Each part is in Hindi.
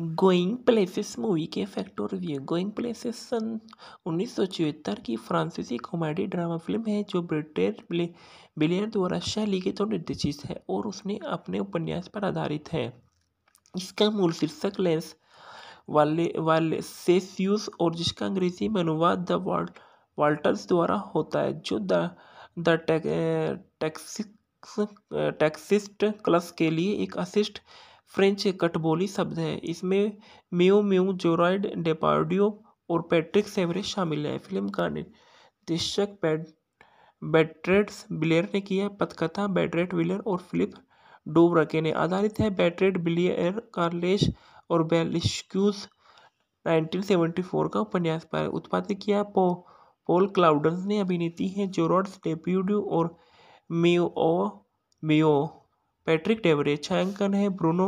गोइंग प्लेसेस मूवी के फैक्ट और रिव्यू गोइंग प्लेसेस सन उन्नीस की फ्रांसीसी कॉमेडी ड्रामा फिल्म है जो ब्रिटेन बिलियन द्वारा शाह लिखित तो निर्देशित है और उसने अपने उपन्यास पर आधारित है इसका मूल शीर्षक लेंस वाले वाले सेस्यूस और जिसका अंग्रेजी में अनुवाद द वाल्ट वाल्टर्स द्वारा होता है जो द द टैक्सिस टैक्सिस्ट क्लस के लिए एक असिस्ट फ्रेंच कटबोली शब्द है इसमें मेो म्यू जोराइड डेपार्डियो और पैट्रिक सेवरेज शामिल है फिल्म का निर्देशक बैटरेट्स बिलेयर ने किया पथकथा बैटरेट विलियर और फिलिप डोबरके ने आधारित है बैटरेट बिलियर कार्लेश और बेलिस्क्यूज 1974 का उपन्यास पर उत्पादित किया पो पोल क्लाउडन ने अभिनेती हैं जोरॉड्स डेप्यूड्यू और मेओ मेओ पैट्रिक डेवरे छायांकन है ब्रूनो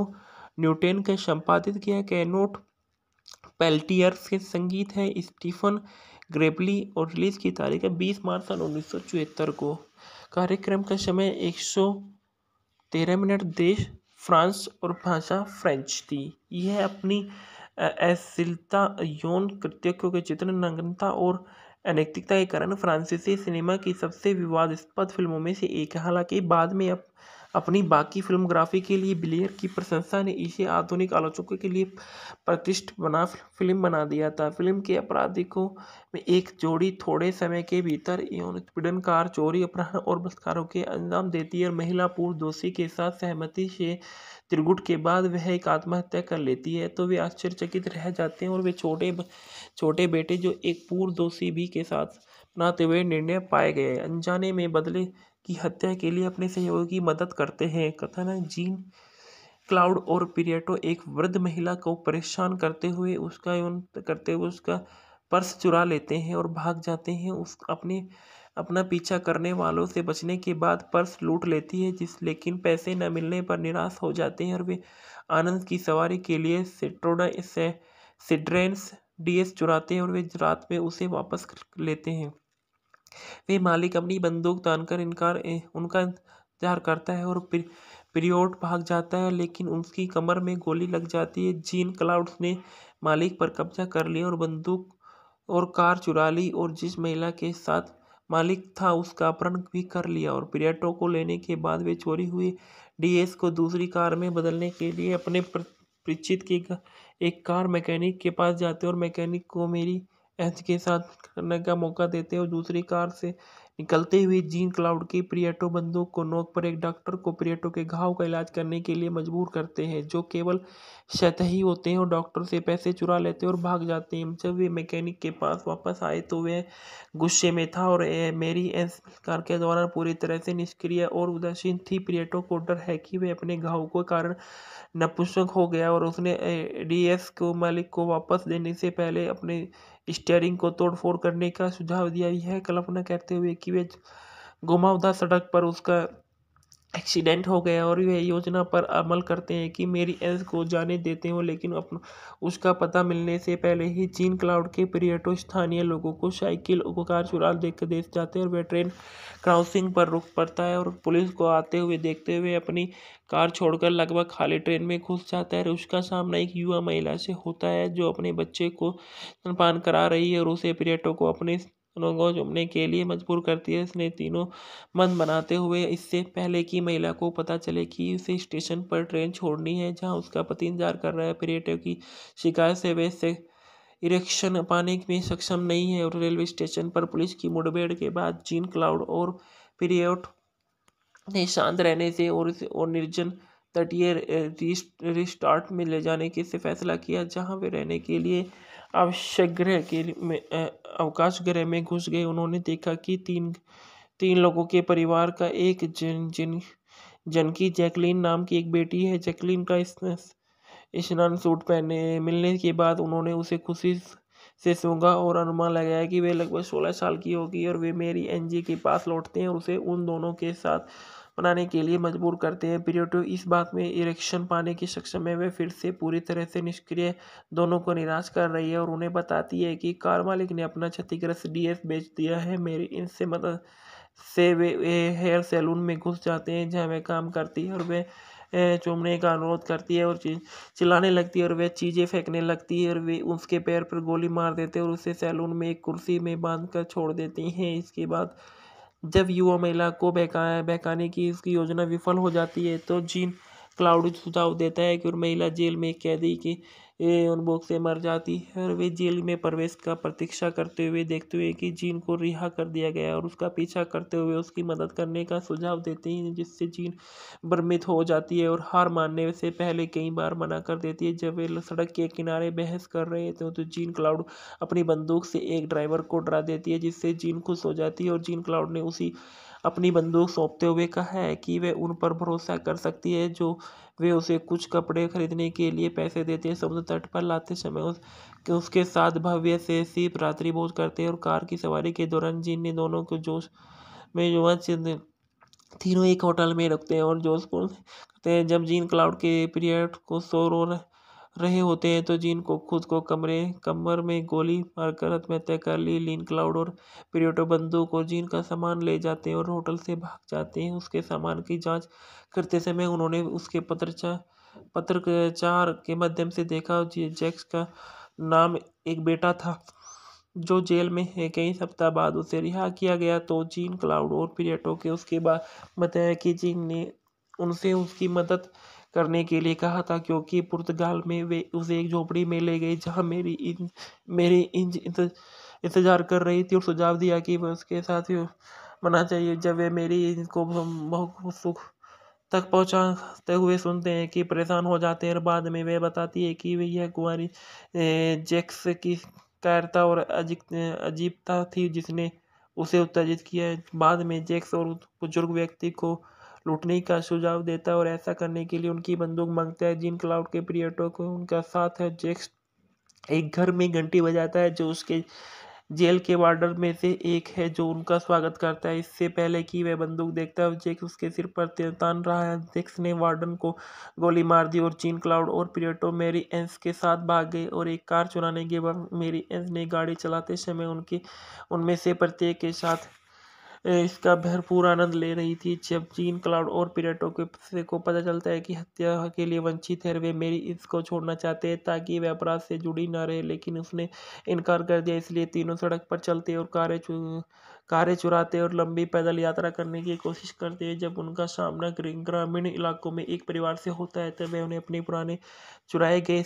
न्यूटेन के संपादित किया कैनोट नोट पेल्टियर से संगीत है स्टीफन ग्रेबली और रिलीज की तारीख है बीस मार्च सन उन्नीस सौ को कार्यक्रम का समय एक सौ तेरह मिनट देश फ्रांस और भाषा फ्रेंच थी यह अपनी अशिलता यौन कृत्यों के चित्र नग्नता और अनैतिकता के कारण फ्रांसीसी सिनेमा की सबसे विवादास्पद फिल्मों में से एक है हालांकि बाद में अब अपनी बाकी फिल्मोग्राफी के लिए ब्लेयर की प्रशंसा ने इसे आधुनिक आलोचकों के लिए प्रतिष्ठित बना फिल्म बना दिया था फिल्म के अपराधिकों में एक जोड़ी थोड़े समय के भीतर यौन कार चोरी अपहरण और बलात्कारों के अंजाम देती है और महिला पूर्व दोषी के साथ सहमति से त्रिगुट के बाद वह एक आत्महत्या कर लेती है तो वे आश्चर्यचकित रह जाते हैं और वे छोटे छोटे बेटे जो एक पूर्व दोषी भी के साथ बनाते हुए निर्णय पाए गए अनजाने में बदले की हत्या के लिए अपने सहयोगी की मदद करते हैं कथन जीन क्लाउड और पीरियटो एक वृद्ध महिला को परेशान करते हुए उसका यौन करते हुए उसका पर्स चुरा लेते हैं और भाग जाते हैं उस अपने अपना पीछा करने वालों से बचने के बाद पर्स लूट लेती है जिस लेकिन पैसे न मिलने पर निराश हो जाते हैं और वे आनंद की सवारी के लिए सिट्रोडा से सिड्रेंस डीएस चुराते हैं और वे रात में उसे वापस लेते हैं वे मालिक अपनी बंदूक तानकर इनकार उनका इंतजार करता है और पीरियोड भाग जाता है लेकिन उसकी कमर में गोली लग जाती है जीन क्लाउड्स ने मालिक पर कब्जा कर लिया और बंदूक और कार चुरा ली और जिस महिला के साथ मालिक था उसका अपहरण भी कर लिया और पर्यटो को लेने के बाद वे चोरी हुई डीएस को दूसरी कार में बदलने के लिए अपने परिचित के एक कार मैकेनिक के पास जाते और मैकेनिक को मेरी एच के साथ करने का मौका देते और दूसरी कार से निकलते हुए जीन क्लाउड के प्रियटो बंदूक को नोक पर एक डॉक्टर को प्रियटो के घाव का इलाज करने के लिए मजबूर करते हैं जो केवल सतही होते हैं और डॉक्टर से पैसे चुरा लेते हैं और भाग जाते हैं जब वे मैकेनिक के पास वापस आए तो वह गुस्से में था और मेरी एस कार के दौरान पूरी तरह से निष्क्रिय और उदासीन थी प्रियटो को डर है कि वह अपने घाव के कारण नपुंसक हो गया और उसने डी को मालिक को वापस देने से पहले अपने स्टेयरिंग को तोड़फोड़ करने का सुझाव दिया यह कल्पना करते हुए कि वे घुमावदार सड़क पर उसका एक्सीडेंट हो गया और वह योजना पर अमल करते हैं कि मेरी एस को जाने देते हो लेकिन अपन उसका पता मिलने से पहले ही चीन क्लाउड के पर्यटो स्थानीय लोगों को साइकिल उपकार चुरा देख देख जाते हैं और वह ट्रेन क्रॉसिंग पर रुक पड़ता है और पुलिस को आते हुए देखते हुए अपनी कार छोड़कर लगभग खाली ट्रेन में घुस जाता है और उसका सामना एक युवा महिला से होता है जो अपने बच्चे को स्तनपान करा रही है और उसे पर्यटकों को अपने लोगों को जमने के लिए मजबूर करती है इसने तीनों मन बनाते हुए इससे पहले कि महिला को पता चले कि उसे स्टेशन पर ट्रेन छोड़नी है जहां उसका पति इंतजार कर रहा है पर्यटक की शिकायत से वे से इरेक्शन पाने में सक्षम नहीं है और रेलवे स्टेशन पर पुलिस की मुठभेड़ के बाद जीन क्लाउड और पीरियड ने शांत रहने से और और निर्जन तटीय रिस्टार्ट में ले जाने के से फैसला किया जहां वे रहने के लिए आवश्यक ग्रह के में अवकाश ग्रह में घुस गए उन्होंने देखा कि तीन तीन लोगों के परिवार का एक जिन जिन जन की जैकलीन नाम की एक बेटी है जैकलीन का स्नान सूट पहने मिलने के बाद उन्होंने उसे खुशी से सूंघा और अनुमान लगाया कि वे लगभग सोलह साल की होगी और वे मेरी एनजी के पास लौटते हैं और उसे उन दोनों के साथ बनाने के लिए मजबूर करते हैं पीरियोटो इस बात में इरेक्शन पाने की सक्षम है वह फिर से पूरी तरह से निष्क्रिय दोनों को निराश कर रही है और उन्हें बताती है कि कार मालिक ने अपना क्षतिग्रस्त डीएस बेच दिया है मेरी इनसे मदद से वे हेयर सैलून में घुस जाते हैं जहाँ वह काम करती है और वे चूमने का अनुरोध करती है और चिल्लाने लगती है और वह चीज़ें फेंकने लगती है और वे उसके पैर पर गोली मार देते हैं और उसे सैलून में एक कुर्सी में बांध कर छोड़ देती हैं इसके बाद जब युवा महिला को बहकाया बहकाने की उसकी योजना विफल हो जाती है तो जीन क्लाउड सुझाव देता है कि महिला जेल में कैदी की उन भूख से मर जाती है और वे जेल में प्रवेश का प्रतीक्षा करते हुए देखते हुए कि जीन को रिहा कर दिया गया और उसका पीछा करते हुए उसकी मदद करने का सुझाव देते हैं जिससे जीन भ्रमित हो जाती है और हार मानने से पहले कई बार मना कर देती है जब वे सड़क के किनारे बहस कर रहे थे तो जीन क्लाउड अपनी बंदूक से एक ड्राइवर को डरा देती है जिससे जीन खुश हो जाती है और जीन क्लाउड ने उसी अपनी बंदूक सौंपते हुए कहा है कि वे उन पर भरोसा कर सकती है जो वे उसे कुछ कपड़े खरीदने के लिए पैसे देते हैं समुद्र तट पर लाते समय उस उसके साथ भव्य से सीप रात्रि भोज करते हैं और कार की सवारी के दौरान जिन ने दोनों को जोश में युवा तीनों एक होटल में रखते हैं और जोशपुर करते हैं जब जीन क्लाउड के पीरियड को सो रो रहे होते हैं तो जीन को खुद को कमरे कमर में गोली मारकर आत्महत्या कर ली लीन क्लाउड और पीरियडो बंदूक और जीन का सामान ले जाते हैं और होटल से भाग जाते हैं उसके सामान की जांच करते समय उन्होंने उसके पत्र पत्रचार के माध्यम से देखा जैक्स का नाम एक बेटा था जो जेल में है कई सप्ताह बाद उसे रिहा किया गया तो जीन क्लाउड और पीरियटो के उसके बाद बताया कि जीन ने उनसे उसकी मदद करने के लिए कहा था क्योंकि पुर्तगाल में वे उसे एक झोपड़ी में ले गई जहां मेरी इन, मेरी इंज इंतजार कर रही थी और सुझाव दिया कि वह उसके साथ मना चाहिए जब वे मेरी इनको बहुत सुख तक पहुंचाते हुए सुनते हैं कि परेशान हो जाते हैं और बाद में वे बताती है कि यह कुंवारी जैक्स की कायरता और अजीबता थी जिसने उसे उत्तेजित किया बाद में जैक्स और बुजुर्ग व्यक्ति को लूटने का सुझाव देता है और ऐसा करने के लिए उनकी बंदूक मांगता है जिन क्लाउड के पर्यटकों को उनका साथ है जैक्स एक घर में घंटी बजाता है जो उसके जेल के वार्डर में से एक है जो उनका स्वागत करता है इससे पहले कि वह बंदूक देखता है जेक्स उसके सिर पर तान रहा है जेक्स ने वार्डन को गोली मार दी और चीन क्लाउड और पिरेटो मेरी एंस के साथ भाग गए और एक कार चुराने के बाद मेरी एंस ने गाड़ी चलाते समय उनके उनमें से प्रत्येक के साथ इसका भरपूर आनंद ले रही थी जब जीन क्लाउड और पिरेटो के को पता चलता है कि हत्या के लिए वंचित है वे मेरी इसको छोड़ना चाहते हैं ताकि वे अपराध से जुड़ी न रहे लेकिन उसने इनकार कर दिया इसलिए तीनों सड़क पर चलते और कारें चु कारें चुराते और लंबी पैदल यात्रा करने की कोशिश करते हैं जब उनका सामना ग्रामीण इलाकों में एक परिवार से होता है तब वे उन्हें अपने पुराने चुराए गए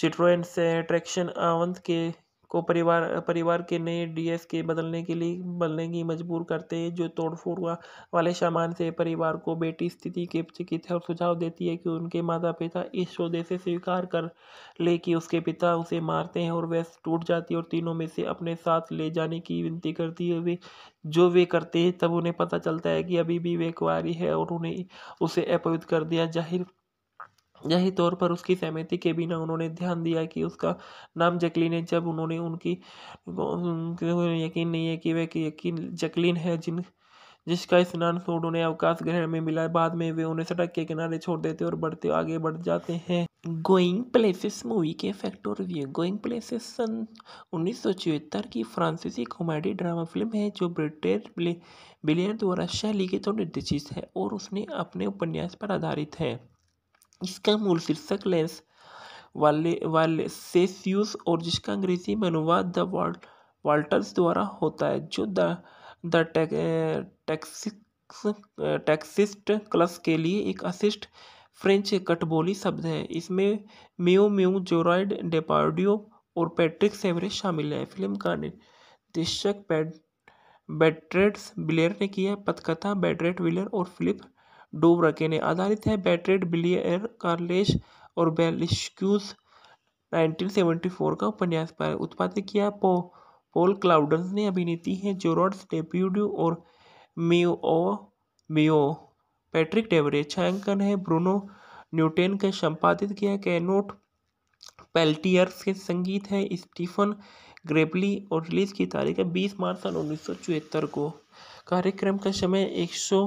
सिट्रोन से ट्रैक्शन आवंत के को परिवार परिवार के नए डीएस के बदलने के लिए बदलने की मजबूर करते हैं जो तोड़फोड़ वाले सामान से परिवार को बेटी स्थिति के चिकित्सा और सुझाव देती है कि उनके माता पिता इस सौदे से स्वीकार कर ले कि उसके पिता उसे मारते हैं और वह टूट जाती है और तीनों में से अपने साथ ले जाने की विनती करती है वे जो वे करते हैं तब उन्हें पता चलता है कि अभी भी वे कुआरी है और उन्हें उसे अपवित कर दिया जाहिर यही तौर पर उसकी सहमति के बिना उन्होंने ध्यान दिया कि उसका नाम जैकलीन है जब उन्होंने उनकी यकीन नहीं है कि वह यकीन जैकलीन है जिन जिसका स्नान सूर्य उन्हें अवकाश ग्रहण में मिला बाद में वे उन्हें सड़क के किनारे छोड़ देते और बढ़ते आगे बढ़ जाते हैं गोइंग प्लेसेस मूवी के फैक्ट और रिव्यू गोइंग प्लेसेस सन उन्नीस की फ्रांसीसी कॉमेडी ड्रामा फिल्म है जो ब्रिटेन बिलियर द्वारा शैली के तो निर्देशित है और उसने अपने उपन्यास पर आधारित है इसका मूल शीर्षक लेंस वाले वाले सेस्यूस और जिसका अंग्रेजी में अनुवाद द वाल्टर्स द्वारा होता है जो द द टैक्सिक्स टैक्सिस्ट क्लस के लिए एक अशिष्ट फ्रेंच कटबोली शब्द है इसमें मेो म्यू जोराइड डेपार्डियो और पैट्रिक सेवरे शामिल हैं फिल्म का निर्देशक बैट्रेट्स बिलेयर ने किया पथकथा बैट्रेट विलर और फिलिप डूब रखे ने आधारित है बैटरेट बिलियर कार्लेश और बेलिस्क्यूज 1974 का उपन्यास पर उत्पादित किया पो पोल क्लाउड ने अभिनेती हैं जोरॉड्स डेप्यूड्यू और मियो मियो पैट्रिक डेवरे छायांकन है ब्रूनो न्यूटेन के संपादित किया कैनोट पेल्टियर्स के संगीत है स्टीफन ग्रेबली और रिलीज की तारीख है बीस मार्च सन उन्नीस को कार्यक्रम का समय एक सौ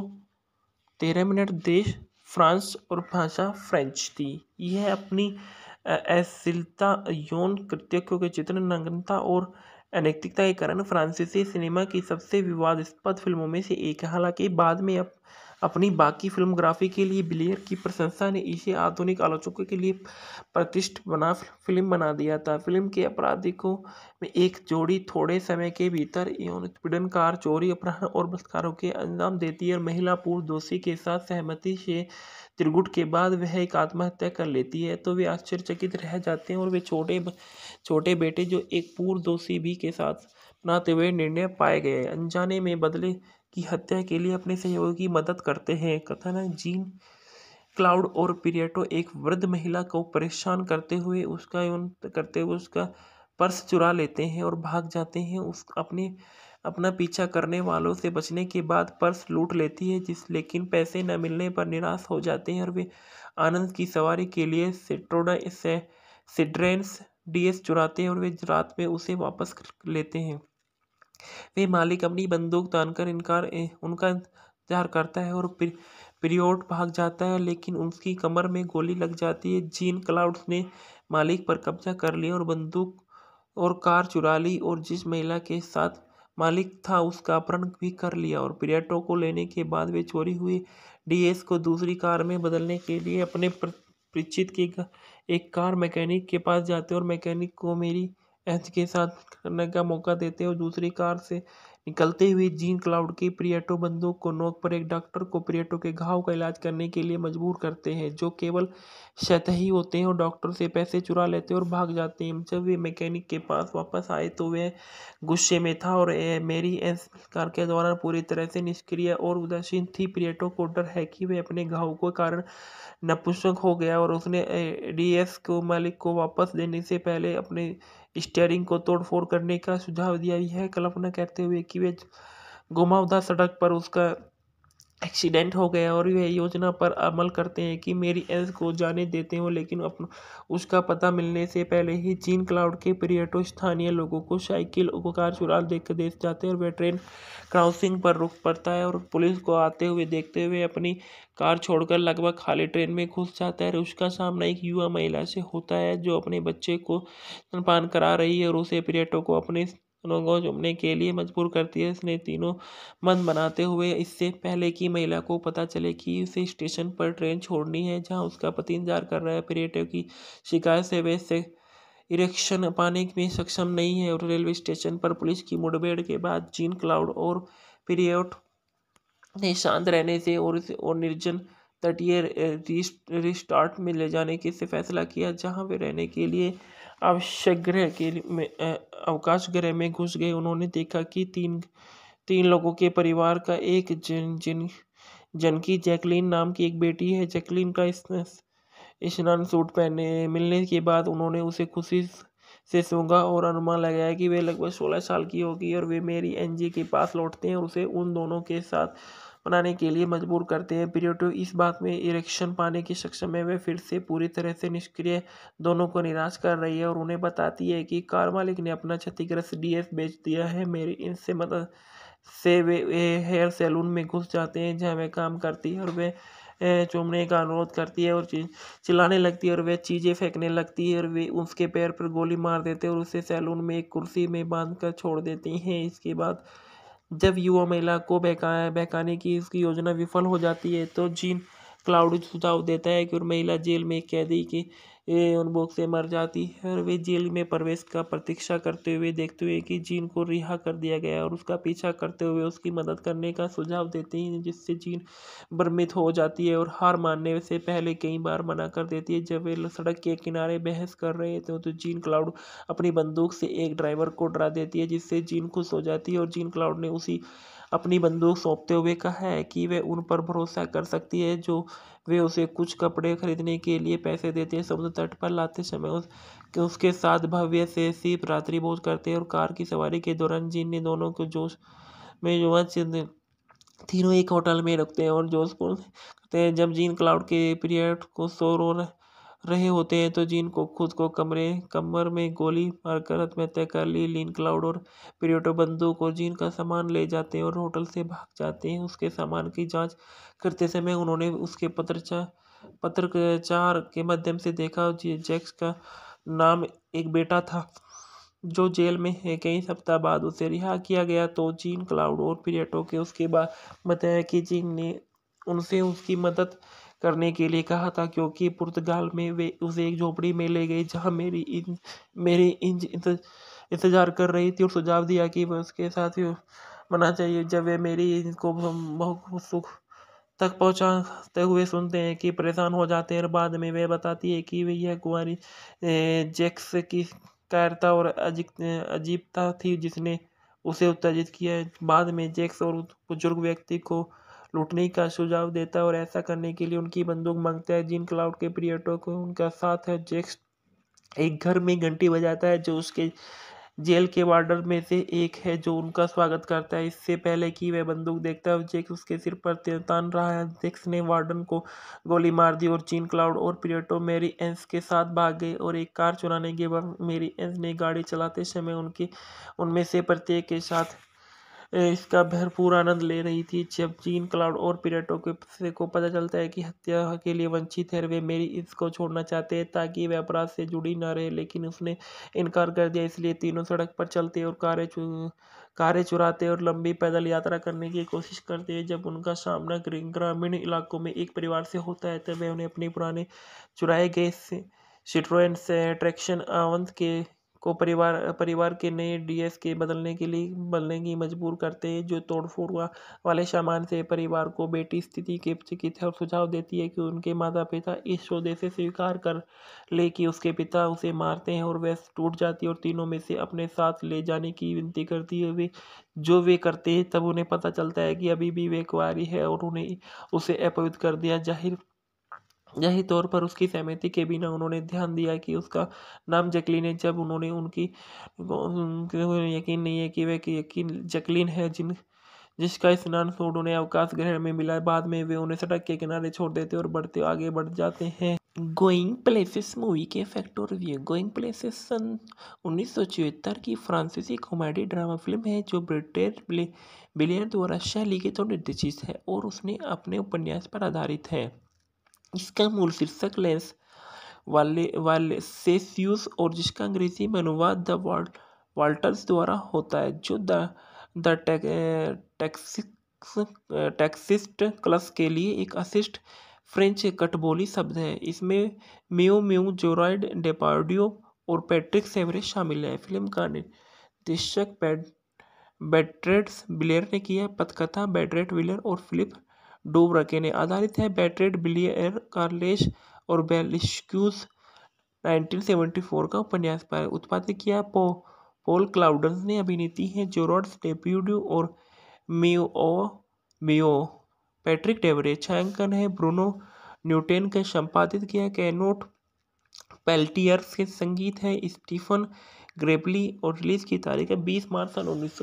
तेरह मिनट देश फ्रांस और भाषा फ्रेंच थी यह अपनी अश्लीलता यौन कृत्यों के चित्र नग्नता और अनैतिकता के कारण फ्रांसीसी सिनेमा की सबसे विवादास्पद फिल्मों में से एक है हालांकि बाद में अब अपनी बाकी फिल्मोग्राफी के लिए बिलियर की प्रशंसा ने इसे आधुनिक आलोचकों के लिए प्रतिष्ठित बना फिल्म बना दिया था फिल्म के अपराधिकों में एक जोड़ी थोड़े समय के भीतर यौन उत्पीड़न कार चोरी अपहरण और बलात्कारों के अंजाम देती है और महिला पूर्व दोषी के साथ सहमति से त्रिगुट के बाद वह एक आत्महत्या कर लेती है तो वे आश्चर्यचकित रह जाते हैं और वे छोटे छोटे बेटे जो एक पूर्व दोषी भी के साथ अपनाते हुए निर्णय पाए गए अनजाने में बदले की हत्या के लिए अपने सहयोगी की मदद करते हैं कथन जीन क्लाउड और पीरियटो एक वृद्ध महिला को परेशान करते हुए उसका करते हुए उसका पर्स चुरा लेते हैं और भाग जाते हैं उस अपने अपना पीछा करने वालों से बचने के बाद पर्स लूट लेती है जिस लेकिन पैसे न मिलने पर निराश हो जाते हैं और वे आनंद की सवारी के लिए सिट्रोडा से सिड्रेंस डीएस चुराते हैं और वे रात में उसे वापस लेते हैं वे मालिक अपनी बंदूक तानकर इनकार उनका इंतजार करता है और पीरियोड भाग जाता है लेकिन उसकी कमर में गोली लग जाती है जीन क्लाउड्स ने मालिक पर कब्जा कर लिया और बंदूक और कार चुरा ली और जिस महिला के साथ मालिक था उसका अपहरण भी कर लिया और पर्यटो को लेने के बाद वे चोरी हुई डीएस को दूसरी कार में बदलने के लिए अपने परिचित के एक कार मैकेनिक के पास जाते और मैकेनिक को मेरी एच के साथ करने का मौका देते और दूसरी कार से निकलते हुए जीन क्लाउड की प्रियटो बंदूक को नोक पर एक डॉक्टर को प्रियटो के घाव का इलाज करने के लिए मजबूर करते हैं जो केवल सतही होते हैं और डॉक्टर से पैसे चुरा लेते हैं और भाग जाते हैं जब वे मैकेनिक के पास वापस आए तो वह गुस्से में था और ए, मेरी एस कार के दौरान पूरी तरह से निष्क्रिय और उदासीन थी प्रियटो को डर है कि वह अपने घाव के कारण नपुंसक हो गया और उसने डी को मालिक को वापस देने से पहले अपने स्टेयरिंग को तोड़फोड़ करने का सुझाव दिया यह कल्पना करते हुए कि वे घुमावदार सड़क पर उसका एक्सीडेंट हो गया और वह योजना पर अमल करते हैं कि मेरी एस को जाने देते हो लेकिन अपन उसका पता मिलने से पहले ही चीन क्लाउड के पर्यटो स्थानीय लोगों को साइकिल उपकार चुरा देख कर देख जाते हैं और वह ट्रेन क्राउसिंग पर रुक पड़ता है और पुलिस को आते हुए देखते हुए अपनी कार छोड़कर लगभग खाली ट्रेन में घुस जाता है और उसका सामना एक युवा महिला से होता है जो अपने बच्चे को स्तनपान करा रही है और उसे पर्यटकों को अपने दोनों को जमने के लिए मजबूर करती है इसने तीनों मन बनाते हुए इससे पहले कि महिला को पता चले कि उसे स्टेशन पर ट्रेन छोड़नी है जहां उसका पति इंतजार कर रहा है पर्यटक की शिकायत से वे से इरेक्शन पाने में सक्षम नहीं है और रेलवे स्टेशन पर पुलिस की मुठभेड़ के बाद जीन क्लाउड और पीरियट ने शांत रहने से और और निर्जन तटीय रिस्टार्ट में ले जाने के से फैसला किया जहां वे रहने के लिए ग्रह के में ग्रह में घुस गए उन्होंने देखा कि तीन तीन लोगों के परिवार का एक जिन जिन जनकी जैकलीन नाम की एक बेटी है जैकलीन का स्नान सूट पहने मिलने के बाद उन्होंने उसे खुशी से सूंघा और अनुमान लगाया कि वे लगभग सोलह साल की होगी और वे मेरी एनजी के पास लौटते हैं और उसे उन दोनों के साथ बनाने के लिए मजबूर करते हैं पीरियडो इस बात में इरेक्शन पाने की सक्षम है वे फिर से पूरी तरह से निष्क्रिय दोनों को निराश कर रही है और उन्हें बताती है कि कार मालिक ने अपना क्षतिग्रस्त डीएस बेच दिया है मेरी इनसे मदद से वे हेयर सैलून में घुस जाते हैं जहाँ वे काम करती है और वे चूमने का अनुरोध करती है और चिल्लाने लगती है और वह चीज़ें फेंकने लगती है और वे उसके पैर पर गोली मार देते हैं और उसे सैलून में एक कुर्सी में बांध कर छोड़ देती हैं इसके बाद जब युवा महिला को बहकाया बहकाने की उसकी योजना विफल हो जाती है तो जीन क्लाउड सुझाव देता है कि महिला जेल में कैदी की बुक से मर जाती है और वे जेल में प्रवेश का प्रतीक्षा करते हुए देखते हुए कि जीन को रिहा कर दिया गया और उसका पीछा करते हुए उसकी मदद करने का सुझाव देते हैं जिससे जीन भ्रमित हो जाती है और हार मानने से पहले कई बार मना कर देती है जब वे सड़क के किनारे बहस कर रहे थे तो जीन क्लाउड अपनी बंदूक से एक ड्राइवर को डरा देती है जिससे जीन खुश हो जाती है और जीन क्लाउड ने उसी अपनी बंदूक सौंपते हुए कहा है कि वे उन पर भरोसा कर सकती है जो वे उसे कुछ कपड़े खरीदने के लिए पैसे देते हैं समुद्र तट पर लाते समय उस उसके साथ भव्य से सीप रात्रि भोज करते हैं और कार की सवारी के दौरान जीन ने दोनों को जोश में युवा चंद तीनों एक होटल में रखते हैं और जोशपुर हैं जब जीन क्लाउड के पीरियड को शोर और रहे होते हैं तो जीन को खुद को कमरे कमर में गोली मारकर आत्महत्या कर ली लीन क्लाउड और पिरियोटो बंदूक और जीन का सामान ले जाते हैं और होटल से भाग जाते हैं उसके सामान की जांच करते समय उन्होंने उसके पत्रचा पत्रचार के माध्यम से देखा जैक्स का नाम एक बेटा था जो जेल में है कई सप्ताह बाद उसे रिहा किया गया तो जीन क्लाउड और पीरियटो के उसके बाद बताया कि जीन ने उनसे उसकी मदद करने के लिए कहा था क्योंकि पुर्तगाल में वे उसे एक झोपड़ी में ले गए जहाँ मेरी इन मेरी इंज इंतज़ार कर रही थी और सुझाव दिया कि वह उसके साथ ही मना चाहिए जब वे मेरी इनको बहुत सुख तक पहुँचाते हुए सुनते हैं कि परेशान हो जाते हैं और बाद में वे बताती है कि वे यह कुंवारी जैक्स की कायरता और अजीबता थी जिसने उसे उत्तेजित किया बाद में जैक्स और बुजुर्ग व्यक्ति को लूटने का सुझाव देता है और ऐसा करने के लिए उनकी बंदूक मांगता है जिन क्लाउड के पर्यटकों उनका साथ है जेक्स एक घर में घंटी बजाता है जो उसके जेल के वार्डर में से एक है जो उनका स्वागत करता है इससे पहले कि वह बंदूक देखता है जेक्स उसके सिर पर तान रहा है जेक्स ने वार्डन को गोली मार दी और चीन क्लाउड और पिरेटो मेरी एंस के साथ भाग गए और एक कार चुराने के बाद मेरी एंस ने गाड़ी चलाते समय उनके उनमें से प्रत्येक के साथ इसका भरपूर आनंद ले रही थी जब जीन क्लाउड और पिरेटो के को पता चलता है कि हत्या के लिए वंचित है वे मेरी इसको छोड़ना चाहते हैं ताकि वे अपराध से जुड़ी न रहे लेकिन उसने इनकार कर दिया इसलिए तीनों सड़क पर चलते और कारें चु कारें चुराते और लंबी पैदल यात्रा करने की कोशिश करते हैं जब उनका सामना ग्रामीण इलाकों में एक परिवार से होता है तब वे उन्हें अपने पुराने चुराए गए सिट्रोन से ट्रैक्शन आवंत के को परिवार परिवार के नए डीएस के बदलने के लिए बदलने की मजबूर करते हैं जो तोड़फोड़ वाले सामान से परिवार को बेटी स्थिति के चिकित है और सुझाव देती है कि उनके माता पिता इस सौदे से स्वीकार कर ले कि उसके पिता उसे मारते हैं और वह टूट जाती है और तीनों में से अपने साथ ले जाने की विनती करती है वे जो वे करते हैं तब उन्हें पता चलता है कि अभी भी वे कुआरी है और उन्हें उसे अपवित कर दिया जाहिर यही तौर पर उसकी सहमति के बिना उन्होंने ध्यान दिया कि उसका नाम जैकलीन है जब उन्होंने उनकी यकीन नहीं है कि वह यकीन जैकलीन है जिन जिसका स्नान सूट उन्हें अवकाश ग्रहण में मिला बाद में वे उन्हें सड़क के किनारे छोड़ देते और बढ़ते आगे बढ़ जाते हैं गोइंग प्लेसेस मूवी के फैक्ट और रिव्यू गोइंग प्लेसेस सन उन्नीस की फ्रांसीसी कॉमेडी ड्रामा फिल्म है जो ब्रिटेन बिलियर द्वारा शैली के तो निर्देशित है और उसने अपने उपन्यास पर आधारित है इसका मूल शीर्षक लेंस वाले वाले सेस्यूस और जिसका अंग्रेजी में अनुवाद द वर्ल्ड वाल्टर्स द्वारा होता है जो द द टैक्सिक्स टैक्सिस्ट क्लस के लिए एक अशिष्ट फ्रेंच कटबोली शब्द है इसमें म्यू म्यू जोराइड डेपार्डियो और पैट्रिक सेवरे शामिल हैं फिल्म का निर्देशक बैट्रेड्स बिलेर ने किया पथकथा बैट्रेट विलर और फिलिप डूब रखे ने आधारित है बैटरेड बिलियर कार्लेश और बेलिस्क्यूज 1974 का उपन्यास पर उत्पादित किया पो पोल क्लाउड ने अभिनेती हैं जोरॉड्स डेब्यूड्यू और मियो मियो पैट्रिक डेवरे छायांकन है ब्रूनो न्यूटेन के संपादित किया कैनोट पेल्टियर्स के संगीत है स्टीफन ग्रेबली और रिलीज की तारीख है बीस मार्च सन उन्नीस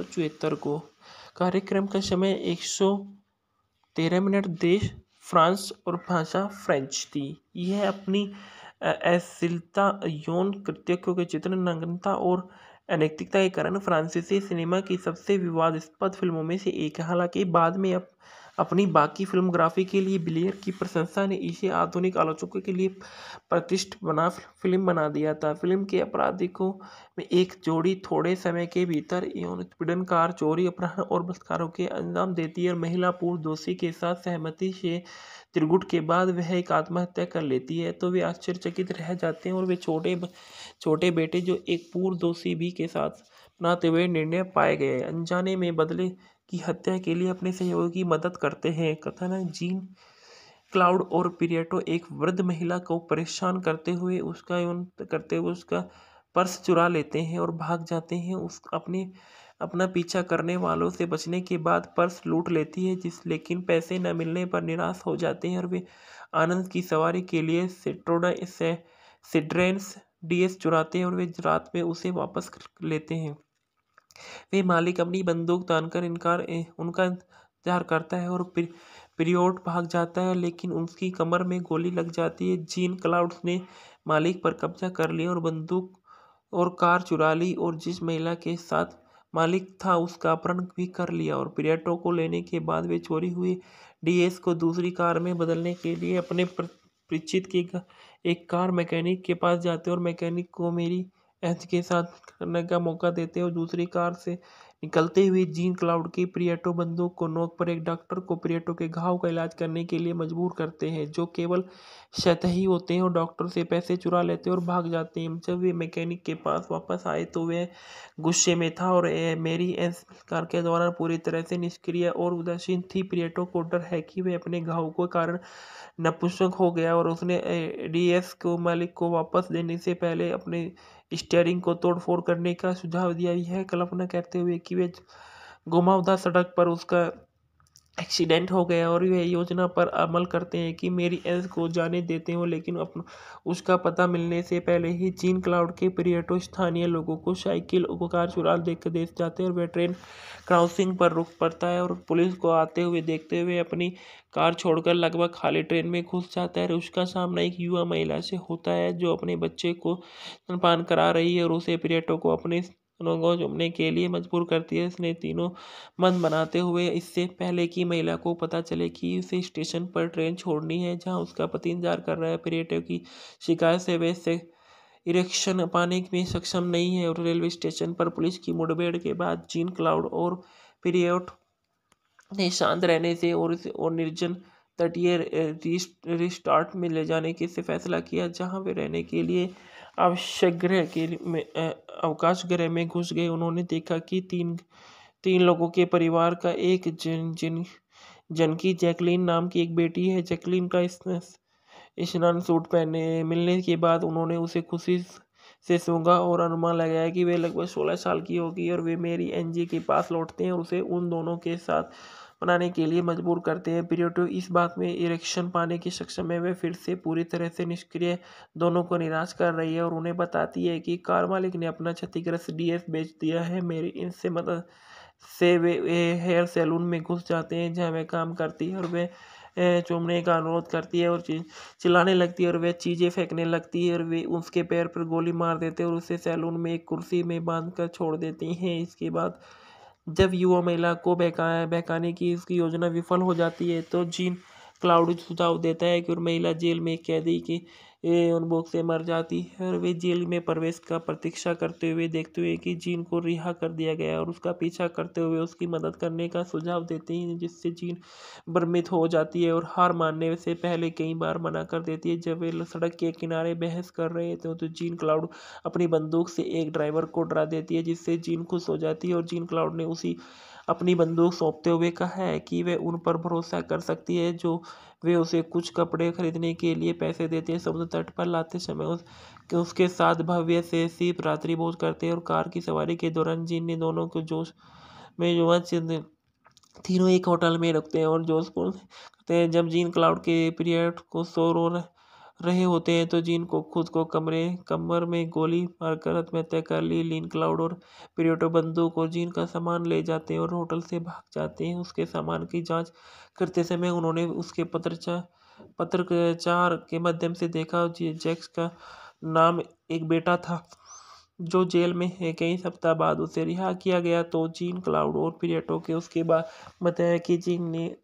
को कार्यक्रम का समय एक सौ तेरह मिनट देश फ्रांस और भाषा फ्रेंच थी यह अपनी अश्लीलता यौन कृत्यों के चित्र नग्नता और अनैतिकता के कारण फ्रांसीसी सिनेमा की सबसे विवादास्पद फिल्मों में से एक है हालांकि बाद में अब अपनी बाकी फिल्मोग्राफी के लिए बिलियर की प्रशंसा ने इसे आधुनिक आलोचकों के लिए प्रतिष्ठ बना फिल्म बना दिया था फिल्म के अपराधिकों में एक जोड़ी थोड़े समय के भीतर यौन उत्पीड़न कार चोरी अपहरण और बलात्कारों के अंजाम देती है और महिला पूर्व दोषी के साथ सहमति से त्रिगुट के बाद वह एक आत्महत्या कर लेती है तो वे आश्चर्यचकित रह जाते हैं और वे छोटे छोटे बेटे जो एक पूर्व दोषी भी के साथ अपनाते हुए निर्णय पाए गए अनजाने में बदले की हत्या के लिए अपने सहयोगियों की मदद करते हैं कथानक जीन क्लाउड और पीरियटो एक वृद्ध महिला को परेशान करते हुए उसका करते हुए उसका पर्स चुरा लेते हैं और भाग जाते हैं उस अपने अपना पीछा करने वालों से बचने के बाद पर्स लूट लेती है जिस लेकिन पैसे न मिलने पर निराश हो जाते हैं और वे आनंद की सवारी के लिए सिट्रोडा से सिड्रेंस डीएस चुराते हैं और वे रात में उसे वापस लेते हैं वे मालिक अपनी बंदूक तानकर इनकार उनका इंतजार करता है और पिरियोड भाग जाता है लेकिन उसकी कमर में गोली लग जाती है जीन क्लाउड्स ने मालिक पर कब्जा कर लिया और बंदूक और कार चुरा ली और जिस महिला के साथ मालिक था उसका अपहरण भी कर लिया और पर्यटकों को लेने के बाद वे चोरी हुई डीएस को दूसरी कार में बदलने के लिए अपने परिचित के एक कार मैकेनिक के पास जाते और मैकेनिक को मेरी एच के साथ करने का मौका देते हैं और दूसरी कार से निकलते हुए जीन क्लाउड की प्रियटो बंदूक को नोक पर एक डॉक्टर को प्रियटो के घाव का इलाज करने के लिए मजबूर करते हैं जो केवल सतही होते हैं और डॉक्टर से पैसे चुरा लेते हैं और भाग जाते हैं जब वे मैकेनिक के पास वापस आए तो वह गुस्से में था और ए, मेरी एस कार के दौरान पूरी तरह से निष्क्रिय और उदासीन थी प्रियटो को डर है कि वह अपने घाव के कारण नपुंसक हो गया और उसने डी को मालिक को वापस देने से पहले अपने स्टेयरिंग को तोड़फोड़ करने का सुझाव दिया है कल्पना करते हुए कि वे घुमावदार सड़क पर उसका एक्सीडेंट हो गया और वह योजना पर अमल करते हैं कि मेरी एस को जाने देते हो लेकिन अपन उसका पता मिलने से पहले ही चीन क्लाउड के पर्यटो स्थानीय लोगों को साइकिल को कार चुरा देख देख जाते हैं और वह ट्रेन क्रॉसिंग पर रुक पड़ता है और पुलिस को आते हुए देखते हुए अपनी कार छोड़कर लगभग खाली ट्रेन में घुस जाता है और उसका सामना एक युवा महिला से होता है जो अपने बच्चे को स्तनपान करा रही है और उसे पर्यटकों को अपने दोनों को जमने के लिए मजबूर करती है इसने तीनों मन बनाते हुए इससे पहले कि महिला को पता चले कि उसे स्टेशन पर ट्रेन छोड़नी है जहां उसका पति इंतजार कर रहा है पर्यटक की शिकायत से वे से इरेक्शन पाने में सक्षम नहीं है और रेलवे स्टेशन पर पुलिस की मुठभेड़ के बाद जीन क्लाउड और पीरियड ने शांत रहने से और इस और निर्जन तटीय रिस्टार्ट में ले जाने के से फैसला किया जहां वे रहने के लिए अवश्य गृह के में अवकाश गृह में घुस गए उन्होंने देखा कि तीन तीन लोगों के परिवार का एक जिन जिन जनकी जैकलीन नाम की एक बेटी है जैकलीन का स्नान सूट पहने मिलने के बाद उन्होंने उसे खुशी से सूंघा और अनुमान लगाया कि वे लगभग सोलह साल की होगी और वे मेरी एनजी के पास लौटते हैं और उसे उन दोनों के साथ बनाने के लिए मजबूर करते हैं पीरियोटो इस बात में इरेक्शन पाने की सक्षम है वह फिर से पूरी तरह से निष्क्रिय दोनों को निराश कर रही है और उन्हें बताती है कि कार मालिक ने अपना क्षतिग्रस्त डीएस बेच दिया है मेरी इनसे मदद से वे हेयर सैलून में घुस जाते हैं जहाँ वह काम करती है और वे चूमने का अनुरोध करती है और चिल्लाने लगती है और वह चीज़ें फेंकने लगती है और वे उसके पैर पर गोली मार देते हैं और उसे सैलून में एक कुर्सी में बांध कर छोड़ देती हैं इसके बाद जब युवा महिला को बहका बहकाने की इसकी योजना विफल हो जाती है तो जीन क्लाउड सुझाव देता है कि महिला जेल में कैदी की ये उन्मोख से मर जाती है और वे जेल में प्रवेश का प्रतीक्षा करते हुए देखते हुए कि जीन को रिहा कर दिया गया और उसका पीछा करते हुए उसकी मदद करने का सुझाव देते हैं जिससे जीन भ्रमित हो जाती है और हार मानने से पहले कई बार मना कर देती है जब वे सड़क के किनारे बहस कर रहे थे तो जीन क्लाउड अपनी बंदूक से एक ड्राइवर को डरा देती है जिससे जीन खुश हो जाती है और जीन क्लाउड ने उसी अपनी बंदूक सौंपते हुए कहा है कि वह उन पर भरोसा कर सकती है जो वे उसे कुछ कपड़े खरीदने के लिए पैसे देते हैं समुद्र तट पर लाते समय उस उसके साथ भव्य से शिव रात्रि भोज करते हैं और कार की सवारी के दौरान जिन ने दोनों को जोश में युवा तीनों एक होटल में रखते हैं और जोशपुर करते हैं जब जीन क्लाउड के पीरियड को शोर और रहे होते हैं तो जीन को खुद को कमरे कमर में गोली मारकर आत्महत्या कर ली लीन क्लाउड और पीरियोटो बंदूक और जीन का सामान ले जाते हैं और होटल से भाग जाते हैं उसके सामान की जांच करते समय उन्होंने उसके पत्रचा पत्रचार के माध्यम से देखा जैक्स का नाम एक बेटा था जो जेल में है कई सप्ताह बाद उसे रिहा किया गया तो जीन क्लाउड और पीरियटो के उसके बाद बताया कि जीन ने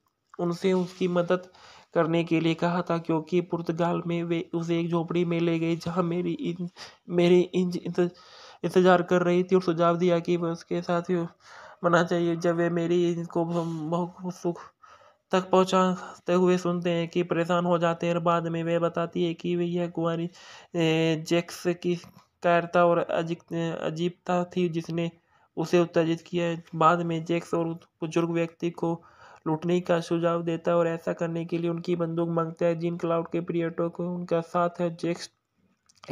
उनसे उसकी मदद करने के लिए कहा था क्योंकि पुर्तगाल में वे उसे एक झोपड़ी में ले गए जहाँ मेरी इन मेरी इंज इंतज़ार कर रही थी और सुझाव दिया कि वह उसके साथ ही मना चाहिए जब वे मेरी इंज को बहुत सुख तक पहुँचाते हुए सुनते हैं कि परेशान हो जाते हैं और बाद में वे बताती है कि वे यह कुंवारी जैक्स की कायरता और अजीब अजीबता थी जिसने उसे उत्तेजित किया बाद में जैक्स और बुजुर्ग व्यक्ति को लूटने का सुझाव देता है और ऐसा करने के लिए उनकी बंदूक मांगता है जिन क्लाउड के पर्यटकों को उनका साथ है जेक्स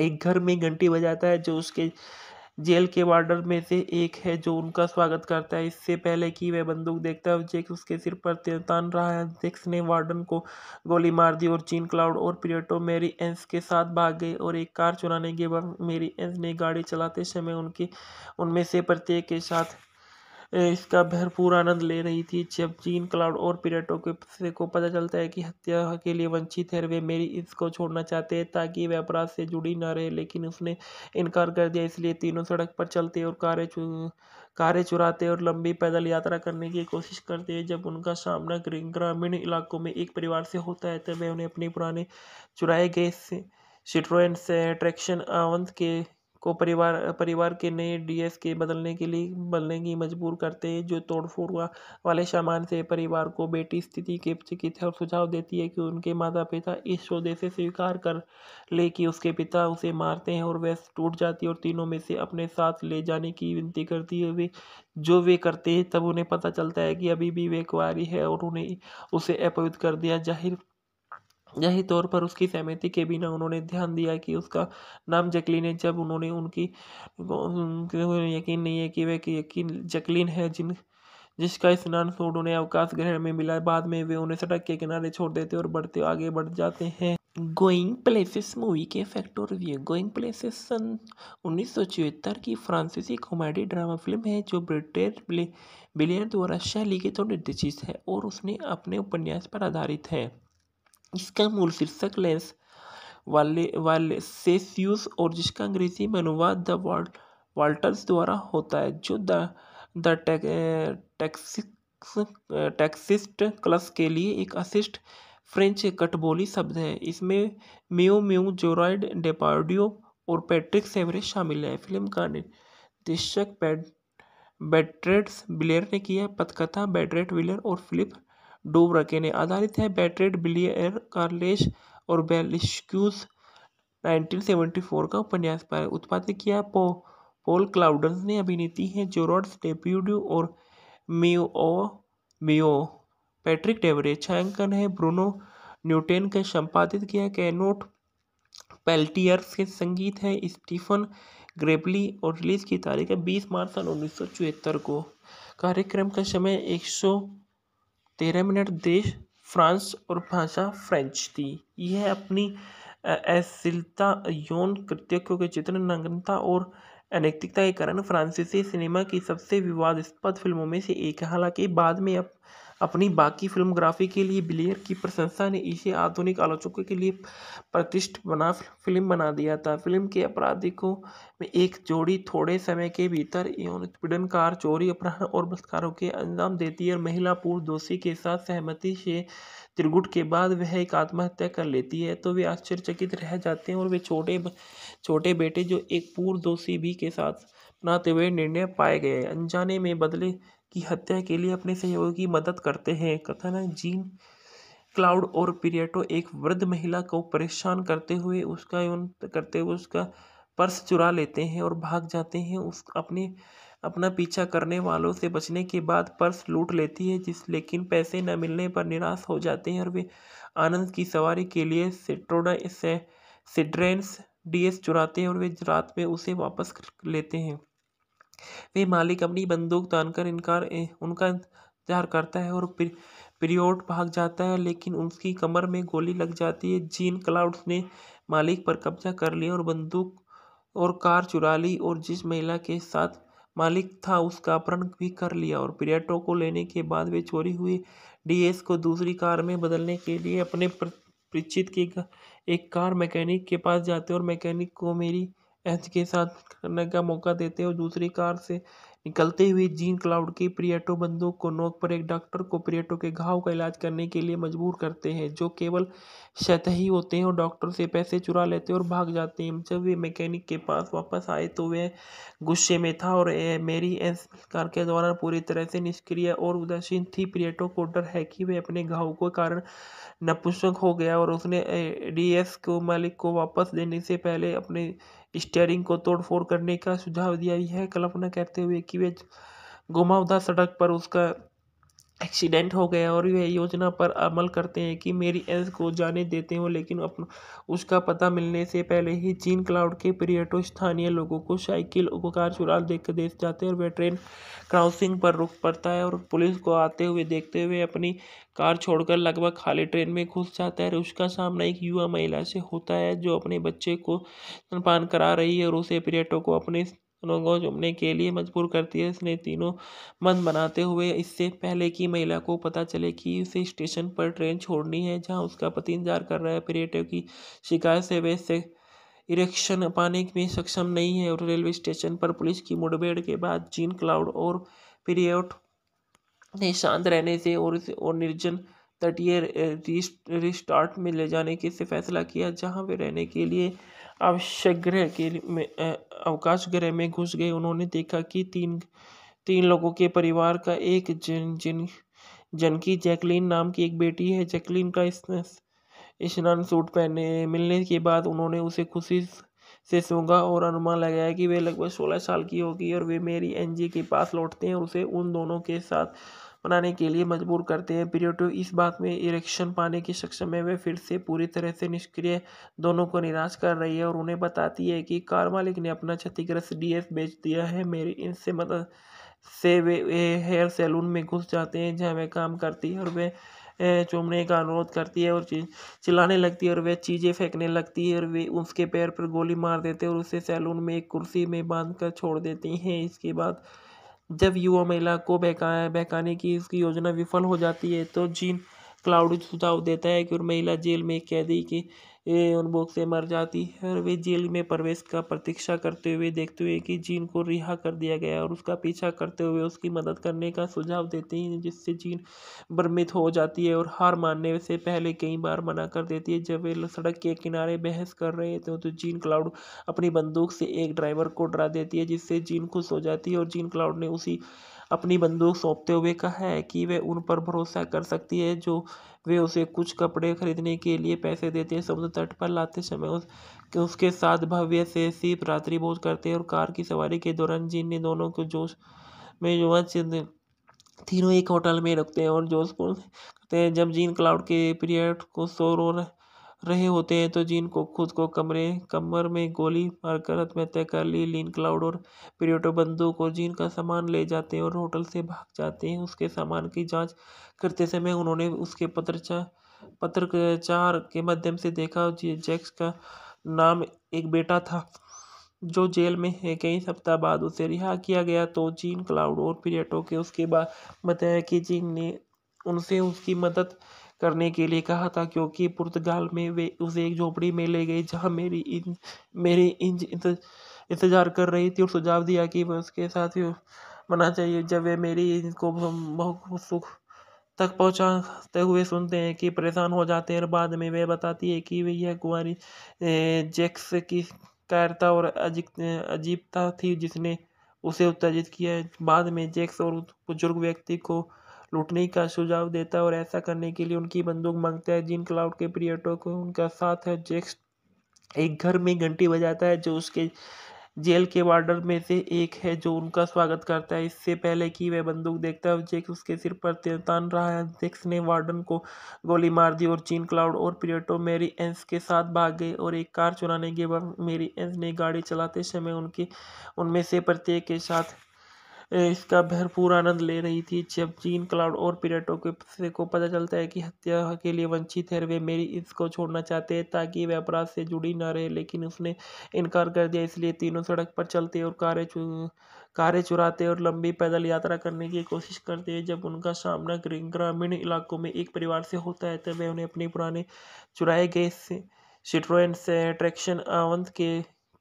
एक घर में घंटी बजाता है जो उसके जेल के वार्डर में से एक है जो उनका स्वागत करता है इससे पहले कि वह बंदूक देखता है जेक्स उसके सिर पर तान रहा है जेक्स ने वार्डन को गोली मार दी और जीन क्लाउड और पियटो मेरी एंस के साथ भाग गए और एक कार चुराने के बाद मेरी एंस ने गाड़ी चलाते समय उनके उनमें से प्रत्येक के साथ इसका भरपूर आनंद ले रही थी जब जीन क्लाउड और पिरेटो के को पता चलता है कि हत्या के लिए वंचित है वे मेरी इसको छोड़ना चाहते हैं ताकि वे अपराध से जुड़ी न रहे लेकिन उसने इनकार कर दिया इसलिए तीनों सड़क पर चलते और कारें चु कारें चुराते और लंबी पैदल यात्रा करने की कोशिश करते हैं जब उनका सामना ग्रामीण इलाकों में एक परिवार से होता है तब वे उन्हें अपने पुराने चुराए गए सिट्रोन से ट्रैक्शन आवंत के को परिवार परिवार के नए डी एस के बदलने के लिए बदलने की मजबूर करते हैं जो तोड़फोड़ वाले सामान से परिवार को बेटी स्थिति के चिकित और सुझाव देती है कि उनके माता पिता इस सौदे से स्वीकार कर ले कि उसके पिता उसे मारते हैं और वह टूट जाती है और तीनों में से अपने साथ ले जाने की विनती करती है वे जो वे करते हैं तब उन्हें पता चलता है कि अभी भी वे कुआरी है और उन्हें उसे अपवित्र कर दिया जाहिर यही तौर पर उसकी सहमति के बिना उन्होंने ध्यान दिया कि उसका नाम जैकलीन है जब उन्होंने उनकी यकीन नहीं है कि वह यकीन जैकलीन है जिन जिसका स्नान सूट उन्हें अवकाश ग्रहण में मिला बाद में वे उन्हें सड़क के किनारे छोड़ देते और बढ़ते आगे बढ़ जाते हैं गोइंग प्लेसेस मूवी के फैक्ट और रिव्यू गोइंग प्लेसेस सन उन्नीस की फ्रांसीसी कॉमेडी ड्रामा फिल्म है जो ब्रिटेन बिलियन द्वारा शैली के तो निर्देशित है और उसने अपने उपन्यास पर आधारित है इसका मूल शीर्षक लेंस वाले वाले सेस्यूस और जिसका अंग्रेजी में अनुवाद द वर्ल्ड वाल्टर्स द्वारा होता है जो द द टैक्सिक्स टैक्सिस्ट क्लस के लिए एक अशिष्ट फ्रेंच कटबोली शब्द है इसमें म्यू म्यू जोराइड डेपार्डियो और पैट्रिक सेवरे शामिल हैं फिल्म का निर्देशक बेट्रेड्स बिलेर ने किया पथकथा बेडरेट विलर और फिलिप डूब ने आधारित है बैटरेड बिलियर कार्लेश और बेलिस्क्यूज 1974 का उपन्यास पर उत्पादित किया पो पोल क्लाउड ने अभिनेती हैं जोरॉड्स डेब्यूड्यू और मियो मियो पैट्रिक डेवरे छायांकन है ब्रूनो न्यूटेन का संपादित किया कैनोट पेल्टियर्स के संगीत है स्टीफन ग्रेबली और रिलीज की तारीख है बीस मार्च सन उन्नीस को कार्यक्रम का समय एक सौ तेरह मिनट देश फ्रांस और भाषा फ्रेंच थी यह अपनी अश्लीलता यौन कृत्यों के चित्र नग्नता और अनैतिकता के कारण फ्रांसीसी सिनेमा की सबसे विवादास्पद फिल्मों में से एक है हालांकि बाद में अपनी बाकी फिल्मोग्राफी के लिए बिलियर की प्रशंसा ने इसे आधुनिक आलोचकों के लिए प्रतिष्ठ बना फिल्म बना दिया था फिल्म के अपराधिकों में एक जोड़ी थोड़े समय के भीतर उत्पीड़नकार चोरी अपहरण और बलात्कारों के अंजाम देती है और महिला पूर्व दोषी के साथ सहमति से त्रिगुट के बाद वह एक आत्महत्या कर लेती है तो वे आश्चर्यचकित रह जाते हैं और वे छोटे छोटे बेटे जो एक पूर्व दोषी भी के साथ बनाते हुए निर्णय पाए गए अनजाने में बदले की हत्या के लिए अपने सहयोगी की मदद करते हैं कथानक जीन क्लाउड और पीरियटो एक वृद्ध महिला को परेशान करते हुए उसका करते हुए उसका पर्स चुरा लेते हैं और भाग जाते हैं उस अपने अपना पीछा करने वालों से बचने के बाद पर्स लूट लेती है जिस लेकिन पैसे न मिलने पर निराश हो जाते हैं और वे आनंद की सवारी के लिए सिट्रोडा से सिड्रेंस डीएस चुराते हैं और वे रात में उसे वापस लेते हैं वे मालिक अपनी बंदूक तानकर इनकार उनका इंतजार करता है और प्रियोट भाग जाता है लेकिन उसकी कमर में गोली लग जाती है जीन क्लाउड्स ने मालिक पर कब्जा कर लिया और बंदूक और कार चुरा ली और जिस महिला के साथ मालिक था उसका अपहरण भी कर लिया और पर्यटकों को लेने के बाद वे चोरी हुई डीएस को दूसरी कार में बदलने के लिए अपने परिचित के एक कार मैकेनिक के पास जाते और मैकेनिक को मेरी एच के साथ करने का मौका देते हैं और दूसरी कार से निकलते हुए जीन क्लाउड की प्रियटो बंदूक को नोक पर एक डॉक्टर को प्रियटो के घाव का इलाज करने के लिए मजबूर करते हैं जो केवल सतही होते हैं और डॉक्टर से पैसे चुरा लेते हैं और भाग जाते हैं जब वे मैकेनिक के पास वापस आए तो वह गुस्से में था और ए, मेरी एस कार के द्वारा पूरी तरह से निष्क्रिय और उदासीन थी प्रियटो को डर है कि वह अपने घाव के कारण नपुंसक हो गया और उसने डी को मालिक को वापस देने से पहले अपने स्टेयरिंग को तोड़फोड़ करने का सुझाव दिया है कल्पना करते हुए कि वे घुमावदार सड़क पर उसका एक्सीडेंट हो गया और वह योजना पर अमल करते हैं कि मेरी एस को जाने देते हो लेकिन अपन उसका पता मिलने से पहले ही चीन क्लाउड के पर्यटक स्थानीय लोगों को साइकिल उपकार चुरा देख दे जाते हैं और वह ट्रेन क्रॉसिंग पर रुक पड़ता है और पुलिस को आते हुए देखते हुए अपनी कार छोड़कर लगभग खाली ट्रेन में घुस जाता है और उसका सामना एक युवा महिला से होता है जो अपने बच्चे को स्तनपान करा रही है और उसे पर्यटकों को अपने दोनों को जुमने के लिए मजबूर करती है उसने तीनों मन बनाते हुए इससे पहले कि महिला को पता चले कि उसे स्टेशन पर ट्रेन छोड़नी है जहाँ उसका पति इंतजार कर रहा है पर्यटक की शिकायत से वे से इरेक्शन पाने में सक्षम नहीं है और रेलवे स्टेशन पर पुलिस की मुठभेड़ के बाद जीन क्लाउड और पीरियड ने शांत रहने से और और निर्जन तटीय रिस्टार्ट में ले जाने के से फैसला किया जहां वे रहने के लिए ग्रह के में ग्रह में घुस गए उन्होंने देखा कि तीन तीन लोगों के परिवार का एक जिन जिन जनकी जैकलीन नाम की एक बेटी है जैकलीन का स्नान सूट पहने मिलने के बाद उन्होंने उसे खुशी से सूंघा और अनुमान लगाया कि वे लगभग सोलह साल की होगी और वे मेरी एनजी के पास लौटते हैं उसे उन दोनों के साथ बनाने के लिए मजबूर करते हैं पीरियोटिव इस बात में इरेक्शन पाने की सक्षम है वे फिर से पूरी तरह से निष्क्रिय दोनों को निराश कर रही है और उन्हें बताती है कि कार मालिक ने अपना क्षतिग्रस्त डीएस बेच दिया है मेरी इनसे मदद से वे, हेयर सैलून में घुस जाते हैं जहाँ वे काम करती है और वे चूमने का अनुरोध करती है और चिल्लाने लगती है और वह चीज़ें फेंकने लगती है और वे उसके पैर पर गोली मार देते हैं और उसे सैलून में एक कुर्सी में बांध कर छोड़ देती हैं इसके बाद जब युवा महिला को बहका बहकाने की इसकी योजना विफल हो जाती है तो जीन क्लाउड सुझाव देता है कि महिला जेल में कैदी की ये उन्मूख से मर जाती है और वे जेल में प्रवेश का प्रतीक्षा करते हुए देखते हुए कि जीन को रिहा कर दिया गया और उसका पीछा करते हुए उसकी मदद करने का सुझाव देते हैं जिससे जीन भ्रमित हो जाती है और हार मानने से पहले कई बार मना कर देती है जब वे सड़क के किनारे बहस कर रहे थे तो जीन क्लाउड अपनी बंदूक से एक ड्राइवर को डरा देती है जिससे जीन खुश हो जाती है और जीन क्लाउड ने उसी अपनी बंदूक सौंपते हुए कहा है कि वह उन पर भरोसा कर सकती है जो वे उसे कुछ कपड़े खरीदने के लिए पैसे देते हैं समुद्र तट पर लाते समय उस उसके साथ भव्य से सिर्फ रात्रि भोज करते हैं और कार की सवारी के दौरान जीन ने दोनों को जोश में युवा चिन्ह तीनों एक होटल में रखते हैं और जोशपुर करते हैं जब जीन क्लाउड के पीरियड को शोर और रहे होते हैं तो जीन को खुद को कमरे कमर में गोली मारकर आत्महत्या कर ली लीन क्लाउड और पिरियोटो बंदूक और जीन का सामान ले जाते हैं और होटल से भाग जाते हैं उसके सामान की जांच करते समय उन्होंने उसके पत्रचा पत्रचार के माध्यम से देखा जैक्स का नाम एक बेटा था जो जेल में है कई सप्ताह बाद उसे रिहा किया गया तो जीन क्लाउड और पीरियटो के उसके बाद बताया कि जीन ने उनसे उसकी मदद करने के लिए कहा था क्योंकि पुर्तगाल में वे उसे एक झोपड़ी में ले गए जहाँ मेरी इन मेरी इंज इंतज़ार कर रही थी और सुझाव दिया कि मैं उसके साथ ही बना चाहिए जब वे मेरी इंज को बहुत सुख तक पहुँचाते हुए सुनते हैं कि परेशान हो जाते हैं और बाद में वे बताती है कि यह कुंवारी जैक्स की कायरता और अजीब अजीबता थी जिसने उसे उत्तेजित किया बाद में जैक्स और बुजुर्ग व्यक्ति को लूटने का सुझाव देता है और ऐसा करने के लिए उनकी बंदूक मांगता है जिन क्लाउड के प्रियटों को उनका साथ है जेक्स एक घर में घंटी बजाता है जो उसके जेल के वार्डर में से एक है जो उनका स्वागत करता है इससे पहले कि वह बंदूक देखता है जेक्स उसके सिर पर तान रहा है जेक्स ने वार्डन को गोली मार दी और चीन क्लाउड और प्रियटो मेरी एंस के साथ भाग गए और एक कार चुराने के बाद मेरी एंस ने गाड़ी चलाते समय उनके उनमें से प्रत्येक के साथ इसका भरपूर आनंद ले रही थी जब जीन क्लाउड और पिरेटो के को पता चलता है कि हत्या के लिए वंचित है वे मेरी इसको छोड़ना चाहते हैं ताकि वे अपराध से जुड़ी न रहे लेकिन उसने इनकार कर दिया इसलिए तीनों सड़क पर चलते और कारें चु कारें चुराते और लंबी पैदल यात्रा करने की कोशिश करते हैं जब उनका सामना ग्रामीण इलाकों में एक परिवार से होता है तब वे उन्हें अपने पुराने चुराए गए सिट्रोन से ट्रैक्शन आवंत के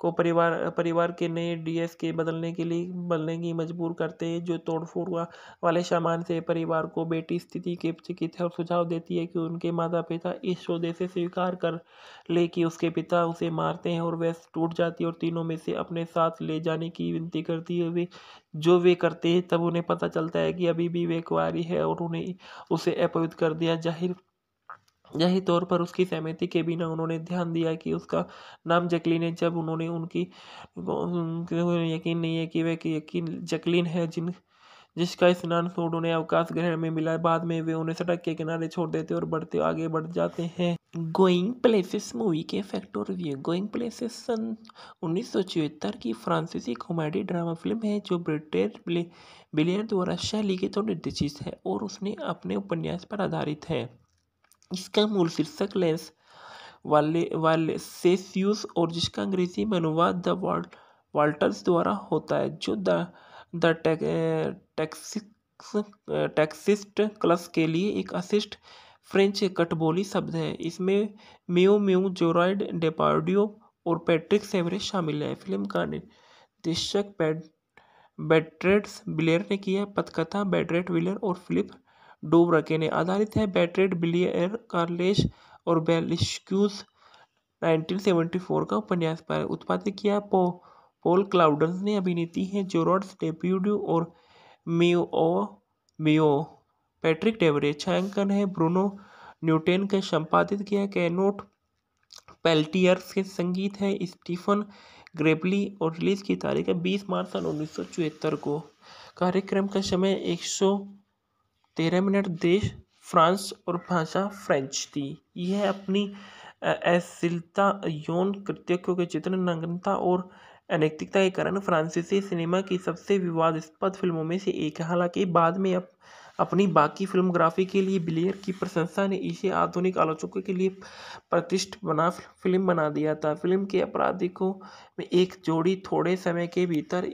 को परिवार परिवार के नए डीएस के बदलने के लिए बदलने की मजबूर करते हैं जो तोड़फोड़ वाले सामान से परिवार को बेटी स्थिति के चिकित्सा और सुझाव देती है कि उनके माता पिता इस सौदे से स्वीकार कर ले कि उसके पिता उसे मारते हैं और वह टूट जाती है और तीनों में से अपने साथ ले जाने की विनती करती है वे जो वे करते हैं तब उन्हें पता चलता है कि अभी भी वे कुआरी है और उन्हें उसे अपवित्र कर दिया जाहिर यही तौर पर उसकी सहमति के बिना उन्होंने ध्यान दिया कि उसका नाम जैकलीन है जब उन्होंने उनकी यकीन नहीं है कि वह यकीन जैकलीन है जिन जिसका स्नान सूर्य उन्हें अवकाश ग्रहण में मिला बाद में वे उन्हें सड़क के किनारे छोड़ देते और बढ़ते आगे बढ़ जाते हैं गोइंग प्लेसेस मूवी के फैक्ट और रिव्यू गोइंग प्लेसेस सन उन्नीस की फ्रांसीसी कॉमेडी ड्रामा फिल्म है जो ब्रिटेन बिलियर द्वारा शैली के तो निर्देशित है और उसने अपने उपन्यास पर आधारित है इसका मूल शीर्षक लेंस वाले वाले सेस्यूस और जिसका अंग्रेजी में अनुवाद द वाल वाल्टर्स द्वारा होता है जो द द टैक्सिक्स टैक्सिस्ट क्लस के लिए एक अशिष्ट फ्रेंच कटबोली शब्द है इसमें म्यू म्यू जोराइड डेपार्डियो और पैट्रिक सेवरे शामिल हैं फिल्म का निर्देशक बैट्रेट्स बिलेर ने किया पथकथा बैट्रेट विलर और फिलिप डूब रखे ने आधारित है बैटरेड बिलियर कार्लेश और बेलिस्क्यूज 1974 का उपन्यास पर उत्पादित किया पो पोल क्लाउडन्स ने अभिनेती हैं जोरॉड्स डेब्यूड्यू और मियो मियो पैट्रिक डेवरे छायांकन है ब्रूनो न्यूटेन का संपादित किया कैनोट पेल्टियर्स के संगीत है स्टीफन ग्रेबली और रिलीज की तारीख है बीस मार्च सन उन्नीस को कार्यक्रम का समय एक सौ तेरह मिनट देश फ्रांस और भाषा फ्रेंच थी यह अपनी अश्लीलता यौन कृत्यों के चित्र नग्नता और अनैतिकता के कारण फ्रांसीसी सिनेमा की सबसे विवादास्पद फिल्मों में से एक है हालांकि बाद में अपनी बाकी फिल्मोग्राफी के लिए ब्लेयर की प्रशंसा ने इसे आधुनिक आलोचकों के लिए प्रतिष्ठ बना फिल्म बना दिया था फिल्म के अपराधिकों में एक जोड़ी थोड़े समय के भीतर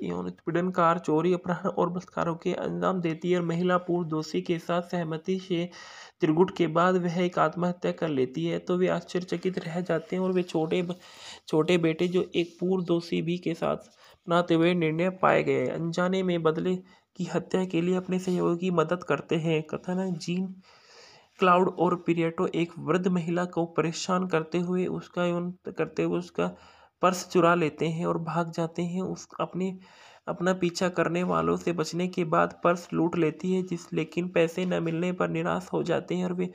कार चोरी अपहरण और बलात्कारों के अंजाम देती है और महिला पूर्व दोषी के साथ सहमति से त्रिगुट के बाद वह एक आत्महत्या कर लेती है तो वे आश्चर्यचकित रह जाते हैं और वे छोटे छोटे बेटे जो एक पूर्व दोषी भी के साथ बनाते हुए निर्णय पाए गए अनजाने में बदले की हत्या के लिए अपने सहयोगी की मदद करते हैं कथानक जीन क्लाउड और पिरेटो एक वृद्ध महिला को परेशान करते हुए उसका करते हुए उसका पर्स चुरा लेते हैं और भाग जाते हैं उस अपने अपना पीछा करने वालों से बचने के बाद पर्स लूट लेती है जिस लेकिन पैसे न मिलने पर निराश हो जाते हैं और वे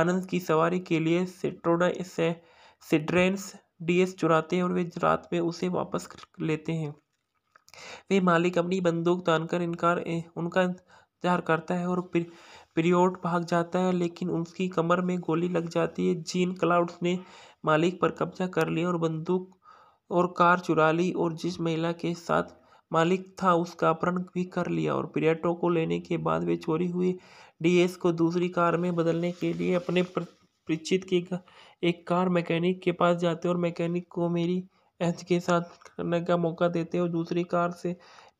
आनंद की सवारी के लिए सिट्रोडा से सिड्रेंस डीएस चुराते हैं और वे रात में उसे वापस लेते हैं वे मालिक अपनी बंदूक तानकर इनकार उनका इंतजार करता है और पिरियोड भाग जाता है लेकिन उसकी कमर में गोली लग जाती है जीन क्लाउड्स ने मालिक पर कब्जा कर लिया और बंदूक और कार चुरा ली और जिस महिला के साथ मालिक था उसका अपहरण भी कर लिया और पर्यटकों को लेने के बाद वे चोरी हुई डीएस को दूसरी कार में बदलने के लिए अपने परिचित के एक कार मैकेनिक के पास जाते और मैकेनिक को मेरी एच के साथ करने का मौका देते हैं और दूसरी कार से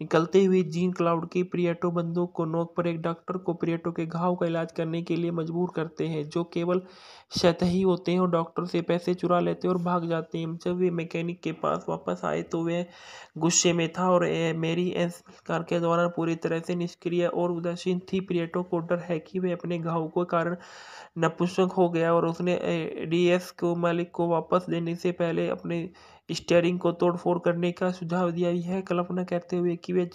निकलते हुए जीन क्लाउड की प्रियटो बंदूक को नोक पर एक डॉक्टर को प्रियटो के घाव का इलाज करने के लिए मजबूर करते हैं जो केवल सतही होते हैं और डॉक्टर से पैसे चुरा लेते हैं और भाग जाते हैं जब वे मैकेनिक के पास वापस आए तो वह गुस्से में था और मेरी एस कार के दौरान पूरी तरह से निष्क्रिय और उदासीन थी प्रियटो को डर है कि वह अपने घाव के कारण नपुंसक हो गया और उसने डी को मालिक को वापस देने से पहले अपने स्टीयरिंग को तोड़फोड़ करने का सुझाव दिया है कल्पना करते हुए कि वे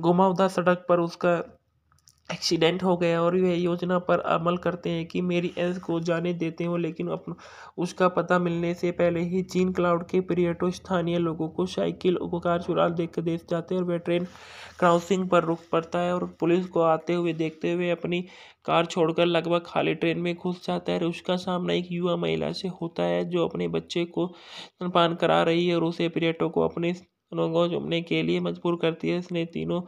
घुमावदार सड़क पर उसका एक्सीडेंट हो गया और वह योजना पर अमल करते हैं कि मेरी एस को जाने देते हो लेकिन अपन उसका पता मिलने से पहले ही चीन क्लाउड के पर्यटक स्थानीय लोगों को साइकिल को कार चुरा देख देख जाते हैं और वह ट्रेन क्रॉसिंग पर रुक पड़ता है और पुलिस को आते हुए देखते हुए अपनी कार छोड़कर लगभग खाली ट्रेन में घुस जाता है और उसका सामना एक युवा महिला से होता है जो अपने बच्चे को स्तनपान करा रही है और उसे पर्यटकों को अपने दोनों को चूमने के लिए मजबूर करती है उसने तीनों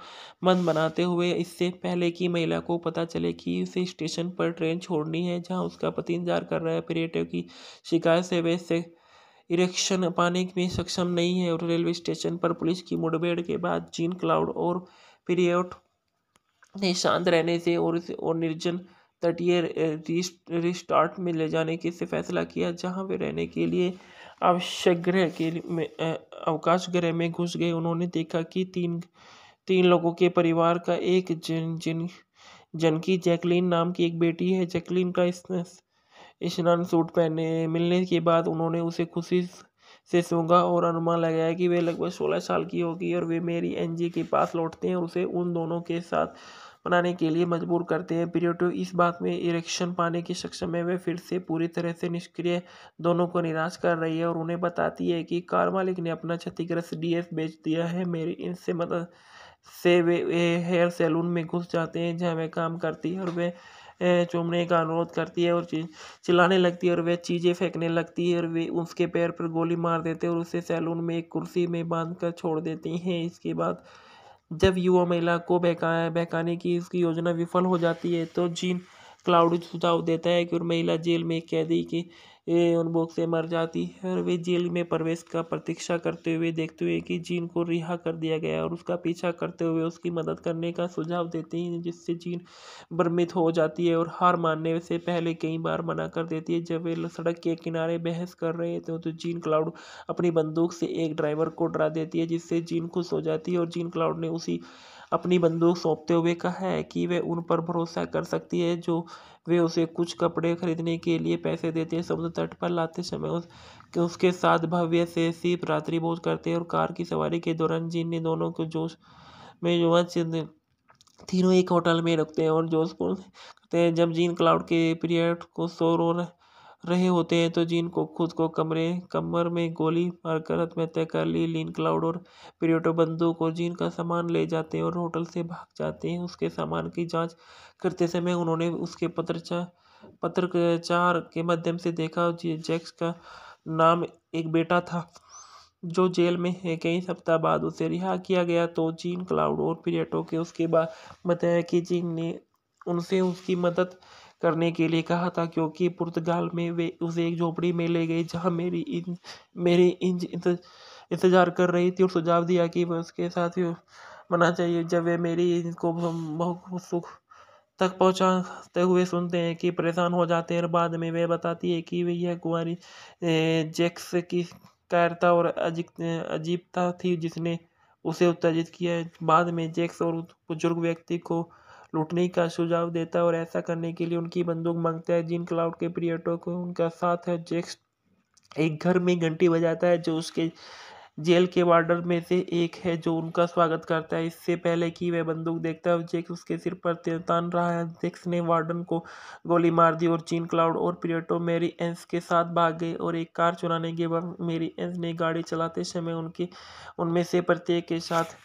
मन बनाते हुए इससे पहले कि महिला को पता चले कि उसे स्टेशन पर ट्रेन छोड़नी है जहाँ उसका पति इंतजार कर रहा है पर्यटक की शिकायत से वे से इरेक्शन पाने में सक्षम नहीं है और रेलवे स्टेशन पर पुलिस की मुठभेड़ के बाद जीन क्लाउड और पीरियड ने शांत रहने से और इसे और निर्जन तटीय रिस्टार्ट में ले जाने के से फैसला किया जहां वे रहने के लिए आवश्यक गृह के में अवकाश गृह में घुस गए उन्होंने देखा कि तीन तीन लोगों के परिवार का एक जिन जिन जनकी जैकलीन नाम की एक बेटी है जैकलीन का स्नान सूट पहने मिलने के बाद उन्होंने उसे खुशी से सूंघा और अनुमान लगाया कि वे लगभग सोलह साल की होगी और वे मेरी एनजी के पास लौटते हैं और उसे उन दोनों के साथ बनाने के लिए मजबूर करते हैं पीरियडो इस बात में इरेक्शन पाने की सक्षम है वे फिर से पूरी तरह से निष्क्रिय दोनों को निराश कर रही है और उन्हें बताती है कि कार मालिक ने अपना क्षतिग्रस्त डीएस बेच दिया है मेरी इनसे मदद से वे हेयर सैलून में घुस जाते हैं जहाँ वह काम करती है और वे चुमने का अनुरोध करती है और चिल्लाने लगती है और वह चीज़ें फेंकने लगती है और वे उसके पैर पर गोली मार देते हैं और उसे सैलून में एक कुर्सी में बांध कर छोड़ देती हैं इसके बाद जब युवा महिला को बहकाए बहकाने की इसकी योजना विफल हो जाती है तो जीन क्लाउड सुझाव देता है कि महिला जेल में कैदी की उन्मूख से मर जाती है और वे जेल में प्रवेश का प्रतीक्षा करते हुए देखते हुए कि जीन को रिहा कर दिया गया और उसका पीछा करते हुए उसकी मदद करने का सुझाव देते हैं जिससे जीन भ्रमित हो जाती है और हार मानने से पहले कई बार मना कर देती है जब वे सड़क के किनारे बहस कर रहे थे तो, तो जीन क्लाउड अपनी बंदूक से एक ड्राइवर को डरा देती है जिससे जीन खुश हो जाती है और जीन क्लाउड ने उसी अपनी बंदूक सौंपते हुए कहा है कि वह उन पर भरोसा कर सकती है जो वे उसे कुछ कपड़े खरीदने के लिए पैसे देते हैं समुद्र तट पर लाते समय उस उसके साथ भव्य से सीप रात्रि भोज करते हैं और कार की सवारी के दौरान जीन ने दोनों को जोश में युवा तीनों एक होटल में रखते हैं और जोशपुर को हैं जब जीन क्लाउड के पीरियड को शोर और रहे होते हैं तो जीन को खुद को कमरे कमर में गोली मारकर आत्महत्या कर ली लीन क्लाउड और पीरियोटो बंदूक और जीन का सामान ले जाते हैं और होटल से भाग जाते हैं उसके सामान की जांच करते समय उन्होंने उसके पत्रचा पत्रचार के माध्यम से देखा जैक्स का नाम एक बेटा था जो जेल में है कई सप्ताह बाद उसे रिहा किया गया तो जीन क्लाउड और पीरियटो के उसके बाद बताया कि जीन ने उनसे उसकी मदद करने के लिए कहा था क्योंकि पुर्तगाल में वे उसे एक झोपड़ी में ले गए जहाँ मेरी इन मेरी इंज इंतज़ार कर रही थी और सुझाव दिया कि मैं उसके साथ ही मना चाहिए जब वे मेरी इंज को बहुत सुख तक पहुँचाते हुए सुनते हैं कि परेशान हो जाते हैं और बाद में वे बताती है कि यह कुंवारी जेक्स की कायरता और अजीब अजीबता थी जिसने उसे उत्तेजित किया बाद में जेक्स और बुजुर्ग व्यक्ति को लूटने का सुझाव देता है और ऐसा करने के लिए उनकी बंदूक मांगता है जिन क्लाउड के पर्यटकों को उनका साथ है जेक्स एक घर में घंटी बजाता है जो उसके जेल के वार्डर में से एक है जो उनका स्वागत करता है इससे पहले कि वह बंदूक देखता है जेक्स उसके सिर पर तान रहा है जेक्स ने वार्डन को गोली मार दी और चीन क्लाउड और पिरियटो मेरी एंस के साथ भाग गए और एक कार चुराने के बाद मेरी एंस ने गाड़ी चलाते समय उनके उनमें से प्रत्येक के साथ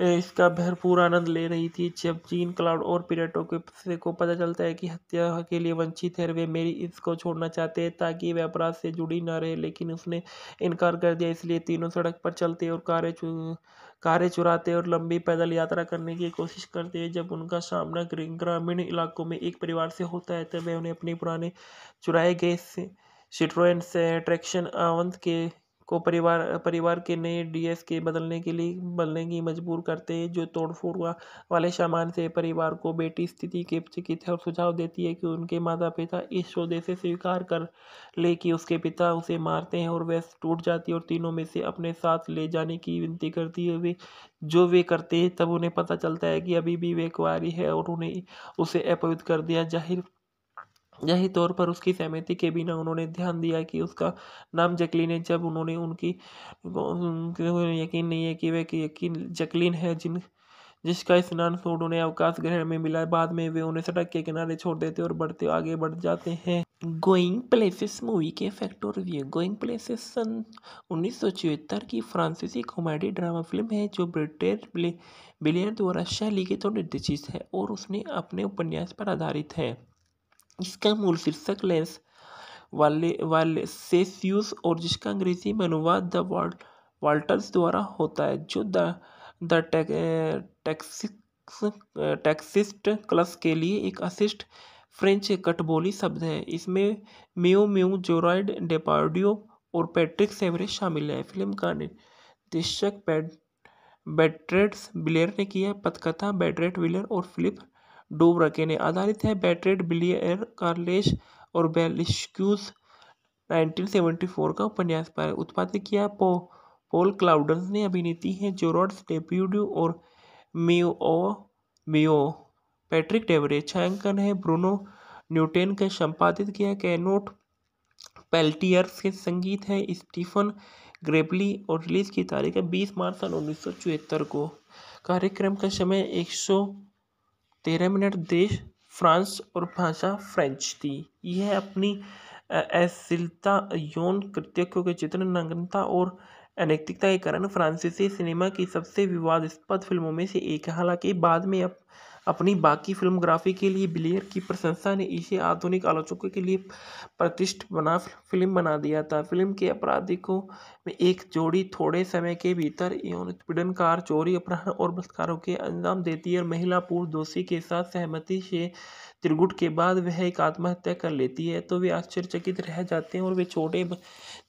इसका भरपूर आनंद ले रही थी जब जीन क्लाउड और पिरेटो के को पता चलता है कि हत्या के लिए वंचित है वे मेरी इसको छोड़ना चाहते हैं ताकि वे अपराध से जुड़ी न रहे लेकिन उसने इनकार कर दिया इसलिए तीनों सड़क पर चलते और कारें चु कारें चुराते और लंबी पैदल यात्रा करने की कोशिश करते हैं जब उनका सामना ग्रामीण इलाकों में एक परिवार से होता है तब वे उन्हें अपने पुराने चुराए गए सिट्रोन से ट्रैक्शन आवंत के को परिवार परिवार के नए डीएस के बदलने के लिए बदलने की मजबूर करते हैं जो तोड़फोड़ वाले सामान से परिवार को बेटी स्थिति के चिकित्सा सुझाव देती है कि उनके माता पिता इस सौदे से स्वीकार कर ले कि उसके पिता उसे मारते हैं और वह टूट जाती है और तीनों में से अपने साथ ले जाने की विनती करती है वे जो वे करते हैं तब उन्हें पता चलता है कि अभी भी वे कुआरी है और उन्हें उसे अपवित कर दिया जाहिर यही तौर पर उसकी सहमति के बिना उन्होंने ध्यान दिया कि उसका नाम जैकलीन है जब उन्होंने उनकी यकीन नहीं है कि वह यकीन जैकलीन है जिन जिसका स्नान सूर्य उन्हें अवकाश ग्रहण में मिला बाद में वे उन्हें सड़क के किनारे छोड़ देते और बढ़ते आगे बढ़ जाते हैं गोइंग प्लेसेस मूवी के फैक्ट और रिव्यू गोइंग प्लेसेस सन उन्नीस सौ की फ्रांसीसी कॉमेडी ड्रामा फिल्म है जो ब्रिटेन बिलियर द्वारा शैली के तो निर्देशित है और उसने अपने उपन्यास पर आधारित है इसका मूल शीर्षक लेंस वाले वाले सेस्यूस और जिसका अंग्रेजी में अनुवाद द वाल वाल्टर्स द्वारा होता है जो द द टैक्सिक्स टैक्सिस्ट क्लस के लिए एक अशिष्ट फ्रेंच कटबोली शब्द है इसमें म्यू म्यू जोराइड डेपार्डियो और पैट्रिक सेवरे शामिल हैं फिल्म का निर्देशक बैट्रेट्स बिलेर ने किया पथकथा बैट्रेट विलर और फिलिप डोबरके ने आधारित है बैटरेट बिलियर कार्लेस और बेलिस्क्यूस 1974 का उपन्यास पर उत्पादित किया पो पोल क्लाउडन्स ने अभिनेती हैं जोरॉड्स डेब्यूड्यू और मियो मियो पैट्रिक डेवरे छायांकन है ब्रूनो न्यूटेन का संपादित किया कैनोट पेल्टियर्स के संगीत है स्टीफन ग्रेबली और रिलीज की तारीख है बीस मार्च सन उन्नीस को कार्यक्रम का समय एक सौ तेरह मिनट देश फ्रांस और भाषा फ्रेंच थी यह अपनी अश्लीलता यौन कृत्यों के चित्र नग्नता और अनैतिकता के कारण फ्रांसीसी सिनेमा की सबसे विवादास्पद फिल्मों में से एक है हालांकि बाद में अपनी बाकी फिल्मोग्राफी के लिए ब्लेयर की प्रशंसा ने इसे आधुनिक आलोचकों के लिए प्रतिष्ठित बना फिल्म बना दिया था फिल्म के अपराधिकों में एक जोड़ी थोड़े समय के भीतर यौन कार चोरी अपहरण और बलात्कारों के अंजाम देती है और महिला पूर्व दोषी के साथ सहमति से त्रिगुट के बाद वह एक आत्महत्या कर लेती है तो वे आश्चर्यचकित रह जाते हैं और वे छोटे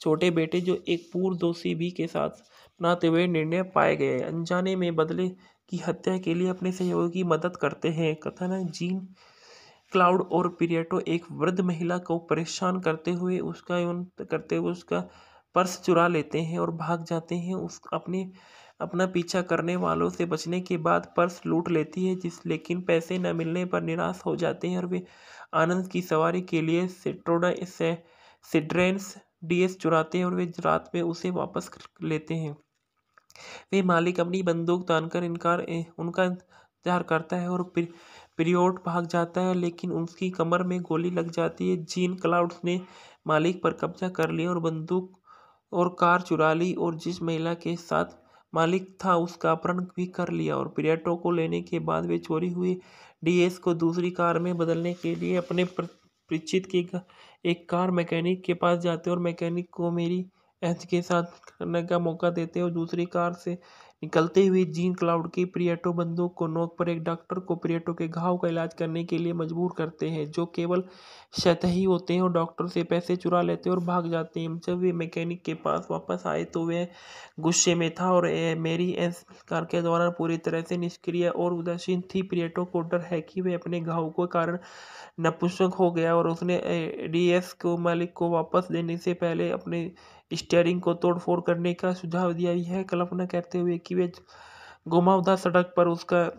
छोटे बेटे जो एक पूर्व दोषी भी के साथ बनाते हुए निर्णय पाए गए अनजाने में बदले की हत्या के लिए अपने सहयोगियों की मदद करते हैं कथानक जीन क्लाउड और पीरियटो एक वृद्ध महिला को परेशान करते हुए उसका करते हुए उसका पर्स चुरा लेते हैं और भाग जाते हैं उस अपने अपना पीछा करने वालों से बचने के बाद पर्स लूट लेती है जिस लेकिन पैसे न मिलने पर निराश हो जाते हैं और वे आनंद की सवारी के लिए सिट्रोडा से सिड्रेंस डीएस चुराते हैं और वे रात में उसे वापस लेते हैं वे मालिक अपनी बंदूक तानकर इनकार उनका इंतजार करता है और पिरियोड भाग जाता है लेकिन उसकी कमर में गोली लग जाती है जीन क्लाउड्स ने मालिक पर कब्जा कर लिया और बंदूक और कार चुरा ली और जिस महिला के साथ मालिक था उसका अपहरण भी कर लिया और पर्यटकों को लेने के बाद वे चोरी हुई डीएस को दूसरी कार में बदलने के लिए अपने परिचित के एक कार मैकेनिक के पास जाते और मैकेनिक को मेरी एच के साथ करने का मौका देते हैं और दूसरी कार से निकलते हुए जीन क्लाउड के प्रियटो बंदूक को नोक पर एक डॉक्टर को प्रियटो के घाव का इलाज करने के लिए मजबूर करते हैं जो केवल सतही होते हैं और डॉक्टर से पैसे चुरा लेते हैं और भाग जाते हैं जब वे मैकेनिक के पास वापस आए तो वह गुस्से में था और मेरी एस कार के दौरान पूरी तरह से निष्क्रिय और उदासीन थी प्रियटो को डर है कि वे अपने घाव के कारण नपुंसक हो गया और उसने डी एस को मालिक को वापस देने से पहले अपने स्टीयरिंग को तोड़फोड़ करने का सुझाव दिया है कल्पना करते हुए कि वे घुमावदार सड़क पर उसका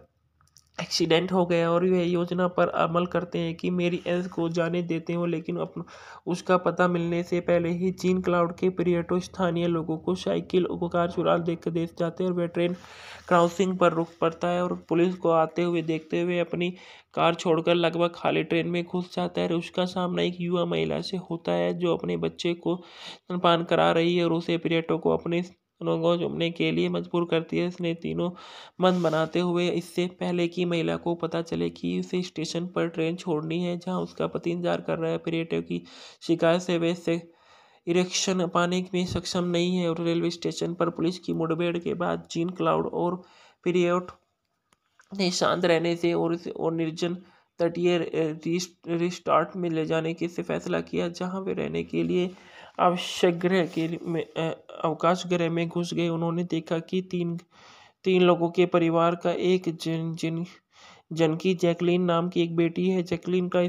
एक्सीडेंट हो गया और वह योजना पर अमल करते हैं कि मेरी एस को जाने देते हो लेकिन अपन उसका पता मिलने से पहले ही चीन क्लाउड के पर्यटक स्थानीय लोगों को साइकिल कार चुरा देख देख जाते हैं और वह ट्रेन क्राउसिंग पर रुक पड़ता है और पुलिस को आते हुए देखते हुए अपनी कार छोड़कर लगभग खाली ट्रेन में घुस जाता है और उसका सामना एक युवा महिला से होता है जो अपने बच्चे को स्तनपान करा रही है और उसे पर्यटकों को अपने दोनों को चूमने के लिए मजबूर करती है इसने तीनों मन बनाते हुए इससे पहले कि महिला को पता चले कि उसे स्टेशन पर ट्रेन छोड़नी है जहां उसका पति इंतजार कर रहा है पर्यटक की शिकायत से वे से इरेक्शन पाने में सक्षम नहीं है और रेलवे स्टेशन पर पुलिस की मुठभेड़ के बाद जीन क्लाउड और पीरियड ने शांत रहने से और और निर्जन तटीय रिस्टार्ट में ले जाने के से फैसला किया जहां वे रहने के लिए आवश्यक गृह के में अवकाश गृह में घुस गए उन्होंने देखा कि तीन तीन लोगों के परिवार का एक जिन जिन जन की जैकलीन नाम की एक बेटी है जैकलीन का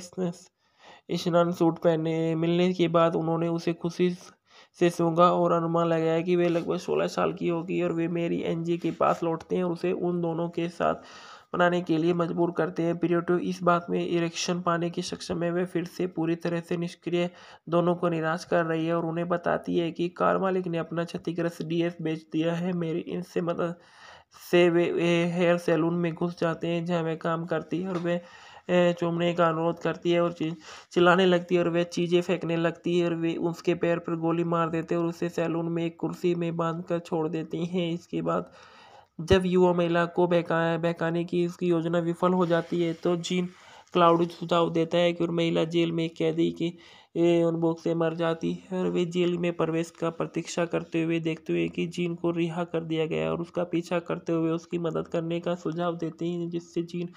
स्नान सूट पहने मिलने के बाद उन्होंने उसे खुशी से सूंघा और अनुमान लगाया कि वे लगभग सोलह साल की होगी और वे मेरी एनजी के पास लौटते हैं और उसे उन दोनों के साथ बनाने के लिए मजबूर करते हैं पीरियडो इस बात में इरेक्शन पाने की सक्षम है वे फिर से पूरी तरह से निष्क्रिय दोनों को निराश कर रही है और उन्हें बताती है कि कार मालिक ने अपना क्षतिग्रस्त डीएस बेच दिया है मेरी इनसे मदद से वे, हेयर सैलून में घुस जाते हैं जहाँ वह काम करती है और वे चूमने का अनुरोध करती है और चिल्लाने लगती है और वह चीज़ें फेंकने लगती है और वे उसके पैर पर गोली मार देते हैं और उसे सैलून में एक कुर्सी में बांध कर छोड़ देती हैं इसके बाद जब युवा महिला को बहका बहकाने की इसकी योजना विफल हो जाती है तो जीन क्लाउड सुझाव देता है कि महिला जेल में कैदी की उन्मूख से मर जाती है और वे जेल में प्रवेश का प्रतीक्षा करते हुए देखते हुए कि जीन को रिहा कर दिया गया और उसका पीछा करते हुए उसकी मदद करने का सुझाव देते हैं जिससे जीन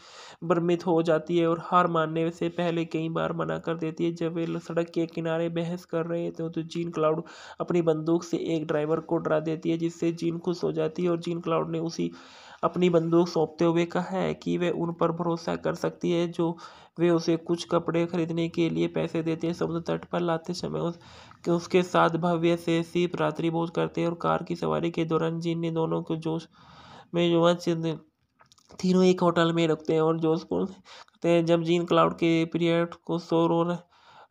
भ्रमित हो जाती है और हार मानने से पहले कई बार मना कर देती है जब वे सड़क के किनारे बहस कर रहे थे तो जीन क्लाउड अपनी बंदूक से एक ड्राइवर को डरा देती है जिससे जीन खुश हो जाती है और जीन क्लाउड ने उसी अपनी बंदूक सौंपते हुए कहा है कि वह उन पर भरोसा कर सकती है जो वे उसे कुछ कपड़े खरीदने के लिए पैसे देते हैं समुद्र तट पर लाते समय उस उसके साथ भव्य से सीप रात्रि भोज करते हैं और कार की सवारी के दौरान जिन ने दोनों को जोश में युवा तीनों एक होटल में रखते हैं और जोश को हैं जब जीन क्लाउड के पीरियड को शोर और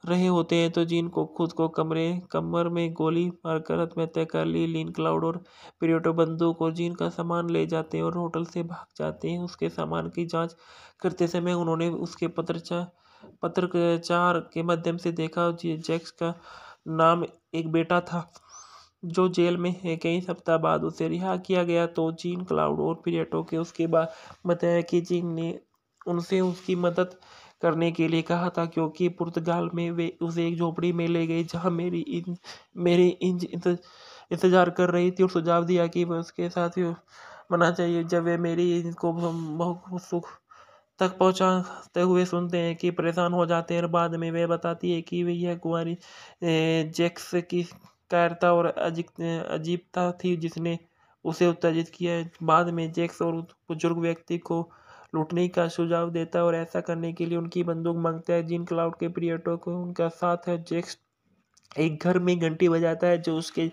रहे होते हैं तो जीन को खुद को कमरे कमर में गोली मारकर आत्महत्या कर ली लीन क्लाउड और पिरियोटो बंदूक और जीन का सामान ले जाते हैं और होटल से भाग जाते हैं उसके सामान की जांच करते समय उन्होंने उसके पत्रचा पत्रचार के माध्यम से देखा जैक्स का नाम एक बेटा था जो जेल में है कई सप्ताह बाद उसे रिहा किया गया तो जीन क्लाउड और पीरियटो के उसके बाद बताया कि जीन ने उनसे उसकी मदद करने के लिए कहा था क्योंकि पुर्तगाल में वे उसे एक झोपड़ी में ले गए जहाँ मेरी इन मेरी इंज इंतज़ार कर रही थी और सुझाव दिया कि मैं उसके साथ ही मना चाहिए जब वे मेरी इंज को बहुत सुख तक पहुँचाते हुए सुनते हैं कि परेशान हो जाते हैं और बाद में वे बताती है कि वे यह कुंवारी जैक्स की कायरता और अजीब अजीबता थी जिसने उसे उत्तेजित किया बाद में जैक्स और बुजुर्ग व्यक्ति को लूटने का सुझाव देता है और ऐसा करने के लिए उनकी बंदूक मांगता है जिन क्लाउड के पर्यटकों को उनका साथ है जेक्स एक घर में घंटी बजाता है जो उसके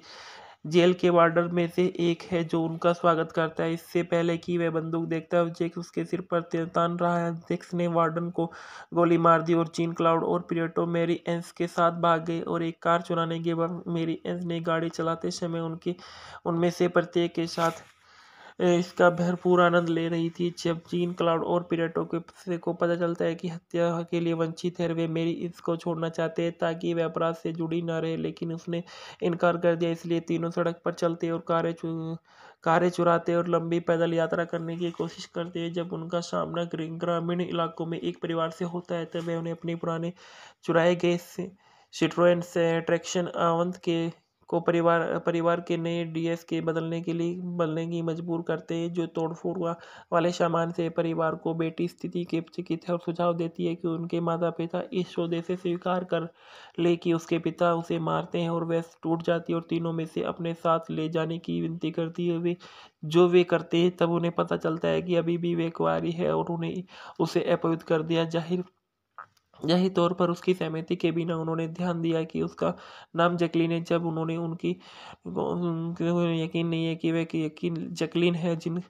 जेल के वार्डर में से एक है जो उनका स्वागत करता है इससे पहले कि वह बंदूक देखता है जेक्स उसके सिर पर तान रहा है जेक्स ने वार्डन को गोली मार दी और चीन क्लाउड और पिरेटो मेरी एंस के साथ भाग गए और एक कार चुराने के बाद मेरी एंस ने गाड़ी चलाते समय उनके उनमें से प्रत्येक के साथ इसका भरपूर आनंद ले रही थी जब जीन क्लाउड और पिरेटो के को पता चलता है कि हत्या के लिए वंचित है वे मेरी इसको छोड़ना चाहते हैं ताकि वे अपराध से जुड़ी न रहे लेकिन उसने इनकार कर दिया इसलिए तीनों सड़क पर चलते और कारें चु कारें चुराते और लंबी पैदल यात्रा करने की कोशिश करते हैं जब उनका सामना ग्रामीण इलाकों में एक परिवार से होता है तब वे उन्हें अपने पुराने चुराए गए सिट्रोन से ट्रैक्शन आवंत के को परिवार परिवार के नए डीएस के बदलने के लिए बदलने की मजबूर करते हैं जो तोड़फोड़ वाले सामान से परिवार को बेटी स्थिति के चिकित्सा और सुझाव देती है कि उनके माता पिता इस सौदे से स्वीकार कर ले कि उसके पिता उसे मारते हैं और वह टूट जाती है और तीनों में से अपने साथ ले जाने की विनती करती है वे जो वे करते हैं तब उन्हें पता चलता है कि अभी भी वे कुआरी है और उन्हें उसे अपवित कर दिया जाहिर यही तौर पर उसकी सहमति के बिना उन्होंने ध्यान दिया कि उसका नाम जैकलीन है जब उन्होंने उनकी यकीन नहीं है कि वह यकीन जैकलीन है जिन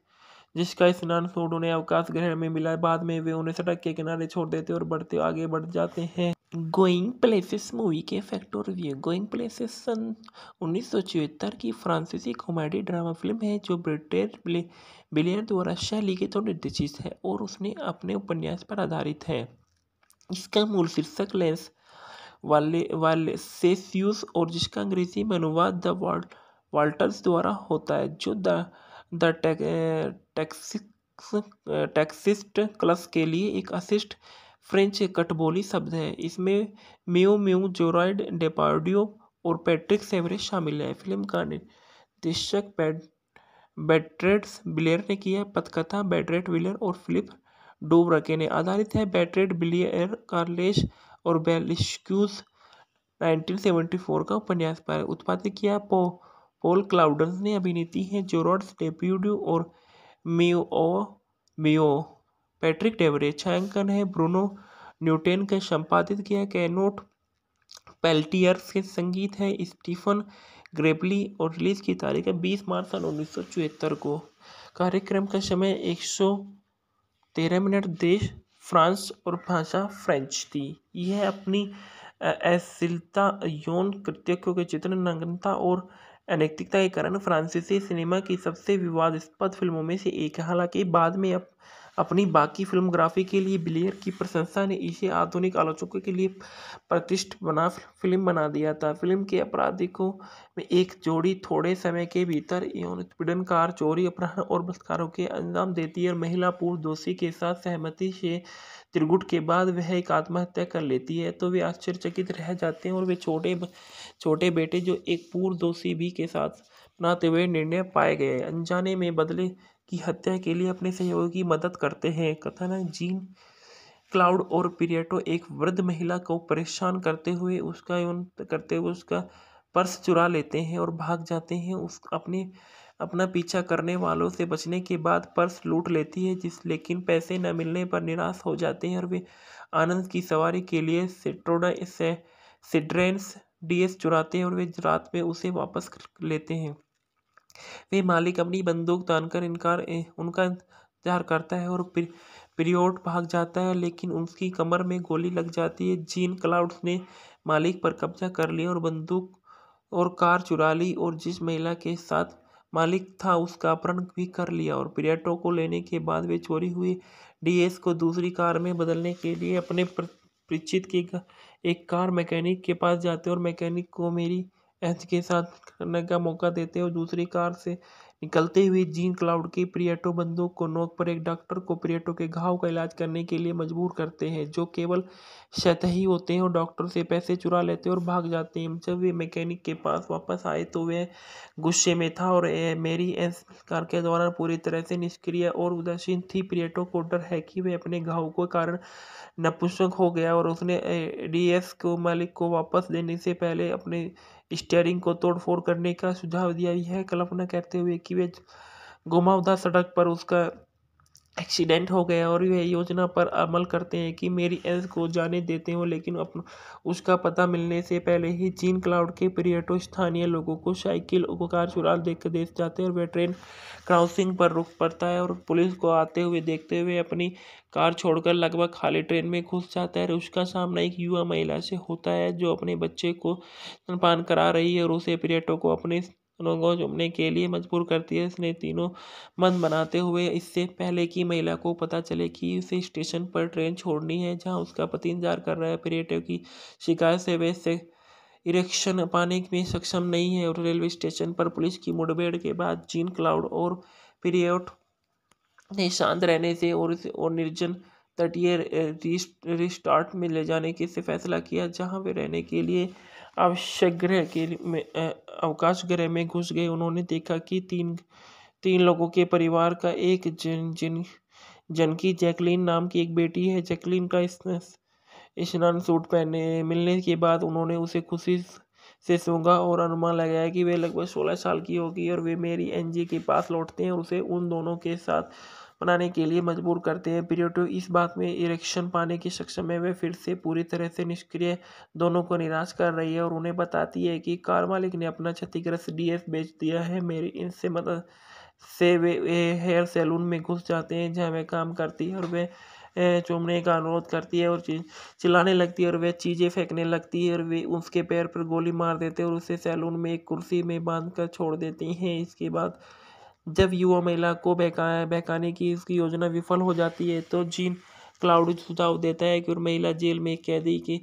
जिसका स्नान सूर्य उन्हें अवकाश ग्रहण में मिला बाद में वे उन्हें सड़क के किनारे छोड़ देते और बढ़ते आगे बढ़ जाते हैं गोइंग प्लेसेस मूवी के फैक्ट और रिव्यू गोइंग प्लेसेस सन उन्नीस की फ्रांसीसी कॉमेडी ड्रामा फिल्म है जो ब्रिटेन बिलियर द्वारा शैली के तो निर्देशित है और उसने अपने उपन्यास पर आधारित है इसका मूल शीर्षक लेंस वाले वाले सेस्यूस और जिसका अंग्रेजी में अनुवाद द वर्ल्ड वाल्टर्स द्वारा होता है जो द द टैक्सिक्स टैक्सिस्ट क्लस के लिए एक अशिष्ट फ्रेंच कटबोली शब्द है इसमें मेो म्यू जोराइड डेपार्डियो और पैट्रिक सेवरे शामिल हैं फिल्म का निर्देशक बैट्रेट्स बिलेर ने किया पथकथा बेटरेट विलर और फिलिप डूब रखे ने आधारित है बैटरेट बिलियर कार्लेश और बेलिस्क्यूज 1974 का उपन्यास पर उत्पादित किया पो पोल क्लाउडन ने अभिनेती हैं जोरॉड्स डेब्यूड्यू और मियो मियो पैट्रिक डेवरे छायांकन है ब्रूनो न्यूटेन का संपादित किया कैनोट पेल्टियर्स के संगीत है स्टीफन ग्रेबली और रिलीज की तारीख है बीस मार्च सन उन्नीस को कार्यक्रम का समय एक सौ तेरह मिनट देश फ्रांस और भाषा फ्रेंच थी यह अपनी अश्लीलता यौन कृत्यों के चित्र नग्नता और अनैतिकता के कारण फ्रांसीसी सिनेमा की सबसे विवादास्पद फिल्मों में से एक है हालांकि बाद में अपनी बाकी फिल्मोग्राफी के लिए ब्लेयर की प्रशंसा ने इसे आधुनिक आलोचकों के लिए प्रतिष्ठित बना फिल्म बना दिया था फिल्म के अपराधिकों में एक जोड़ी थोड़े समय के भीतर यौन उत्पीड़न कार चोरी अपहरण और बलात्कारों के अंजाम देती है और महिला पूर्व दोषी के साथ सहमति से त्रिगुट के बाद वह एक आत्महत्या कर लेती है तो वे आश्चर्यचकित रह जाते हैं और वे छोटे छोटे बेटे जो एक पूर्व दोषी भी के साथ बनाते हुए निर्णय पाए गए अनजाने में बदले की हत्या के लिए अपने सहयोगी की मदद करते हैं कथानक जीन क्लाउड और पिरियटो एक वृद्ध महिला को परेशान करते हुए उसका करते हुए उसका पर्स चुरा लेते हैं और भाग जाते हैं उस अपने अपना पीछा करने वालों से बचने के बाद पर्स लूट लेती है जिस लेकिन पैसे न मिलने पर निराश हो जाते हैं और वे आनंद की सवारी के लिए सिट्रोडा से सिड्रेंस डीएस चुराते हैं और वे रात में उसे वापस लेते हैं वे मालिक अपनी बंदूक तानकर इनकार उनका इंतज़ार करता है और पीरियोड भाग जाता है लेकिन उसकी कमर में गोली लग जाती है जीन क्लाउड्स ने मालिक पर कब्जा कर लिया और बंदूक और कार चुरा ली और जिस महिला के साथ मालिक था उसका अपहरण भी कर लिया और पर्यटकों को लेने के बाद वे चोरी हुए डीएस को दूसरी कार में बदलने के लिए अपने परिचित के एक कार मैकेनिक के पास जाते और मैकेनिक को मेरी एच के साथ करने का मौका देते हैं और दूसरी कार से निकलते हुए जीन क्लाउड की प्रियटो बंदूक को नोक पर एक डॉक्टर को प्रियटो के घाव का इलाज करने के लिए मजबूर करते हैं जो केवल सतही होते हैं और डॉक्टर से पैसे चुरा लेते हैं और भाग जाते हैं जब वे मैकेनिक के पास वापस आए तो वह गुस्से में था और मेरी एस कार के दौरान पूरी तरह से निष्क्रिय और उदासीन थी प्रियटो को डर है कि वह अपने घाव के कारण नपुंसक हो गया और उसने डी को मालिक को वापस देने से पहले अपने स्टीयरिंग को तोड़फोड़ करने का सुझाव दिया है कल्पना करते हुए कि वे घुमावदार सड़क पर उसका एक्सीडेंट हो गया और वह योजना पर अमल करते हैं कि मेरी एस को जाने देते हो लेकिन अपन उसका पता मिलने से पहले ही चीन क्लाउड के पर्यटक स्थानीय लोगों को साइकिल उपकार चुरा देख देख जाते हैं और वह ट्रेन क्रॉसिंग पर रुक पड़ता है और पुलिस को आते हुए देखते हुए अपनी कार छोड़कर लगभग खाली ट्रेन में घुस जाता है और उसका सामना एक युवा महिला से होता है जो अपने बच्चे को स्तनपान करा रही है और उसे पर्यटकों को अपने दोनों को चूमने के लिए मजबूर करती है इसलिए तीनों मन बनाते हुए इससे पहले कि महिला को पता चले कि उसे स्टेशन पर ट्रेन छोड़नी है जहां उसका पति इंतजार कर रहा है पर्यटक की शिकायत से वे से इरेक्शन पाने में सक्षम नहीं है और रेलवे स्टेशन पर पुलिस की मुठभेड़ के बाद जीन क्लाउड और पीरियड ने शांत रहने से और इस और निर्जन तटीय रिस्टार्ट में ले जाने के से फैसला किया जहां वे रहने के लिए आवश्यक गृह के में अवकाश गृह में घुस गए उन्होंने देखा कि तीन तीन लोगों के परिवार का एक जिन जिन जन की जैकलीन नाम की एक बेटी है जैकलीन का स्नान सूट पहने मिलने के बाद उन्होंने उसे खुशी से सूंघा और अनुमान लगाया कि वे लगभग सोलह साल की होगी और वे मेरी एनजी के पास लौटते हैं और उसे उन दोनों के साथ बनाने के लिए मजबूर करते हैं पीरियोटो इस बात में इरेक्शन पाने की सक्षम है वह फिर से पूरी तरह से निष्क्रिय दोनों को निराश कर रही है और उन्हें बताती है कि कार मालिक ने अपना क्षतिग्रस्त डीएस बेच दिया है मेरी इनसे मदद से वे, वे हेयर सैलून में घुस जाते हैं जहाँ वह काम करती है और वे चूमने का अनुरोध करती है और चिल्लाने लगती है और वह चीज़ें फेंकने लगती है और वे उसके पैर पर गोली मार देते हैं और उसे सैलून में एक कुर्सी में बांध कर छोड़ देती हैं इसके बाद जब युवा महिला को बहका बहकाने की इसकी योजना विफल हो जाती है तो जीन क्लाउड सुझाव देता है कि महिला जेल में कैदी की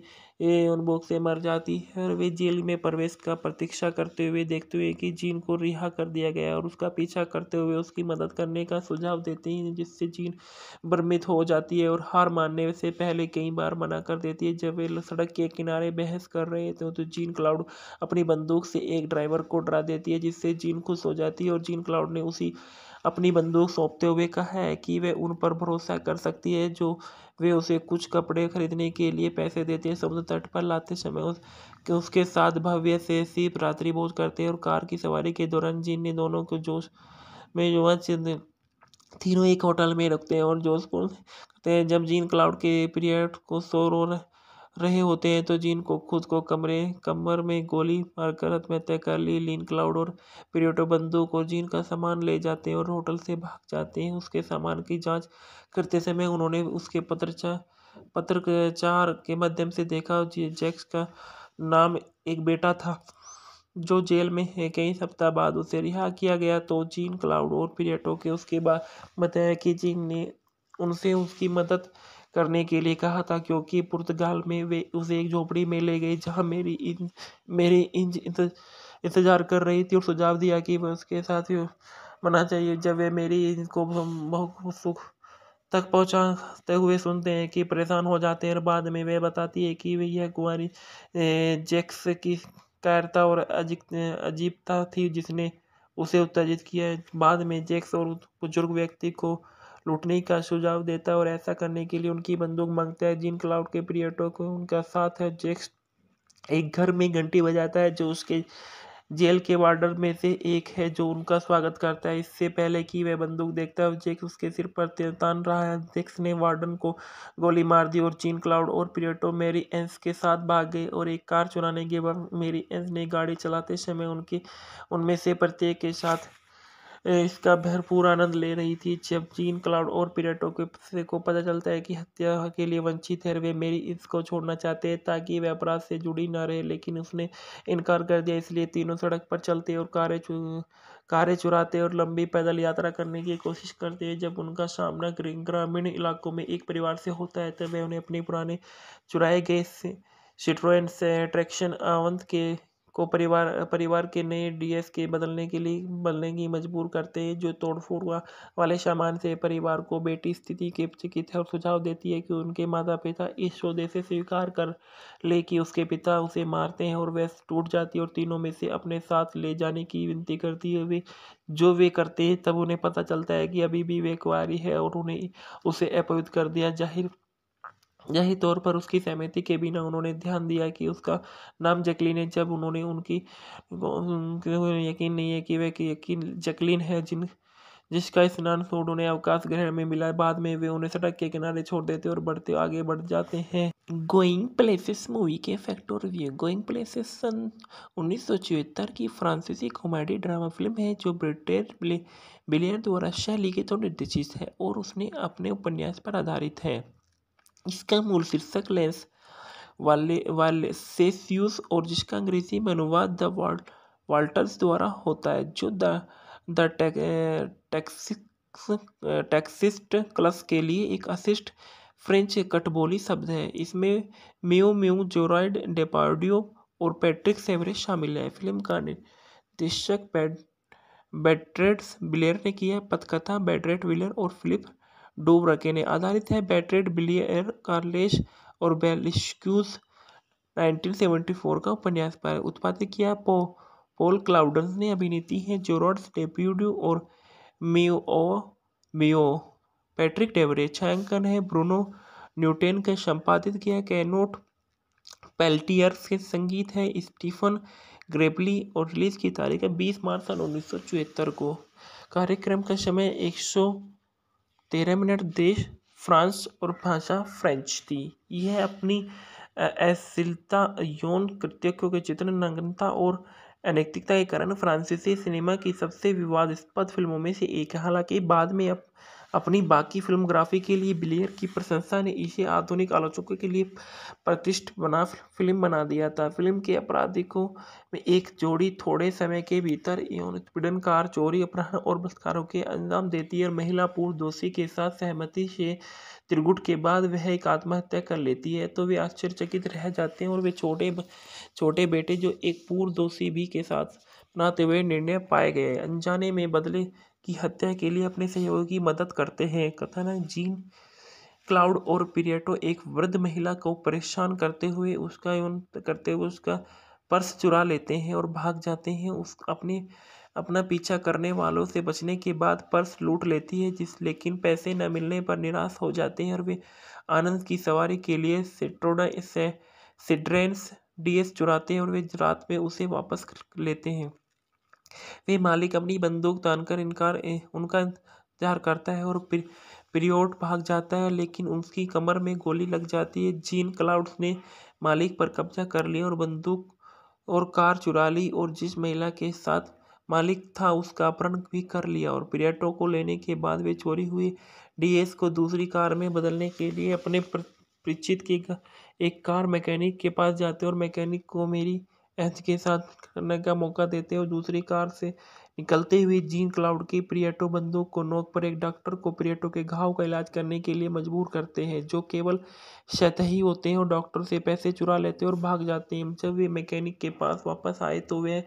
उन्मुख से मर जाती है और वे जेल में प्रवेश का प्रतीक्षा करते हुए देखते हुए कि जीन को रिहा कर दिया गया और उसका पीछा करते हुए उसकी मदद करने का सुझाव देते हैं जिससे जीन भ्रमित हो जाती है और हार मानने से पहले कई बार मना कर देती है जब वे सड़क के किनारे बहस कर रहे थे तो जीन क्लाउड अपनी बंदूक से एक ड्राइवर को डरा देती है जिससे जीन खुश हो जाती है और जीन क्लाउड ने उसी अपनी बंदूक सौंपते हुए कहा है कि वह उन पर भरोसा कर सकती है जो वे उसे कुछ कपड़े खरीदने के लिए पैसे देते हैं समुद्र तट पर लाते समय उस उसके साथ भव्य से सीप रात्रि भोज करते हैं और कार की सवारी के दौरान जिन ने दोनों को जोश में युवा तीनों एक होटल में रखते हैं और जोशपुर करते हैं जब जीन क्लाउड के पीरियड को शोर और रहे होते हैं तो जीन को खुद को कमरे कमर में गोली मारकर आत्महत्या कर ली लीन क्लाउड और पिरियोटो बंदूक और जीन का सामान ले जाते हैं और होटल से भाग जाते हैं उसके सामान की जांच करते समय उन्होंने उसके पत्रचा पत्रचार के माध्यम से देखा जैक्स का नाम एक बेटा था जो जेल में है कई सप्ताह बाद उसे रिहा किया गया तो जीन क्लाउड और पीरियटो के उसके बाद बताया कि जीन ने उनसे उसकी मदद करने के लिए कहा था क्योंकि पुर्तगाल में वे उसे एक झोपड़ी में ले गई जहाँ मेरी इंज मेरी इंज इंतजार कर रही थी और सुझाव दिया कि वह उसके साथ ही मना चाहिए जब वे मेरी इंज को बहुत सुख तक पहुँचाते हुए सुनते हैं कि परेशान हो जाते हैं और बाद में वे बताती है कि यह कुंवारी जैक्स की कायरता और अजीबता थी जिसने उसे उत्तेजित किया बाद में जैक्स और बुजुर्ग व्यक्ति को लूटने का सुझाव देता है और ऐसा करने के लिए उनकी बंदूक मांगता है जिन क्लाउड के प्रियटों को उनका साथ है जेक्स एक घर में घंटी बजाता है जो उसके जेल के वार्डर में से एक है जो उनका स्वागत करता है इससे पहले कि वह बंदूक देखता है जेक्स उसके सिर पर तान रहा है जेक्स ने वार्डन को गोली मार दी और जीन क्लाउड और पिरेटो मेरी एंस के साथ भाग गए और एक कार चुराने के बाद मेरी एंस ने गाड़ी चलाते समय उनके उनमें से प्रत्येक के साथ इसका भरपूर आनंद ले रही थी जब जीन क्लाउड और पिरेटो के को पता चलता है कि हत्या के लिए वंचित है वे मेरी इसको छोड़ना चाहते हैं ताकि वे अपराध से जुड़ी न रहे लेकिन उसने इनकार कर दिया इसलिए तीनों सड़क पर चलते और कारें कारें चुराते और लंबी पैदल यात्रा करने की कोशिश करते हैं जब उनका सामना ग्रामीण इलाकों में एक परिवार से होता है तब वे उन्हें अपने पुराने चुराए गए सिट्रोन से ट्रैक्शन आवंत के को परिवार परिवार के नए डी एस के बदलने के लिए बदलने की मजबूर करते हैं जो तोड़फोड़ वाले सामान से परिवार को बेटी स्थिति के चिकित और सुझाव देती है कि उनके माता पिता इस सौदे से स्वीकार कर ले कि उसके पिता उसे मारते हैं और वह टूट जाती है और तीनों में से अपने साथ ले जाने की विनती करती है वे जो वे करते हैं तब उन्हें पता चलता है कि अभी भी वे कुआरी है और उन्हें उसे अपवित कर दिया जाहिर यही तौर पर उसकी सहमति के बिना उन्होंने ध्यान दिया कि उसका नाम जैकलीन है जब उन्होंने उनकी यकीन नहीं है कि वह यकीन जैकलीन है जिन जिसका स्नान सूर्य उन्हें अवकाश ग्रहण में मिला बाद में वे उन्हें सड़क के किनारे छोड़ देते और बढ़ते आगे बढ़ जाते हैं गोइंग प्लेसेस मूवी के फैक्ट और रिव्यू गोइंग प्लेसेस सन उन्नीस की फ्रांसीसी कॉमेडी ड्रामा फिल्म है जो ब्रिटेन बिलियर द्वारा शैली के तो निर्देशित है और उसने अपने उपन्यास पर आधारित है इसका मूल शीर्षक लेंस वाले वाले सेस्यूस और जिसका अंग्रेजी में अनुवाद द वाल्टर्स द्वारा होता है जो द द टैक्सिस्ट क्लस के लिए एक अशिष्ट फ्रेंच कटबोली शब्द है इसमें मेो म्यू जोराइड डेपार्डियो और पैट्रिक सेवरे शामिल हैं फिल्म का निर्देशक बैट्रेट्स बिलेर ने किया पथकथा बैड्रेट विलर और फिलिप डूब रखे ने आधारित है बैटरेट बिलियर कार्लेश और बेलिस्क्यूज 1974 का उपन्यास पर उत्पादित किया पो पोल क्लाउडन्स ने अभिनेती हैं जोरॉड्स डेप्यूड्यू और मेओ मेओ पैट्रिक डेवरे छायांकन है ब्रूनो न्यूटेन का संपादित किया कैनोट पेल्टियर्स के संगीत है स्टीफन ग्रेबली और रिलीज की तारीख है बीस मार्च सन उन्नीस को कार्यक्रम का समय एक सौ तेरह मिनट देश फ्रांस और भाषा फ्रेंच थी यह अपनी अश्लीलता यौन कृत्यों के चित्र नग्नता और अनैतिकता के कारण फ्रांसीसी सिनेमा की सबसे विवादास्पद फिल्मों में से एक है हालांकि बाद में अपनी बाकी फिल्मोग्राफी के लिए ब्लेयर की प्रशंसा ने इसे आधुनिक आलोचकों के लिए प्रतिष्ठित बना फिल्म बना दिया था फिल्म के अपराधिकों में एक जोड़ी थोड़े समय के भीतर यौन उत्पीड़न कार चोरी अपहरण और बलात्कारों के अंजाम देती है और महिला पूर्व दोषी के साथ सहमति से त्रिगुट के बाद वह एक आत्महत्या कर लेती है तो वे आश्चर्यचकित रह जाते हैं और वे छोटे छोटे बेटे जो एक पूर्व दोषी भी के साथ अपनाते हुए निर्णय पाए गए अनजाने में बदले की हत्या के लिए अपने सहयोगी की मदद करते हैं है जीन क्लाउड और पिरेटो एक वृद्ध महिला को परेशान करते हुए उसका यौन करते हुए उसका पर्स चुरा लेते हैं और भाग जाते हैं उस अपने अपना पीछा करने वालों से बचने के बाद पर्स लूट लेती है जिस लेकिन पैसे न मिलने पर निराश हो जाते हैं और वे आनंद की सवारी के लिए सिट्रोडा से सिड्रेंस डीएस चुराते हैं और वे रात में उसे वापस लेते हैं वे मालिक अपनी बंदूक तानकर इनकार उनका इंतजार करता है और पीरियोड भाग जाता है लेकिन उसकी कमर में गोली लग जाती है जीन क्लाउड्स ने मालिक पर कब्जा कर लिया और बंदूक और कार चुरा ली और जिस महिला के साथ मालिक था उसका अपहरण भी कर लिया और प्रियटो को लेने के बाद वे चोरी हुई डीएस को दूसरी कार में बदलने के लिए अपने परिचित के एक कार मैकेनिक के पास जाते और मैकेनिक को मेरी एच के साथ करने का मौका देते हैं और दूसरी कार से निकलते हुए जीन क्लाउड की प्रियटो बंदूक को नोक पर एक डॉक्टर को प्रियटो के घाव का इलाज करने के लिए मजबूर करते हैं जो केवल सतही होते हैं और डॉक्टर से पैसे चुरा लेते हैं और भाग जाते हैं जब वे मैकेनिक के पास वापस आए तो वह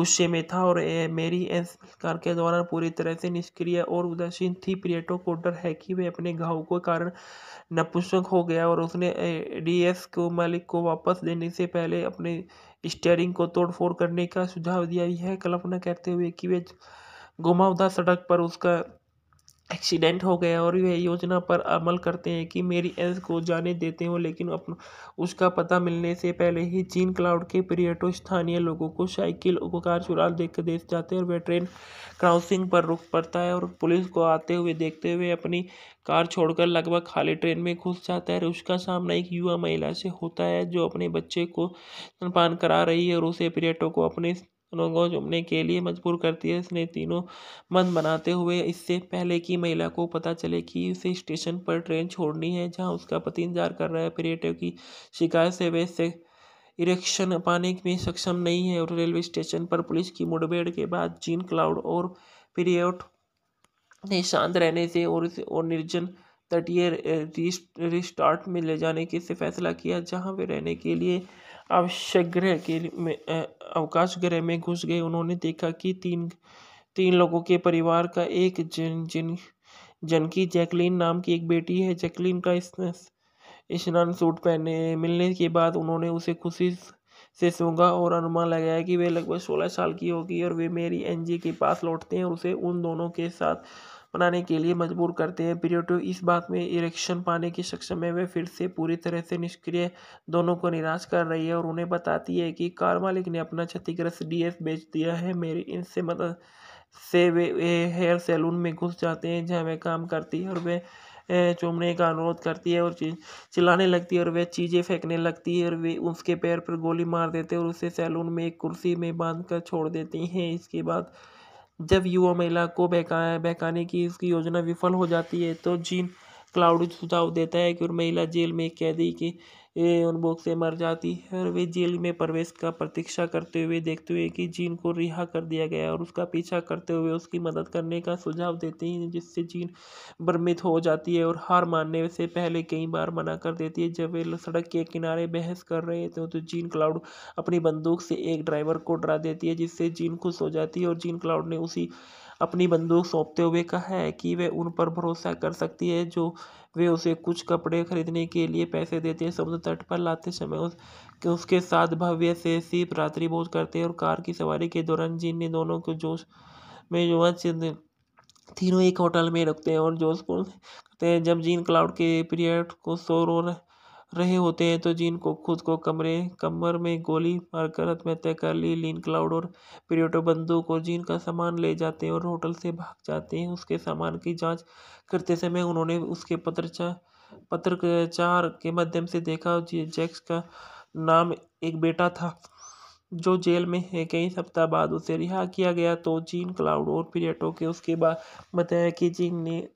गुस्से में था और मेरी एस कार के दौरान पूरी तरह से निष्क्रिय और उदासीन थी प्रियटो को डर है कि वह अपने घाव के कारण नपुंसक हो गया और उसने डी को मालिक को वापस देने से पहले अपने स्टीयरिंग को तोड़फोड़ करने का सुझाव दिया है कल्पना करते हुए कि वे घुमावदार सड़क पर उसका एक्सीडेंट हो गया और वह योजना पर अमल करते हैं कि मेरी एस को जाने देते हो लेकिन अपन उसका पता मिलने से पहले ही जीन क्लाउड के पर्यटों स्थानीय लोगों को साइकिल उपकार चुरा कर देख जाते हैं और वह ट्रेन क्राउसिंग पर रुक पड़ता है और पुलिस को आते हुए देखते हुए अपनी कार छोड़कर लगभग खाली ट्रेन में घुस जाता है और उसका सामना एक युवा महिला से होता है जो अपने बच्चे को स्तनपान करा रही है और उसे पर्यटकों को अपने लोगों को चूमने के लिए मजबूर करती है इसलिए तीनों मन बनाते हुए इससे पहले कि महिला को पता चले कि उसे स्टेशन पर ट्रेन छोड़नी है जहां उसका पति इंतजार कर रहा है पर्यटक की शिकायत से वे से इरेक्शन पाने में सक्षम नहीं है और रेलवे स्टेशन पर पुलिस की मुठभेड़ के बाद जीन क्लाउड और पीरियड ने शांत रहने से और इस और निर्जन तटीय रिस्टार्ट में ले जाने के से फैसला किया जहां वे रहने के लिए आवश्यक गृह के में अवकाश गृह में घुस गए उन्होंने देखा कि तीन तीन लोगों के परिवार का एक जिन जिन जन की जैकलीन नाम की एक बेटी है जैकलीन का स्नान सूट पहने मिलने के बाद उन्होंने उसे खुशी से सूंघा और अनुमान लगाया कि वे लगभग सोलह साल की होगी और वे मेरी एनजी के पास लौटते हैं और उसे उन दोनों के साथ बनाने के लिए मजबूर करते हैं पीरियडो इस बात में इरेक्शन पाने की सक्षम है वह फिर से पूरी तरह से निष्क्रिय दोनों को निराश कर रही है और उन्हें बताती है कि कार मालिक ने अपना क्षतिग्रस्त डीएस बेच दिया है मेरी इनसे मदद से वे, हेयर सैलून में घुस जाते हैं जहाँ वह काम करती है और वे चुमने का अनुरोध करती है और चिल्लाने लगती है और वह चीज़ें फेंकने लगती है और वे उसके पैर पर गोली मार देते हैं और उसे सैलून में एक कुर्सी में बांध कर छोड़ देती हैं इसके बाद जब युवा महिला को बहका बहकाने की इसकी योजना विफल हो जाती है तो जीन क्लाउड सुझाव देता है कि महिला जेल में कैदी की उन्मुख से मर जाती है और वे जेल में प्रवेश का प्रतीक्षा करते हुए देखते हुए कि जीन को रिहा कर दिया गया और उसका पीछा करते हुए उसकी मदद करने का सुझाव देते हैं जिससे जीन भ्रमित हो जाती है और हार मानने से पहले कई बार मना कर देती है जब वे सड़क के किनारे बहस कर रहे थे तो जीन क्लाउड अपनी बंदूक से एक ड्राइवर को डरा देती है जिससे जीन खुश हो जाती है और जीन क्लाउड ने उसी अपनी बंदूक सौंपते हुए कहा है कि वे उन पर भरोसा कर सकती है जो वे उसे कुछ कपड़े खरीदने के लिए पैसे देते हैं समुद्र तट पर लाते समय उस उसके साथ भव्य से सिर्फ रात्रि भोज करते हैं और कार की सवारी के दौरान जिन ने दोनों को जोश में युवा तीनों एक होटल में रखते हैं और जोशपुर करते हैं जब जीन क्लाउड के पीरियड को शोर और रहे होते हैं तो जीन को खुद को कमरे कमर में गोली मारकर आत्महत्या कर ली लीन क्लाउड और पीरियोटो बंदूक और जीन का सामान ले जाते हैं और होटल से भाग जाते हैं उसके सामान की जांच करते समय उन्होंने उसके पत्रचा पत्रचार के माध्यम से देखा जैक्स का नाम एक बेटा था जो जेल में है कई सप्ताह बाद उसे रिहा किया गया तो जीन क्लाउड और पीरियटो के उसके बाद बताया कि जीन ने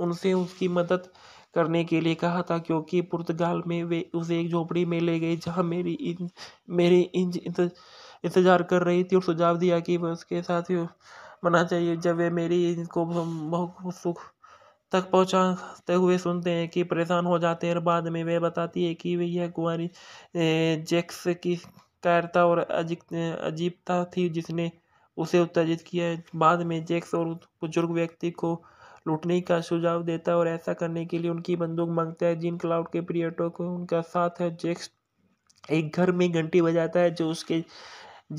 उनसे उसकी मदद करने के लिए कहा था क्योंकि पुर्तगाल में वे उसे एक झोपड़ी में ले गए जहाँ मेरी इंज मेरी इंज इंतज़ार कर रही थी और सुझाव दिया कि वह उसके साथ ही मना चाहिए जब वे मेरी इंज को बहुत सुख तक पहुँचाते हुए सुनते हैं कि परेशान हो जाते हैं और बाद में वे बताती है कि वे यह कुंवारी जैक्स की कायरता और अजीबता थी जिसने उसे उत्तेजित किया बाद में जैक्स और बुजुर्ग व्यक्ति को लूटने का सुझाव देता है और ऐसा करने के लिए उनकी बंदूक मांगता है जिन क्लाउड के प्रियटो को उनका साथ है जेक्स एक घर में घंटी बजाता है जो उसके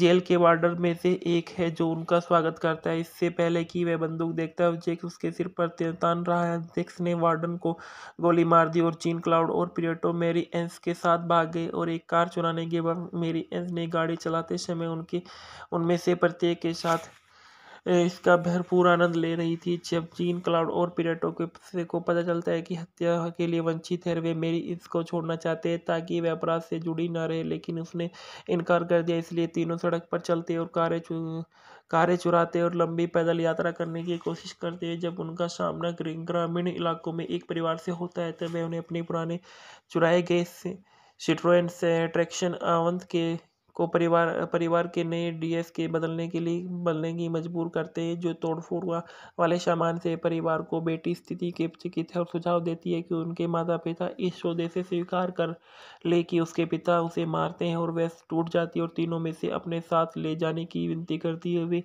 जेल के वार्डर में से एक है जो उनका स्वागत करता है इससे पहले कि वह बंदूक देखता है जेक्स उसके सिर पर तान रहा है जेक्स ने वार्डन को गोली मार दी और जीन क्लाउड और पिरेटो मेरी एंस के साथ भाग गए और एक कार चुराने के बाद मेरी एंस ने गाड़ी चलाते समय उनके उनमें से प्रत्येक के साथ इसका भरपूर आनंद ले रही थी जब जीन क्लाउड और पिरेटो के को पता चलता है कि हत्या के लिए वंचित है वे मेरी इसको छोड़ना चाहते हैं ताकि वे अपराध से जुड़ी ना रहे लेकिन उसने इनकार कर दिया इसलिए तीनों सड़क पर चलते और कारें चु कारें चुराते और लंबी पैदल यात्रा करने की कोशिश करते हैं जब उनका सामना ग्रामीण इलाकों में एक परिवार से होता है तब वे उन्हें अपने पुराने चुराए गए सिट्रोन से ट्रैक्शन आवंत के को परिवार परिवार के नए डीएस के बदलने के लिए बदलने की मजबूर करते हैं जो तोड़फोड़ वाले सामान से परिवार को बेटी स्थिति के चिकित्सा और सुझाव देती है कि उनके माता पिता इस सौदे से स्वीकार कर ले कि उसके पिता उसे मारते हैं और वह टूट जाती है और तीनों में से अपने साथ ले जाने की विनती करती है वे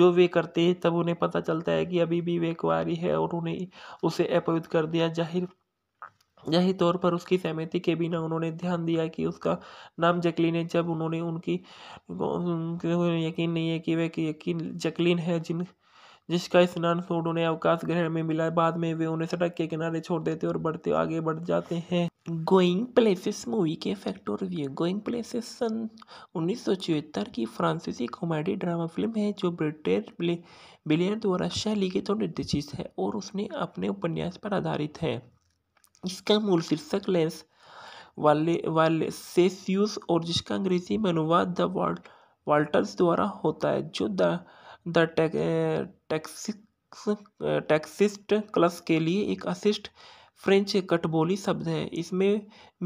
जो वे करते हैं तब उन्हें पता चलता है कि अभी भी वे कुआरी है और उन्हें उसे अपवित कर दिया जाहिर यही तौर पर उसकी सहमति के बिना उन्होंने ध्यान दिया कि उसका नाम जैकलीन है जब उन्होंने उनकी यकीन नहीं है कि वह कि यकीन जैकलीन है जिन जिसका स्नान सूर्य उन्हें अवकाश ग्रहण में मिला बाद में वे उन्हें सड़क के किनारे छोड़ देते और बढ़ते आगे बढ़ जाते हैं गोइंग प्लेसेस मूवी के फैक्टो रिव्यू गोइंग प्लेसेस सन उन्नीस की फ्रांसीसी कॉमेडी ड्रामा फिल्म है जो ब्रिटेन बिलियर द्वारा शैली के तो निर्देशित है और उसने अपने उपन्यास पर आधारित है इसका मूल शीर्षक लेंस वाले वाले सेस्यूस और जिसका अंग्रेजी में अनुवाद द वाल्ट वाल्टर्स द्वारा होता है जो द द टैक्सिक्स टैक्सिस्ट क्लस के लिए एक अशिष्ट फ्रेंच कटबोली शब्द है इसमें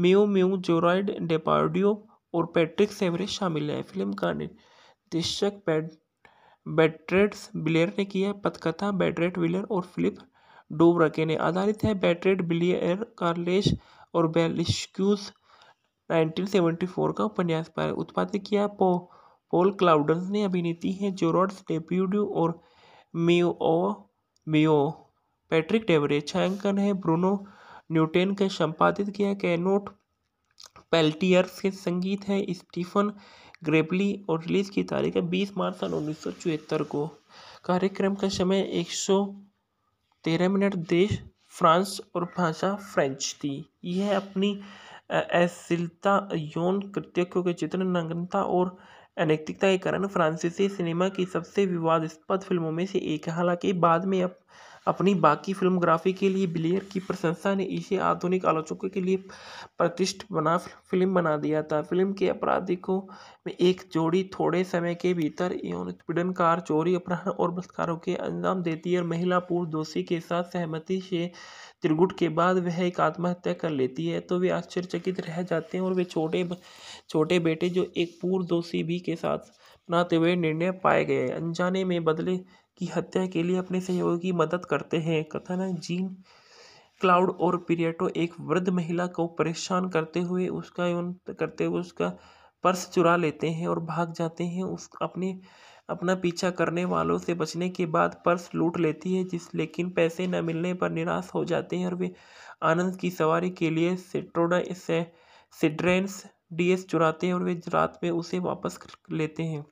मेो म्यू जोराइड डेपार्डियो और पैट्रिक सेवरे शामिल हैं फिल्म का निर्देशक बैट्रेट्स बिलेर ने किया पथकथा बेटरेट विलर और फिलिप डूब रखे ने आधारित है बैटरेट बिलियर कार्लेश और बेलिस्क्यूज 1974 का उपन्यास पर उत्पादित किया पो पोल क्लाउडन्स ने अभिनेती हैं जोरॉड्स डेप्यूडो और मियो मियो पैट्रिक डेवरे छायांकन है ब्रूनो न्यूटेन का संपादित किया कैनोट पेल्टियर्स के संगीत है स्टीफन ग्रेबली और रिलीज की तारीख है बीस मार्च सन उन्नीस को कार्यक्रम का समय एक सौ तेरह मिनट देश फ्रांस और भाषा फ्रेंच थी यह अपनी अशीलता यौन कृत्यों के चित्र नग्नता और अनैतिकता के कारण फ्रांसीसी सिनेमा की सबसे विवादास्पद फिल्मों में से एक है हालांकि बाद में अपनी बाकी फिल्मोग्राफी के लिए ब्लेयर की प्रशंसा ने इसे आधुनिक आलोचकों के लिए प्रतिष्ठित बना फिल्म बना दिया था फिल्म के अपराधिकों में एक जोड़ी थोड़े समय के भीतर यौन उत्पीड़न कार चोरी अपहरण और बलात्कारों के अंजाम देती है और महिला पूर्व दोषी के साथ सहमति से त्रिगुट के बाद वह एक आत्महत्या कर लेती है तो वे आश्चर्यचकित रह जाते हैं और वे छोटे छोटे बेटे जो एक पूर्व दोषी भी के साथ बनाते हुए निर्णय पाए गए अनजाने में बदले की हत्या के लिए अपने सहयोगी की मदद करते हैं कथानक जीन क्लाउड और पीरियटो एक वृद्ध महिला को परेशान करते हुए उसका यौन करते हुए उसका पर्स चुरा लेते हैं और भाग जाते हैं उस अपने अपना पीछा करने वालों से बचने के बाद पर्स लूट लेती है जिस लेकिन पैसे न मिलने पर निराश हो जाते हैं और वे आनंद की सवारी के लिए सिट्रोडा से सिड्रेंस डीएस चुराते हैं और वे रात में उसे वापस लेते हैं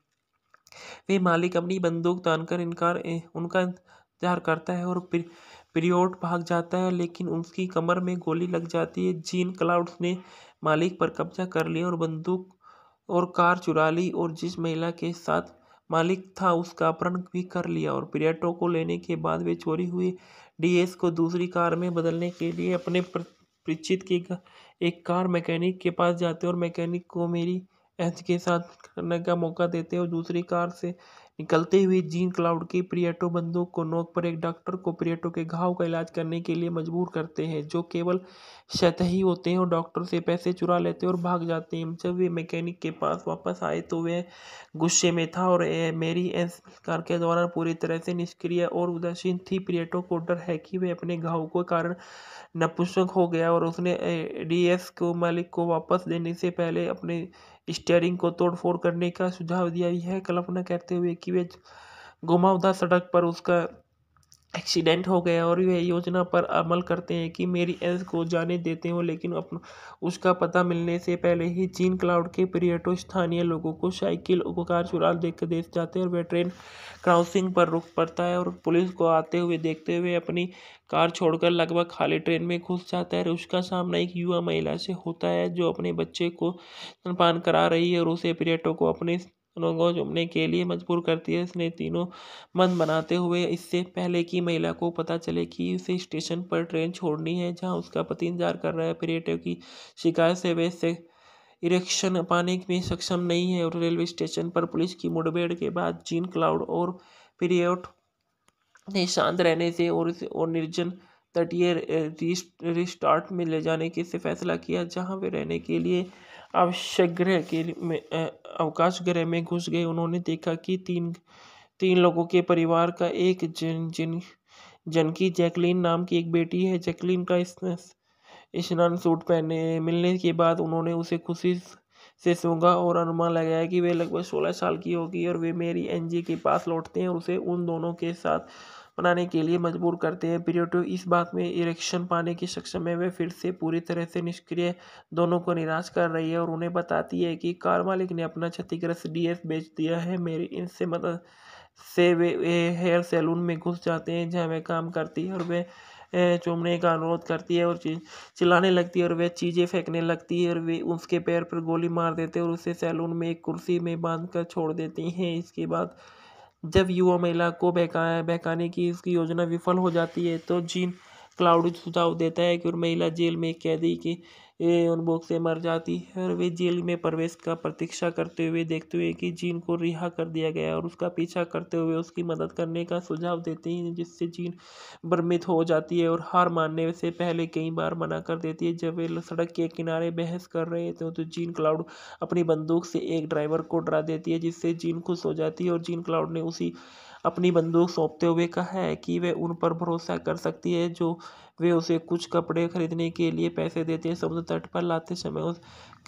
वे मालिक अपनी बंदूक तानकर इनकार उनका इंतजार करता है और पीरियोड भाग जाता है लेकिन उसकी कमर में गोली लग जाती है जीन क्लाउड्स ने मालिक पर कब्जा कर लिया और बंदूक और कार चुरा ली और जिस महिला के साथ मालिक था उसका अपहरण भी कर लिया और पर्यटो को लेने के बाद वे चोरी हुई डीएस को दूसरी कार में बदलने के लिए अपने परिचित के एक कार मैकेनिक के पास जाते और मैकेनिक को मेरी एच के साथ करने का मौका देते हैं और दूसरी कार से निकलते हुए जीन क्लाउड के प्रियटो बंदूक को नोक पर एक डॉक्टर को प्रियटो के घाव का इलाज करने के लिए मजबूर करते हैं जो केवल सतही होते हैं और डॉक्टर से पैसे चुरा लेते हैं और भाग जाते हैं जब वे मैकेनिक के पास वापस आए तो वह गुस्से में था और मेरी एस कार के दौरान पूरी तरह से निष्क्रिय और उदासीन थी प्रियटो को डर है कि वह अपने घाव के कारण नपुंसक हो गया और उसने डी को मालिक को वापस देने से पहले अपने स्टीयरिंग को तोड़फोड़ करने का सुझाव दिया है कल्पना करते हुए कि वे घुमावदार सड़क पर उसका एक्सीडेंट हो गया और वह योजना पर अमल करते हैं कि मेरी एस को जाने देते हो लेकिन अपन उसका पता मिलने से पहले ही जीन क्लाउड के पर्यटो स्थानीय लोगों को साइकिल उपकार चुरा देख देख जाते हैं और वह ट्रेन क्राउसिंग पर रुक पड़ता है और पुलिस को आते हुए देखते हुए अपनी कार छोड़कर लगभग खाली ट्रेन में घुस जाता है और उसका सामना एक युवा महिला से होता है जो अपने बच्चे को स्तनपान करा रही है और उसे पर्यटकों को अपने लोगों को झूमने के लिए मजबूर करती है इसने तीनों मन बनाते हुए इससे पहले कि महिला को पता चले कि उसे स्टेशन पर ट्रेन छोड़नी है जहां उसका पति इंतजार कर रहा है पर्यटक की शिकायत से वे से इरेक्शन पाने में सक्षम नहीं है और रेलवे स्टेशन पर पुलिस की मुठभेड़ के बाद जीन क्लाउड और पीरियट ने शांत रहने से और इस और निर्जन तटीय रिस्टार्ट में ले जाने के से फैसला किया जहां वे रहने के लिए आवश्यक गृह के में अवकाश गृह में घुस गए उन्होंने देखा कि तीन तीन लोगों के परिवार का एक जिन जिन जनकी जैकलीन नाम की एक बेटी है जैकलीन का स्नान सूट पहने मिलने के बाद उन्होंने उसे खुशी से सूंघा और अनुमान लगाया कि वे लगभग सोलह साल की होगी और वे मेरी एनजी के पास लौटते हैं और उसे उन दोनों के साथ बनाने के लिए मजबूर करते हैं पीरियडो इस बात में इरेक्शन पाने की सक्षम है वे फिर से पूरी तरह से निष्क्रिय दोनों को निराश कर रही है और उन्हें बताती है कि कार मालिक ने अपना क्षतिग्रस्त डीएस बेच दिया है मेरी इनसे मदद से वे हेयर सैलून में घुस जाते हैं जहाँ वह काम करती है और वे चुमने का अनुरोध करती है और चिल्लाने लगती है और वह चीज़ें फेंकने लगती है और वे उसके पैर पर गोली मार देते हैं और उसे सैलून में एक कुर्सी में बांध कर छोड़ देती हैं इसके बाद जब युवा महिला को बहकाया बहकाने की इसकी योजना विफल हो जाती है तो जीन क्लाउड सुझाव देता है कि और महिला जेल में कैदी की उन्भोग से मर जाती है और वे जेल में प्रवेश का प्रतीक्षा करते हुए देखते हुए कि जीन को रिहा कर दिया गया और उसका पीछा करते हुए उसकी मदद करने का सुझाव देते हैं जिससे जीन भ्रमित हो जाती है और हार मानने से पहले कई बार मना कर देती है जब वे सड़क के किनारे बहस कर रहे थे तो जीन क्लाउड अपनी बंदूक से एक ड्राइवर को डरा देती है जिससे जीन खुश हो जाती है और जीन क्लाउड ने उसी अपनी बंदूक सौंपते हुए कहा है कि वे उन पर भरोसा कर सकती है जो वे उसे कुछ कपड़े खरीदने के लिए पैसे देते हैं समुद्र तट पर लाते समय उस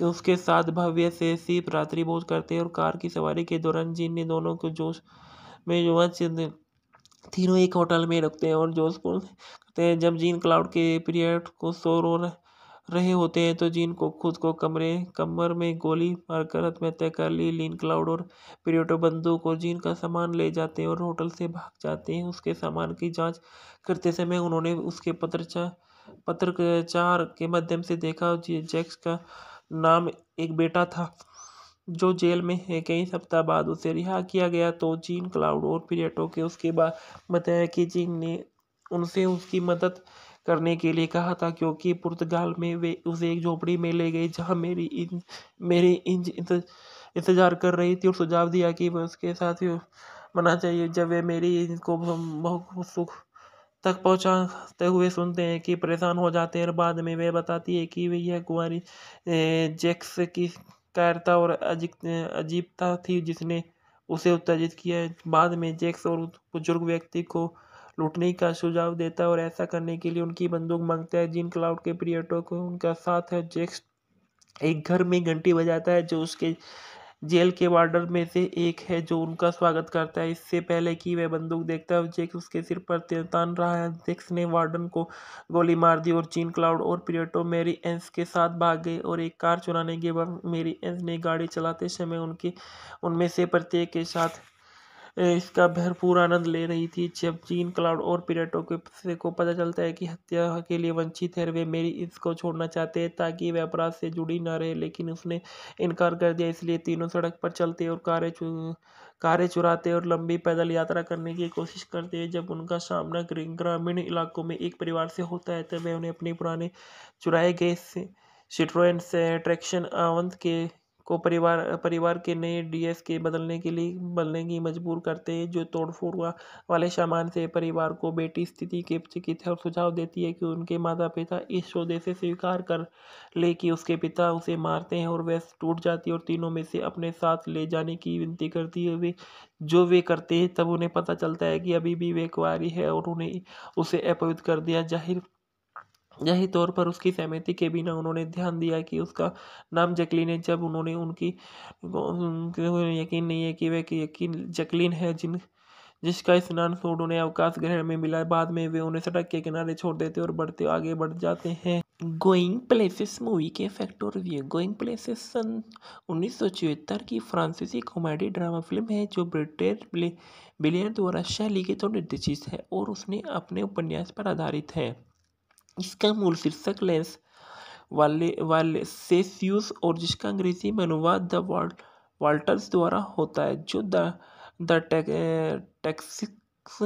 उसके साथ भव्य से सिर्फ रात्रि भोज करते हैं और कार की सवारी के दौरान जीन ने दोनों को जोश में युवा तीनों एक होटल में रखते हैं और जोशपुर को हैं जब जीन क्लाउड के पीरियड को शोर और रहे होते हैं तो जीन को खुद को कमरे कमर में गोली मारकर आत्महत्या कर ली लीन क्लाउड और पीरियोटो बंदूक और जीन का सामान ले जाते हैं और होटल से भाग जाते हैं उसके सामान की जांच करते समय उन्होंने उसके पत्रचा पत्रचार के माध्यम से देखा जैक्स का नाम एक बेटा था जो जेल में है कई सप्ताह बाद उसे रिहा किया गया तो जीन क्लाउड और पीरियटो के उसके बाद बताया कि जीन ने उनसे उसकी मदद करने के लिए कहा था क्योंकि पुर्तगाल में वे उसे एक झोपड़ी में ले गए जहाँ मेरी इन मेरी इंज इंतज़ार कर रही थी और सुझाव दिया कि वह उसके साथ ही मना चाहिए जब वे मेरी इंज को बहुत सुख तक पहुँचाते हुए सुनते हैं कि परेशान हो जाते हैं और बाद में वे बताती है कि यह कुंवारी जैक्स की कायरता और अजीबता थी जिसने उसे उत्तेजित किया बाद में जैक्स और बुजुर्ग व्यक्ति को लूटने का सुझाव देता है और ऐसा करने के लिए उनकी बंदूक मांगता है जिन क्लाउड के पर्यटक उनका साथ है जेक्स एक घर में घंटी बजाता है जो उसके जेल के वार्डर में से एक है जो उनका स्वागत करता है इससे पहले कि वह बंदूक देखता है जेक्स उसके सिर पर तान रहा है जेक्स ने वार्डन को गोली मार दी और जीन क्लाउड और पिरेटो मेरी एंस के साथ भाग गए और एक कार चुराने के बाद मेरी एंस ने गाड़ी चलाते समय उनके उनमें से प्रत्येक के साथ इसका भरपूर आनंद ले रही थी जब जीन क्लाउड और पिरेटो के को पता चलता है कि हत्या के लिए वंचित है वे मेरी इसको छोड़ना चाहते हैं ताकि वे अपराध से जुड़ी न रहे लेकिन उसने इनकार कर दिया इसलिए तीनों सड़क पर चलते और कारें कारें चुराते और लंबी पैदल यात्रा करने की कोशिश करते हैं जब उनका सामना ग्रामीण इलाकों में एक परिवार से होता है तब वे उन्हें अपने पुराने चुराए गए सिट्रोन से ट्रैक्शन आवंत के को परिवार परिवार के नए डीएस के बदलने के लिए बदलने की मजबूर करते हैं जो तोड़फोड़ वाले सामान से परिवार को बेटी स्थिति के चिकित्सा और सुझाव देती है कि उनके माता पिता इस सौदे से स्वीकार कर ले कि उसके पिता उसे मारते हैं और वह टूट जाती है और तीनों में से अपने साथ ले जाने की विनती करती है वे जो वे करते हैं तब उन्हें पता चलता है कि अभी भी वे कुआरी है और उन्हें उसे अपवित कर दिया जाहिर यही तौर पर उसकी सहमति के बिना उन्होंने ध्यान दिया कि उसका नाम जैकलीन है जब उन्होंने उनकी यकीन नहीं है कि वह यकीन जैकलीन है जिन जिसका स्नान सूर्य उन्हें अवकाश ग्रहण में मिला बाद में वे उन्हें सड़क के किनारे छोड़ देते और बढ़ते आगे बढ़ जाते हैं गोइंग प्लेसेस मूवी के फैक्टर रिव्यू गोइंग प्लेसेस सन उन्नीस की फ्रांसीसी कॉमेडी ड्रामा फिल्म है जो ब्रिटेन बिलियर द्वारा शैली के तो निर्देशित है और उसने अपने उपन्यास पर आधारित है इसका मूल शीर्षक लेंस वाले वाले सेस्यूस और जिसका अंग्रेजी में अनुवाद द वाल्टर्स द्वारा होता है जो द द टैक्सिक्स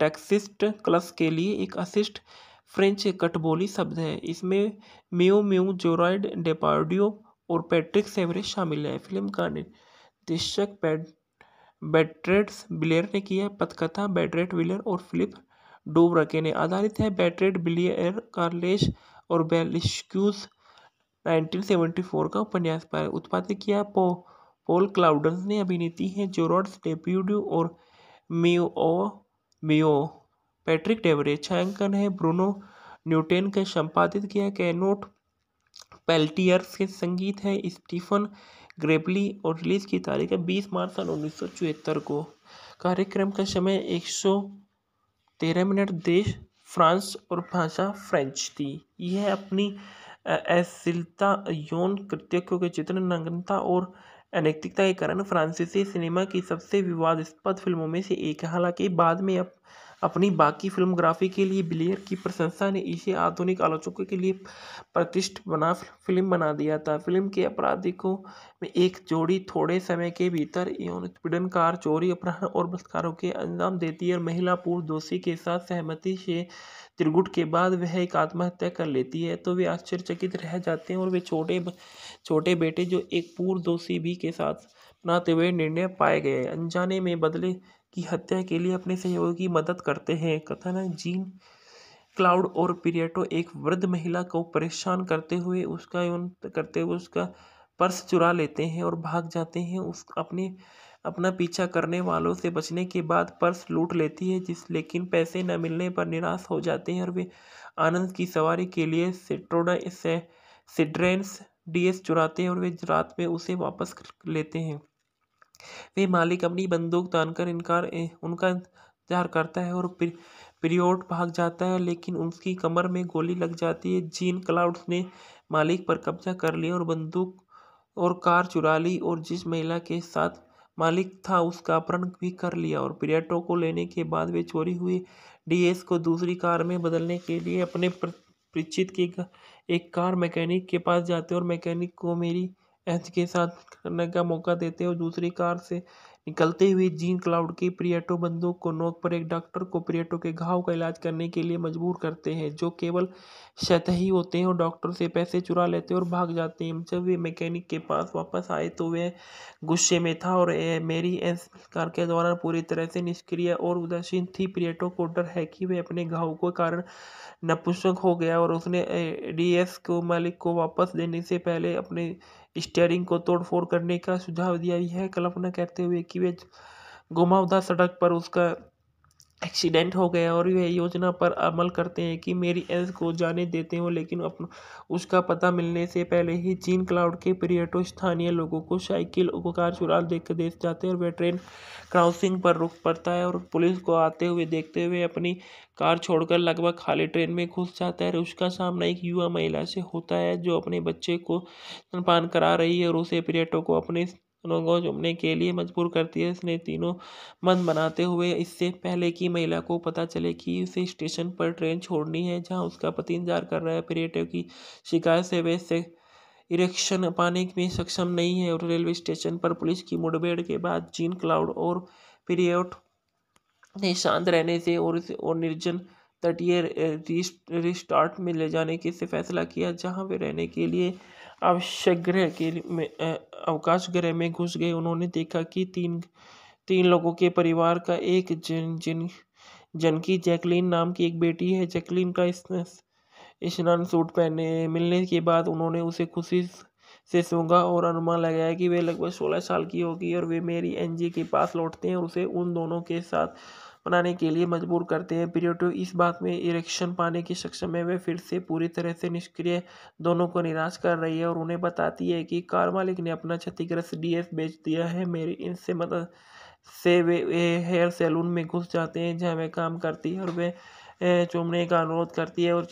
टैक्सिस्ट क्लस के लिए एक अशिष्ट फ्रेंच कटबोली शब्द है इसमें मेो म्यू जोराइड डेपार्डियो और पैट्रिक सेवरेज शामिल है फिल्म का निर्देशक बैट्रेट्स बिलेयर ने किया पथकथा बैट्रेट विलर और फिलिप डूब रखे ने आधारित है बैटरेट बिलियर कार्लेश और बेलिस्क्यूज 1974 का उपन्यास पर उत्पादित किया पो पोल क्लाउडन ने अभिनेती हैं जोरॉड्स डेप्यूड्यू और मेओ मियो पैट्रिक डेवरे छायांकन है ब्रूनो न्यूटेन का संपादित किया कैनोट पेल्टियर्स के संगीत है स्टीफन ग्रेबली और रिलीज की तारीख है बीस मार्च सन उन्नीस को कार्यक्रम का समय एक सौ तेरह मिनट देश फ्रांस और भाषा फ्रेंच थी यह अपनी अश्लीलता यौन कृत्यों के चित्र नग्नता और अनैतिकता के कारण फ्रांसीसी सिनेमा की सबसे विवादास्पद फिल्मों में से एक है हालांकि बाद में अपनी बाकी फिल्मोग्राफी के लिए ब्लेयर की प्रशंसा ने इसे आधुनिक आलोचकों के लिए प्रतिष्ठित बना फिल्म बना दिया था फिल्म के अपराधिकों में एक जोड़ी थोड़े समय के भीतर यौन कार चोरी अपहरण और बलात्कारों के अंजाम देती है और महिला पूर्व दोषी के साथ सहमति से त्रिगुट के बाद वह एक आत्महत्या कर लेती है तो वे आश्चर्यचकित रह जाते हैं और वे छोटे छोटे बेटे जो एक पूर्व दोषी भी के साथ बनाते हुए निर्णय पाए गए अनजाने में बदले की हत्या के लिए अपने सहयोगी की मदद करते हैं कथानक जीन क्लाउड और पीरियटो एक वृद्ध महिला को परेशान करते हुए उसका यौन करते हुए उसका पर्स चुरा लेते हैं और भाग जाते हैं उस अपने अपना पीछा करने वालों से बचने के बाद पर्स लूट लेती है जिस लेकिन पैसे न मिलने पर निराश हो जाते हैं और वे आनंद की सवारी के लिए सिट्रोडा से सिड्रेंस डीएस चुराते हैं और वे रात में उसे वापस लेते हैं वे मालिक अपनी बंदूक तानकर इनकार उनका इंतजार करता है और पीरियोड भाग जाता है लेकिन उसकी कमर में गोली लग जाती है जीन क्लाउड्स ने मालिक पर कब्जा कर लिया और बंदूक और कार चुरा ली और जिस महिला के साथ मालिक था उसका अपहरण भी कर लिया और पर्यटो को लेने के बाद वे चोरी हुई डीएस को दूसरी कार में बदलने के लिए अपने परिचित के एक कार मैकेनिक के पास जाते और मैकेनिक को मेरी एच के साथ करने का मौका देते हुए दूसरी कार से निकलते हुए जीन क्लाउड के प्रियटो बंदूक को नोक पर एक डॉक्टर को प्रियटो के घाव का इलाज करने के लिए मजबूर करते हैं जो केवल सतही होते हैं और डॉक्टर से पैसे चुरा लेते हैं और भाग जाते हैं जब वे मैकेनिक के पास वापस आए तो वह गुस्से में था और मेरी एस कार के दौरान पूरी तरह से निष्क्रिय और उदासीन थी प्रियटो को डर है कि वह अपने घाव के कारण नपुंसक हो गया और उसने डी को मालिक को वापस देने से पहले अपने स्टेयरिंग को तोड़फोड़ करने का सुझाव दिया यह कल्पना करते हुए कि वे घुमावदार सड़क पर उसका एक्सीडेंट हो गया और वह योजना पर अमल करते हैं कि मेरी एस को जाने देते हो लेकिन अपन उसका पता मिलने से पहले ही चीन क्लाउड के पर्यटो स्थानीय लोगों को साइकिल उपकार चुरा देख देख जाते हैं और वह ट्रेन क्रॉसिंग पर रुक पड़ता है और पुलिस को आते हुए देखते हुए अपनी कार छोड़कर लगभग खाली ट्रेन में घुस जाता है और उसका सामना एक युवा महिला से होता है जो अपने बच्चे को स्तनपान करा रही है और उसे पर्यटकों को अपने दोनों को जमने के लिए मजबूर करती है इसने तीनों मन बनाते हुए इससे पहले कि महिला को पता चले कि उसे स्टेशन पर ट्रेन छोड़नी है जहां उसका पति इंतजार कर रहा है पर्यटक की शिकायत से वे से इरेक्शन पाने में सक्षम नहीं है और रेलवे स्टेशन पर पुलिस की मुठभेड़ के बाद जीन क्लाउड और पीरियड ने शांत रहने से और और निर्जन तटीय रिस्टार्ट में ले जाने के से फैसला किया जहां वे रहने के लिए आवश्यक ग्रह के में अवकाश ग्रह में घुस गए उन्होंने देखा कि तीन तीन लोगों के परिवार का एक जिन जिन जन की जैकलीन नाम की एक बेटी है जैकलीन का स्नान सूट पहने मिलने के बाद उन्होंने उसे खुशी से सूंघा और अनुमान लगाया कि वे लगभग सोलह साल की होगी और वे मेरी एनजी के पास लौटते हैं और उसे उन दोनों के साथ बनाने के लिए मजबूर करते हैं पीरियडो इस बात में इरेक्शन पाने की सक्षम है वह फिर से पूरी तरह से निष्क्रिय दोनों को निराश कर रही है और उन्हें बताती है कि कार मालिक ने अपना क्षतिग्रस्त डीएस बेच दिया है मेरी इनसे मदद से वे हेयर सैलून में घुस जाते हैं जहाँ वह काम करती है और वे चूमने का अनुरोध करती है और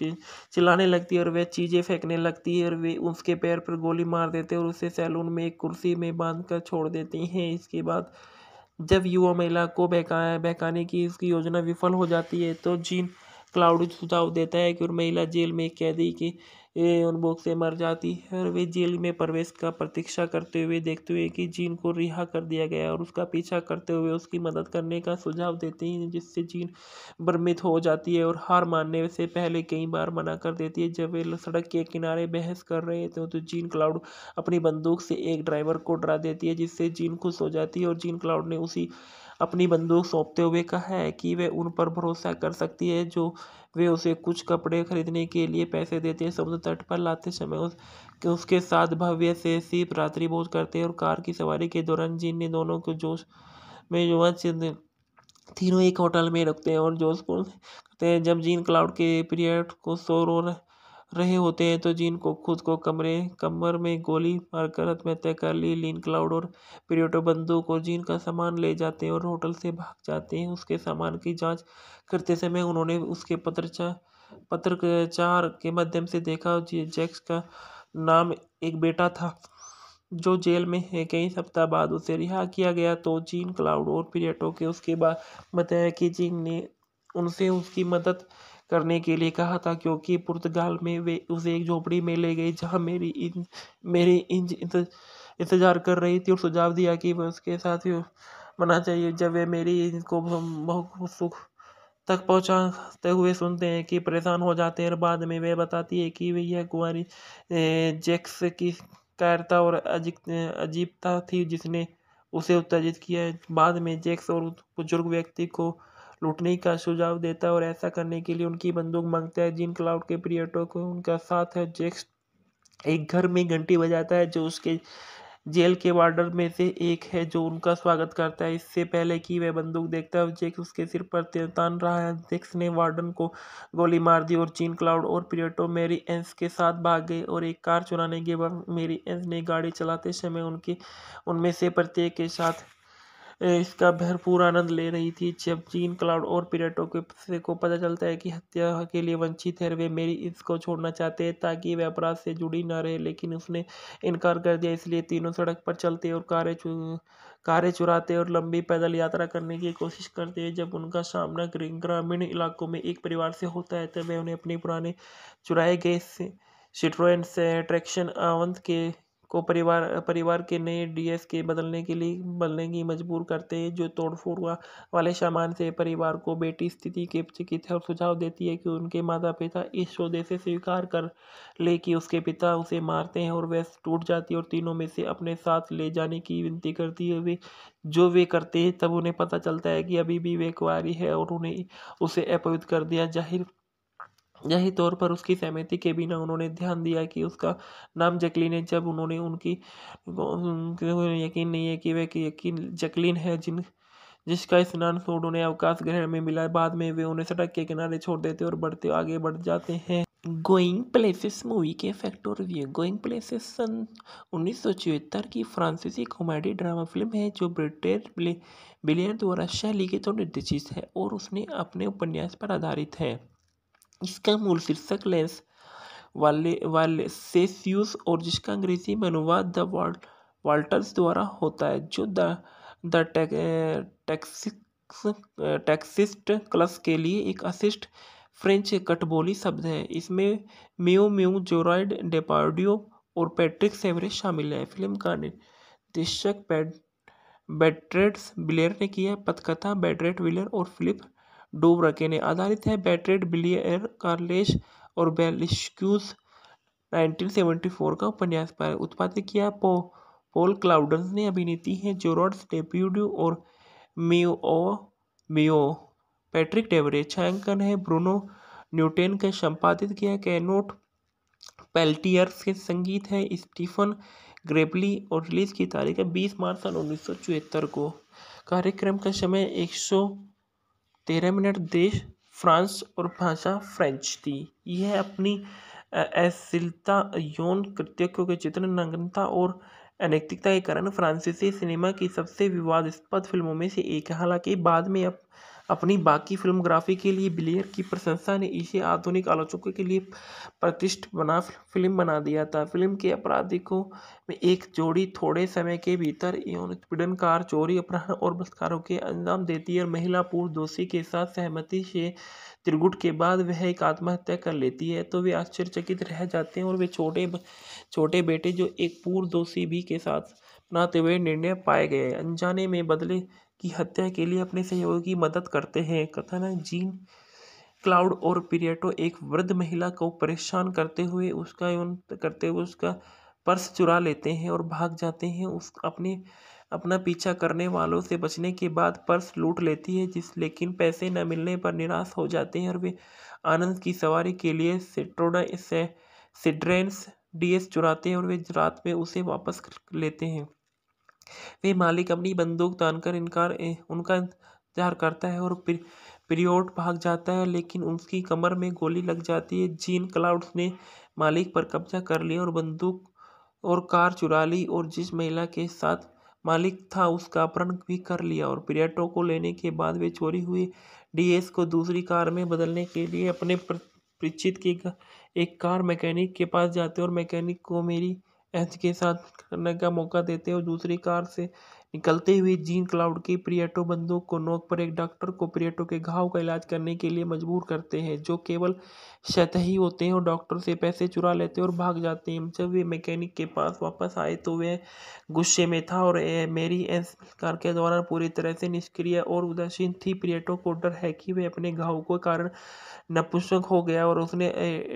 चिल्लाने लगती है और वह चीज़ें फेंकने लगती है और वे उसके पैर पर गोली मार देते हैं और उसे सैलून में एक कुर्सी में बांध कर छोड़ देती हैं इसके बाद जब युवा महिला को बहकाया बहकाने की उसकी योजना विफल हो जाती है तो जीन क्लाउड सुझाव देता है कि महिला जेल में कैदी की उन्मोख से मर जाती है और वे जेल में प्रवेश का प्रतीक्षा करते हुए देखते हुए कि जीन को रिहा कर दिया गया और उसका पीछा करते हुए उसकी मदद करने का सुझाव देते हैं जिससे जीन भ्रमित हो जाती है और हार मानने से पहले कई बार मना कर देती है जब वे सड़क के किनारे बहस कर रहे थे तो जीन क्लाउड अपनी बंदूक से एक ड्राइवर को डरा देती है जिससे जीन खुश हो जाती है और जीन क्लाउड ने उसी अपनी बंदूक सौंपते हुए कहा है कि वे उन पर भरोसा कर सकती है जो वे उसे कुछ कपड़े खरीदने के लिए पैसे देते हैं समुद्र तट पर लाते समय उस उसके साथ भव्य से सिर्फ रात्रि भोज करते हैं और कार की सवारी के दौरान जीन ने दोनों को जोश में युवा तीनों एक होटल में रखते हैं और जोशपुर करते हैं जब जीन क्लाउड के पीरियड को शोर और रहे होते हैं तो जीन को खुद को कमरे कमर में गोली मारकर आत्महत्या कर ली लीन क्लाउड और पीरियोटो बंदूक और जीन का सामान ले जाते हैं और होटल से भाग जाते हैं उसके सामान की जांच करते समय उन्होंने उसके पत्रचा पत्रचार के माध्यम से देखा जैक्स का नाम एक बेटा था जो जेल में है कई सप्ताह बाद उसे रिहा किया गया तो जीन क्लाउड और पीरियटो के उसके बाद बताया कि जीन ने उनसे उसकी मदद करने के लिए कहा था क्योंकि पुर्तगाल में वे उसे एक झोपड़ी में ले गई जहाँ मेरी इन मेरी इंज इंतज़ार कर रही थी और सुझाव दिया कि वह उसके साथ ही मना चाहिए जब वे मेरी इंज को बहुत सुख तक पहुँचाते हुए सुनते हैं कि परेशान हो जाते हैं और बाद में वे बताती है कि वे यह कुंवारी जैक्स की कायरता और अजीबता थी जिसने उसे उत्तेजित किया बाद में जैक्स और बुजुर्ग व्यक्ति को लूटने का सुझाव देता है और ऐसा करने के लिए उनकी बंदूक मांगता है जिन क्लाउड के प्रियटो को उनका साथ है जेक्स एक घर में घंटी बजाता है जो उसके जेल के वार्डर में से एक है जो उनका स्वागत करता है इससे पहले कि वह बंदूक देखता है जेक्स उसके सिर पर तान रहा है जेक्स ने वार्डन को गोली मार दी और जीन क्लाउड और पिरियटो मेरी एंस के साथ भाग गए और एक कार चुराने के बाद मेरी एंस ने गाड़ी चलाते समय उनके उनमें से प्रत्येक के साथ इसका भरपूर आनंद ले रही थी जब जीन क्लाउड और पिरेटो के को पता चलता है कि हत्या के लिए वंचित है वे मेरी इसको छोड़ना चाहते हैं ताकि वे अपराध से जुड़ी न रहे लेकिन उसने इनकार कर दिया इसलिए तीनों सड़क पर चलते और कारें चु कारें चुराते और लंबी पैदल यात्रा करने की कोशिश करते हैं जब उनका सामना ग्रामीण इलाकों में एक परिवार से होता है तब वे उन्हें अपने पुराने चुराए गए सिट्रोन से ट्रैक्शन आवंत के को परिवार परिवार के नए डीएस के बदलने के लिए बदलने की मजबूर करते हैं जो तोड़फोड़ वाले सामान से परिवार को बेटी स्थिति के चिकित्सा और सुझाव देती है कि उनके माता पिता इस सौदे से स्वीकार कर ले कि उसके पिता उसे मारते हैं और वह टूट जाती है और तीनों में से अपने साथ ले जाने की विनती करती है वे जो वे करते हैं तब उन्हें पता चलता है कि अभी भी वे कुआरी है और उन्हें उसे अपवित कर दिया जाहिर यही तौर पर उसकी सहमति के बिना उन्होंने ध्यान दिया कि उसका नाम जैकलीन है जब उन्होंने उनकी यकीन नहीं है कि वह यकीन जैकलीन है जिन जिसका स्नान सूर्य उन्हें अवकाश ग्रहण में मिला बाद में वे उन्हें सड़क के किनारे छोड़ देते और बढ़ते आगे बढ़ जाते हैं गोइंग प्लेसेस मूवी के फैक्टर रिव्यू गोइंग प्लेसेस सन उन्नीस की फ्रांसीसी कॉमेडी ड्रामा फिल्म है जो ब्रिटेन बिलियर द्वारा शैली के तो निर्देशित है और उसने अपने उपन्यास पर आधारित है इसका मूल शीर्षक लेंस वाले वाले सेस्यूस और जिसका अंग्रेजी में अनुवाद द वाल्टर्स द्वारा होता है जो द द टैक्सिक्स टैक्सिस्ट क्लस के लिए एक अशिष्ट फ्रेंच कटबोली शब्द है इसमें मेो म्यू जोराइड डेपार्डियो और पैट्रिक सेवरे शामिल हैं फिल्म का निर्देशक बैट्रेट्स बिलेयर ने किया पथकथा बैट्रेट विलर और फिलिप डूब रखे ने आधारित है बैटरेट बिलियर कार्लेस और बेलिस्क्यूज 1974 का उपन्यास पर उत्पादित किया पो पोल क्लाउड ने अभिनेती हैं जोरॉड्स डेप्यूड्यू और मेयो मेयो पैट्रिक डेवरे छायांकन है ब्रूनो न्यूटेन का संपादित किया कैनोट पेल्टियर्स के संगीत है स्टीफन ग्रेबली और रिलीज की तारीख है बीस मार्च सन उन्नीस को कार्यक्रम का समय एक सौ तेरह मिनट देश फ्रांस और भाषा फ्रेंच थी यह अपनी अश्लीलता यौन कृत्यों के चित्र नग्नता और अनैतिकता के कारण फ्रांसीसी सिनेमा की सबसे विवादास्पद फिल्मों में से एक है हालांकि बाद में अब अपनी बाकी फिल्मोग्राफी के लिए बिलियर की प्रशंसा ने इसे आधुनिक आलोचकों के लिए प्रतिष्ठित बना फिल्म बना दिया था फिल्म के अपराधिकों में एक जोड़ी थोड़े समय के भीतर यौन उत्पीड़न कार चोरी अपहरण और बलात्कारों के अंजाम देती है और महिला पूर्व दोषी के साथ सहमति से त्रिगुट के बाद वह एक आत्महत्या कर लेती है तो वे आश्चर्यचकित रह जाते हैं और वे छोटे छोटे बेटे जो एक पूर्व दोषी भी के साथ अपनाते हुए निर्णय पाए गए अनजाने में बदले की हत्या के लिए अपने सहयोगी की मदद करते हैं कथन जीन क्लाउड और पीरियटो एक वृद्ध महिला को परेशान करते हुए उसका एवं करते हुए उसका पर्स चुरा लेते हैं और भाग जाते हैं उस अपने अपना पीछा करने वालों से बचने के बाद पर्स लूट लेती है जिस लेकिन पैसे न मिलने पर निराश हो जाते हैं और वे आनंद की सवारी के लिए सिट्रोडा से सिड्रेंस डीएस चुराते हैं और वे रात में उसे वापस लेते हैं वे मालिक अपनी बंदूक तानकर इनकार उनका इंतजार करता है और पिरियोट भाग जाता है लेकिन उसकी कमर में गोली लग जाती है जीन क्लाउड्स ने मालिक पर कब्जा कर लिया और बंदूक और कार चुरा ली और जिस महिला के साथ मालिक था उसका अपहरण भी कर लिया और पर्यटो को लेने के बाद वे चोरी हुई डीएस को दूसरी कार में बदलने के लिए अपने परिचित के एक कार मैकेनिक के पास जाते और मैकेनिक को मेरी एच के साथ करने का मौका देते और दूसरी कार से निकलते हुए जीन क्लाउड की प्रियटो बंदूक को नोक पर एक डॉक्टर को प्रियटो के घाव का इलाज करने के लिए मजबूर करते हैं जो केवल सतही होते हैं और डॉक्टर से पैसे चुरा लेते हैं और भाग जाते हैं जब वे मैकेनिक के पास वापस आए तो वह गुस्से में था और ए, मेरी एस कार के दौरान पूरी तरह से निष्क्रिय और उदासीन थी प्रियटो को डर है कि वह अपने घाव के कारण नपुंसक हो गया और उसने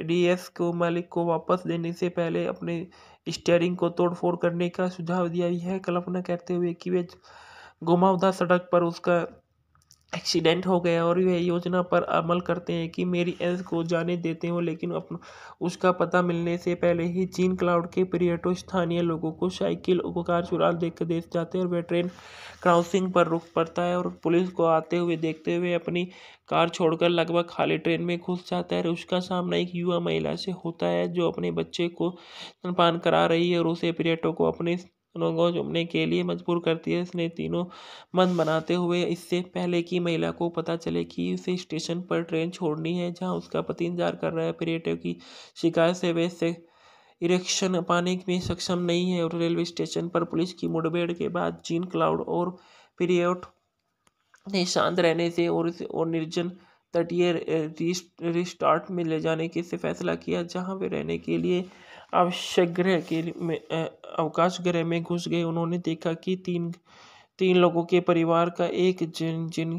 डी को मालिक को वापस देने से पहले अपने स्टेयरिंग को तोड़फोड़ करने का सुझाव दिया यह कल्पना करते हुए कि वे घुमावदार सड़क पर उसका एक्सीडेंट हो गया और वह योजना पर अमल करते हैं कि मेरी एस को जाने देते हो लेकिन अपन उसका पता मिलने से पहले ही चीन क्लाउड के पर्यटो स्थानीय लोगों को साइकिल उपकार चुरा देख कर देख जाते हैं और वह ट्रेन क्राउसिंग पर रुक पड़ता है और पुलिस को आते हुए देखते हुए अपनी कार छोड़कर लगभग खाली ट्रेन में घुस जाता है और उसका सामना एक युवा महिला से होता है जो अपने बच्चे को स्तनपान करा रही है और उसे पर्यटकों को अपने दोनों को जुड़ने के लिए मजबूर करती है इसने तीनों मन बनाते हुए इससे पहले कि महिला को पता चले कि उसे स्टेशन पर ट्रेन छोड़नी है जहां उसका पति इंतजार कर रहा है पर्यटक की शिकायत से वे से इरेक्शन पाने में सक्षम नहीं है और रेलवे स्टेशन पर पुलिस की मुठभेड़ के बाद जीन क्लाउड और पीरियट ने शांत रहने से और और निर्जन तटीय रिस्टार्ट में ले जाने के से फैसला किया जहां वे रहने के लिए ग्रह के में अवकाश ग्रह में घुस गए उन्होंने देखा कि तीन तीन लोगों के परिवार का एक जिन जिन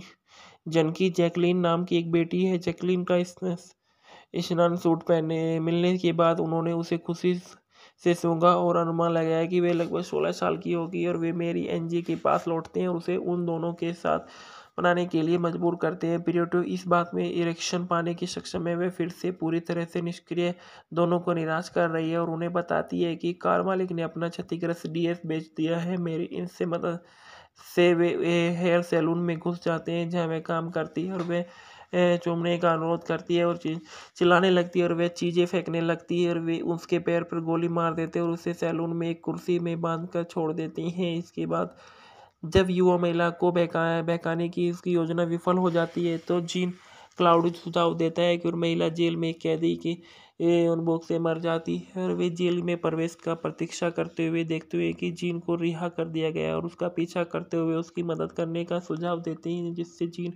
जनकी जैकलीन नाम की एक बेटी है जैकलीन का स्नान सूट पहने मिलने के बाद उन्होंने उसे खुशी से सूंघा और अनुमान लगाया कि वे लगभग सोलह साल की होगी और वे मेरी एनजी के पास लौटते हैं और उसे उन दोनों के साथ बनाने के लिए मजबूर करते हैं पीरियड इस बात में इरेक्शन पाने की सक्षम है वे फिर से पूरी तरह से निष्क्रिय दोनों को निराश कर रही है और उन्हें बताती है कि कार मालिक ने अपना क्षतिग्रस्त डीएस बेच दिया है मेरी इनसे मदद से वे हेयर सैलून में घुस जाते हैं जहाँ वे काम करती है और वे चूमने का अनुरोध करती है और चिल्लाने लगती है और वह चीज़ें फेंकने लगती है और वे उसके पैर पर गोली मार देते हैं और उसे सैलून में एक कुर्सी में बांध कर छोड़ देती हैं इसके बाद जब युवा महिला को बहकाया बहकाने की इसकी योजना विफल हो जाती है तो जीन क्लाउड सुझाव देता है कि महिला जेल में कैदी की उन्मूख से मर जाती है और वे जेल में प्रवेश का प्रतीक्षा करते हुए देखते हुए कि जीन को रिहा कर दिया गया और उसका पीछा करते हुए उसकी मदद करने का सुझाव देते हैं जिससे जीन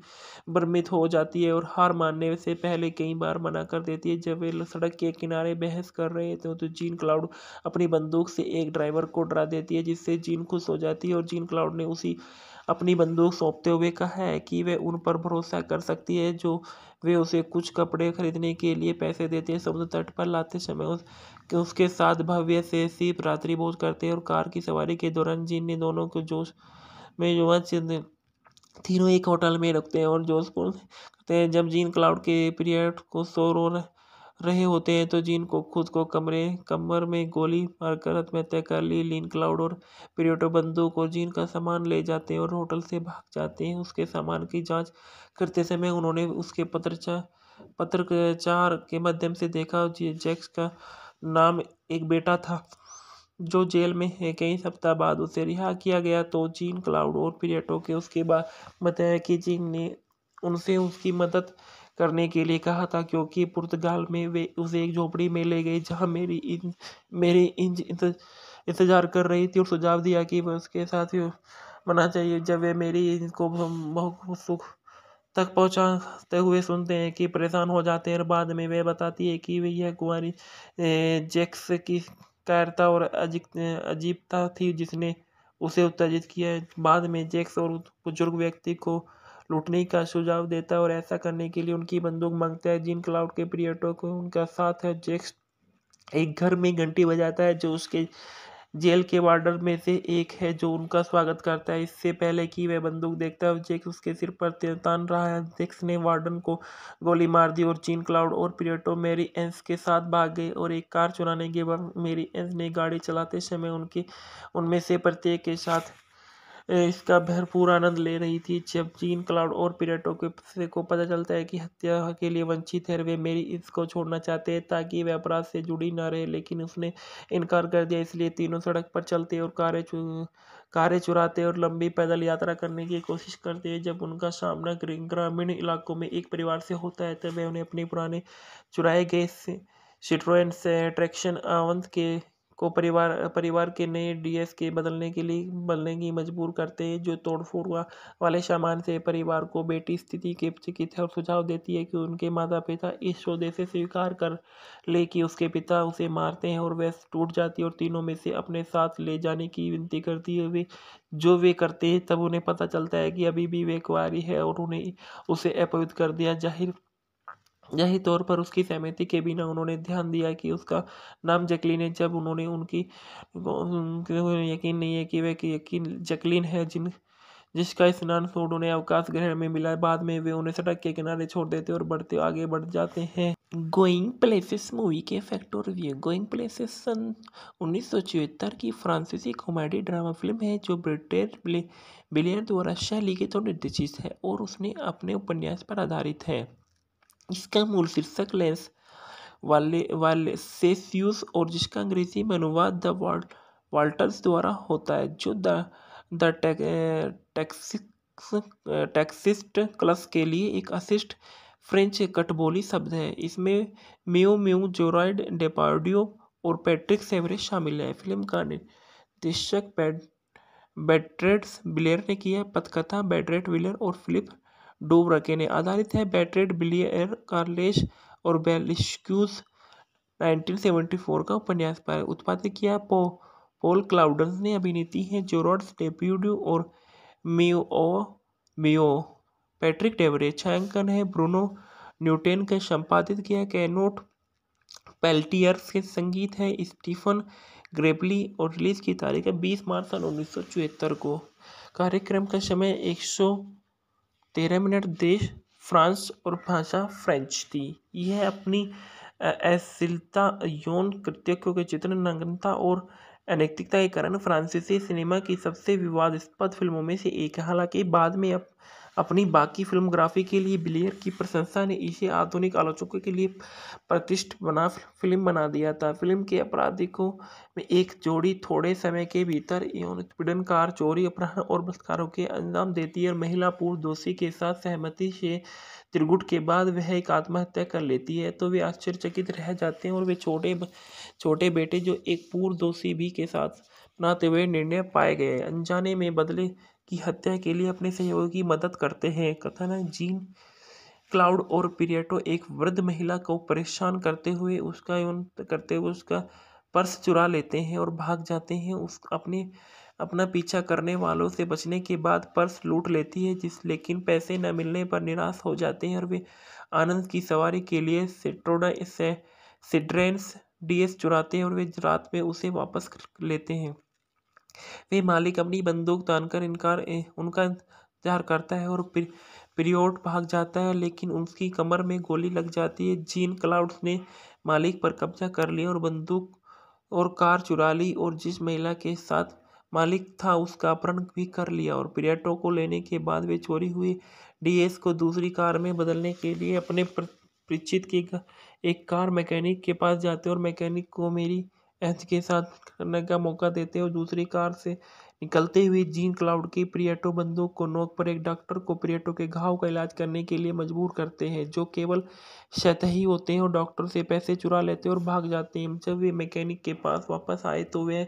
भ्रमित हो जाती है और हार मानने से पहले कई बार मना कर देती है जब वे सड़क के किनारे बहस कर रहे थे तो जीन क्लाउड अपनी बंदूक से एक ड्राइवर को डरा देती है जिससे जीन खुश हो जाती है और जीन क्लाउड ने उसी अपनी बंदूक सौंपते हुए कहा है कि वे उन पर भरोसा कर सकती है जो वे उसे कुछ कपड़े खरीदने के लिए पैसे देते हैं समुद्र तट पर लाते समय उस उसके साथ भव्य से सीप रात्रि भोज करते हैं और कार की सवारी के दौरान जीन ने दोनों को जोश में युवा तीनों एक होटल में रखते हैं और जोशपुर हैं जब जीन क्लाउड के पीरियड को शोर और रहे होते हैं तो जीन को खुद को कमरे कमर में गोली मारकर आत्महत्या कर ली लीन क्लाउड और पिरियोटो बंदूक और जीन का सामान ले जाते हैं और होटल से भाग जाते हैं उसके सामान की जांच करते समय उन्होंने उसके पत्र पत्रचार के माध्यम से देखा जैक्स का नाम एक बेटा था जो जेल में है कई सप्ताह बाद उसे रिहा किया गया तो जीन क्लाउड और पीरियटो के उसके बाद बताया कि जीन ने उनसे उसकी मदद करने के लिए कहा था क्योंकि पुर्तगाल में वे उसे एक झोपड़ी में ले गए जहाँ मेरी इन मेरी इंज इंतज़ार कर रही थी और सुझाव दिया कि वह उसके साथ ही मना चाहिए जब वे मेरी इनको बहुत सुख तक पहुँचाते हुए सुनते हैं कि परेशान हो जाते हैं और बाद में वे बताती है कि वे यह कुंवारी जैक्स की कायरता और अजीबता थी जिसने उसे उत्तेजित किया बाद में जैक्स और बुजुर्ग व्यक्ति को लूटने का सुझाव देता है और ऐसा करने के लिए उनकी बंदूक मांगता है जिन क्लाउड के पर्यटकों को उनका साथ है जेक्स एक घर में घंटी बजाता है जो उसके जेल के वार्डर में से एक है जो उनका स्वागत करता है इससे पहले कि वह बंदूक देखता है जेक्स उसके सिर पर तान रहा है जेक्स ने वार्डन को गोली मार दी और जीन क्लाउड और पिरेटो मेरी एंस के साथ भाग गए और एक कार चुराने के बाद मेरी एंस ने गाड़ी चलाते समय उनके उनमें से प्रत्येक के साथ इसका भरपूर आनंद ले रही थी जब जीन क्लाउड और पिरेटो के को पता चलता है कि हत्या के लिए वंचित है वे मेरी इसको छोड़ना चाहते हैं ताकि वे अपराध से जुड़ी न रहे लेकिन उसने इनकार कर दिया इसलिए तीनों सड़क पर चलते और कारें चु कारें चुराते और लंबी पैदल यात्रा करने की कोशिश करते हैं जब उनका सामना ग्रामीण इलाकों में एक परिवार से होता है तब वे उन्हें अपने पुराने चुराए गए सिट्रोन से ट्रैक्शन आवंत के को परिवार परिवार के नए डीएस के बदलने के लिए बदलने की मजबूर करते हैं जो तोड़फोड़ वाले सामान से परिवार को बेटी स्थिति के चिकित है और सुझाव देती है कि उनके माता पिता इस सौदे से स्वीकार कर ले कि उसके पिता उसे मारते हैं और वह टूट जाती है और तीनों में से अपने साथ ले जाने की विनती करती है वे जो वे करते हैं तब उन्हें पता चलता है कि अभी भी वे कुआरी है और उन्हें उसे अपवित कर दिया जाहिर यही तौर पर उसकी सहमति के बिना उन्होंने ध्यान दिया कि उसका नाम जैकलीन है जब उन्होंने उनकी यकीन नहीं है कि वह यकीन जैकलीन है जिन जिसका स्नान सूर्य उन्हें अवकाश ग्रहण में मिला बाद में वे उन्हें सड़क के किनारे छोड़ देते और बढ़ते आगे बढ़ जाते हैं गोइंग प्लेसेस मूवी के फैक्ट और रिव्यू गोइंग प्लेसेस सन उन्नीस की फ्रांसीसी कॉमेडी ड्रामा फिल्म है जो ब्रिटेन बिलियर द्वारा शैली के तो निर्देशित है और उसने अपने उपन्यास पर आधारित है इसका मूल शीर्षक लेंस वाले वाले सेस्यूस और जिसका अंग्रेजी में अनुवाद द वर्ल्ड वाल्टर्स द्वारा होता है जो द द टैक्सिक्स टैक्सिस्ट क्लस के लिए एक अशिष्ट फ्रेंच कटबोली शब्द है इसमें म्यू म्यू जोराइड डेपार्डियो और पैट्रिक सेवरे शामिल हैं फिल्म का निर्देशक बैट्रेड्स बिलेर ने किया पथकथा बैट्रेट विलर और फिलिप डूब रखे ने आधारित है बैटरेड बिलियर कार्लेश और बेलिस्क्यूज 1974 का उपन्यास पर उत्पादित किया पो पोल क्लाउड ने अभिनेती हैं जोरॉड्स डेब्यूड्यू और मियो मियो पैट्रिक डेवरे छायांकन है ब्रूनो न्यूटेन के संपादित किया कैनोट पेल्टियर्स के संगीत है स्टीफन ग्रेबली और रिलीज की तारीख है बीस मार्च सन उन्नीस को कार्यक्रम का समय एक सौ तेरह मिनट देश फ्रांस और भाषा फ्रेंच थी यह अपनी अश्लीलता यौन कृत्यों के चित्र नग्नता और अनैतिकता के कारण फ्रांसीसी सिनेमा की सबसे विवादास्पद फिल्मों में से एक है हालांकि बाद में अपनी बाकी फिल्मोग्राफी के लिए बिलियर की प्रशंसा ने इसे आधुनिक आलोचकों के लिए प्रतिष्ठ बना फिल्म बना दिया था फिल्म के अपराधिकों में एक जोड़ी थोड़े समय के भीतर यौन उत्पीड़न कार चोरी अपहरण और बलात्कारों के अंजाम देती है और महिला पूर्व दोषी के साथ सहमति से त्रिगुट के बाद वह एक आत्महत्या कर लेती है तो वे आश्चर्यचकित रह जाते हैं और वे छोटे छोटे बेटे जो एक पूर्व दोषी भी के साथ बनाते हुए निर्णय पाए गए अनजाने में बदले की हत्या के लिए अपने सहयोगियों की मदद करते हैं कथन जीन क्लाउड और पीरियटो एक वृद्ध महिला को परेशान करते हुए उसका करते हुए उसका पर्स चुरा लेते हैं और भाग जाते हैं उस अपने अपना पीछा करने वालों से बचने के बाद पर्स लूट लेती है जिस लेकिन पैसे न मिलने पर निराश हो जाते हैं और वे आनंद की सवारी के लिए सिट्रोडा से सिड्रेंस डीएस चुराते हैं और वे रात में उसे वापस लेते हैं वे मालिक अपनी बंदूक तानकर इनकार उनका इंतजार करता है और पिरियोड भाग जाता है लेकिन उसकी कमर में गोली लग जाती है जीन क्लाउड्स ने मालिक पर कब्जा कर लिया और बंदूक और कार चुरा ली और जिस महिला के साथ मालिक था उसका अपहरण भी कर लिया और पर्यटकों को लेने के बाद वे चोरी हुई डीएस को दूसरी कार में बदलने के लिए अपने परिचित के एक कार मैकेनिक के पास जाते और मैकेनिक को मेरी एच के साथ करने का मौका देते हैं और दूसरी कार से निकलते हुए जीन क्लाउड की प्रियटो बंदूक को नोक पर एक डॉक्टर को प्रियटो के घाव का इलाज करने के लिए मजबूर करते हैं जो केवल सतही होते हैं और डॉक्टर से पैसे चुरा लेते हैं और भाग जाते हैं जब वे मैकेनिक के पास वापस आए तो वह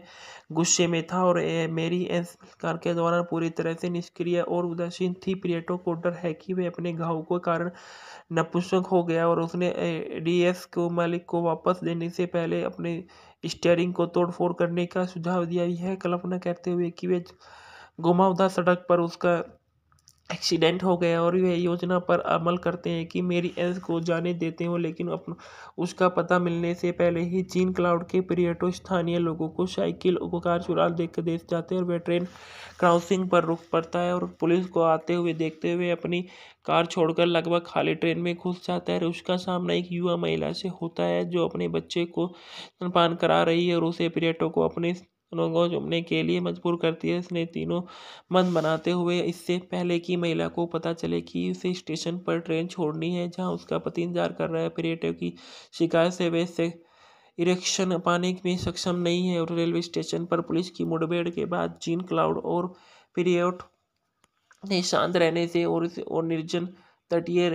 गुस्से में था और ए, मेरी एस कार के दौरान पूरी तरह से निष्क्रिय और उदासीन थी प्रियटो को डर है कि वह अपने घाव के कारण नपुंसक हो गया और उसने डी को मालिक को वापस देने से पहले अपने स्टेयरिंग को तोड़फोड़ करने का सुझाव दिया है कल्पना करते हुए कि वे घुमावदार सड़क पर उसका एक्सीडेंट हो गया और वह योजना पर अमल करते हैं कि मेरी एस को जाने देते हो लेकिन अपन उसका पता मिलने से पहले ही चीन क्लाउड के पर्यटो स्थानीय लोगों को साइकिल को कार चुरा देख देख जाते हैं और वह ट्रेन क्रॉसिंग पर रुक पड़ता है और पुलिस को आते हुए देखते हुए अपनी कार छोड़कर लगभग खाली ट्रेन में घुस जाता है उसका सामना एक युवा महिला से होता है जो अपने बच्चे को स्तनपान करा रही है और उसे पर्यटकों को अपने दोनों को जमने के लिए मजबूर करती है इसने तीनों मन बनाते हुए इससे पहले कि महिला को पता चले कि उसे स्टेशन पर ट्रेन छोड़नी है जहां उसका पति इंतजार कर रहा है पर्यटक की शिकायत से वे से इरेक्शन पाने में सक्षम नहीं है और रेलवे स्टेशन पर पुलिस की मुठभेड़ के बाद जीन क्लाउड और पीरियड ने शांत रहने से और इस और निर्जन तटीय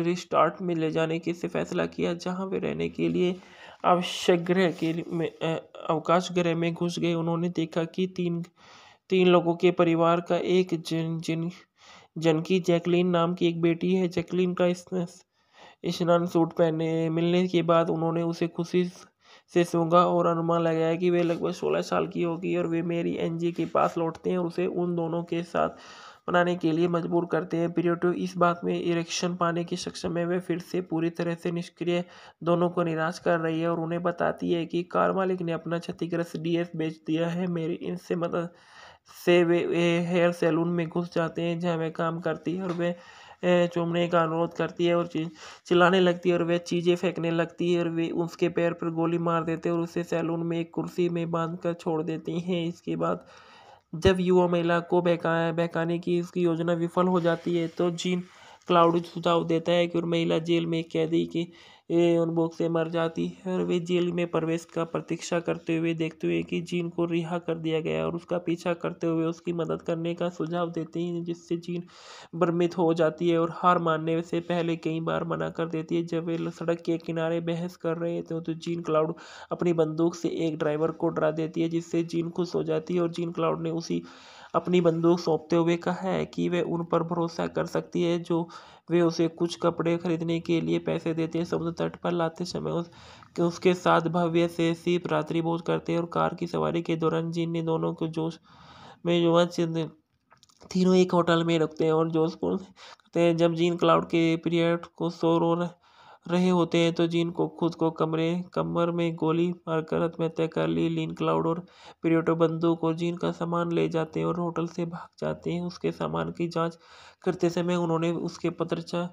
रिस्टार्ट में ले जाने के से फैसला किया जहां वे रहने के लिए अवश्य ग्रह के में अवकाश ग्रह में घुस गए उन्होंने देखा कि तीन तीन लोगों के परिवार का एक जिन जिन जनकी जैकलीन नाम की एक बेटी है जैकलीन का स्नान सूट पहने मिलने के बाद उन्होंने उसे खुशी से सूंघा और अनुमान लगाया कि वे लगभग सोलह साल की होगी और वे मेरी एनजी के पास लौटते हैं और उसे उन दोनों के साथ बनाने के लिए मजबूर करते हैं पीरियोटो इस बात में इरेक्शन पाने की सक्षम है वे फिर से पूरी तरह से निष्क्रिय दोनों को निराश कर रही है और उन्हें बताती है कि कार मालिक ने अपना क्षतिग्रस्त डीएस बेच दिया है मेरी इनसे मदद से वे हेयर सैलून में घुस जाते हैं जहाँ वे काम करती है और वे चुमने का अनुरोध करती है और चिल्लाने लगती है और वह चीज़ें फेंकने लगती है और वे उसके पैर पर गोली मार देते हैं और उसे सैलून में एक कुर्सी में बांध कर छोड़ देती हैं इसके बाद जब युवा महिला को बहका बहकाने की इसकी योजना विफल हो जाती है तो जीन क्लाउड सुझाव देता है कि महिला जेल में कैदी की उन्मोख से मर जाती है और वे जेल में प्रवेश का प्रतीक्षा करते हुए देखते हुए कि जीन को रिहा कर दिया गया और उसका पीछा करते हुए उसकी मदद करने का सुझाव देते हैं जिससे जीन भ्रमित हो जाती है और हार मानने से पहले कई बार मना कर देती है जब वे सड़क के किनारे बहस कर रहे थे तो जीन क्लाउड अपनी बंदूक से एक ड्राइवर को डरा देती है जिससे जीन खुश हो जाती है और जीन क्लाउड ने उसी अपनी बंदूक सौंपते हुए कहा है कि वह उन पर भरोसा कर सकती है जो वे उसे कुछ कपड़े खरीदने के लिए पैसे देते हैं समुद्र तट पर लाते समय उस उसके साथ भव्य से शिव रात्रि भोज करते हैं और कार की सवारी के दौरान जीन ने दोनों को जोश में युवा तीनों एक होटल में रखते हैं और जोशपुर करते हैं जब जीन क्लाउड के पीरियड को शोर और रहे होते हैं तो जीन को खुद को कमरे कमर में गोली मारकर आत्महत्या कर ली लीन क्लाउड और प्रियोटो बंदूक और जीन का सामान ले जाते हैं और होटल से भाग जाते हैं उसके सामान की जांच करते समय उन्होंने उसके पत्रचा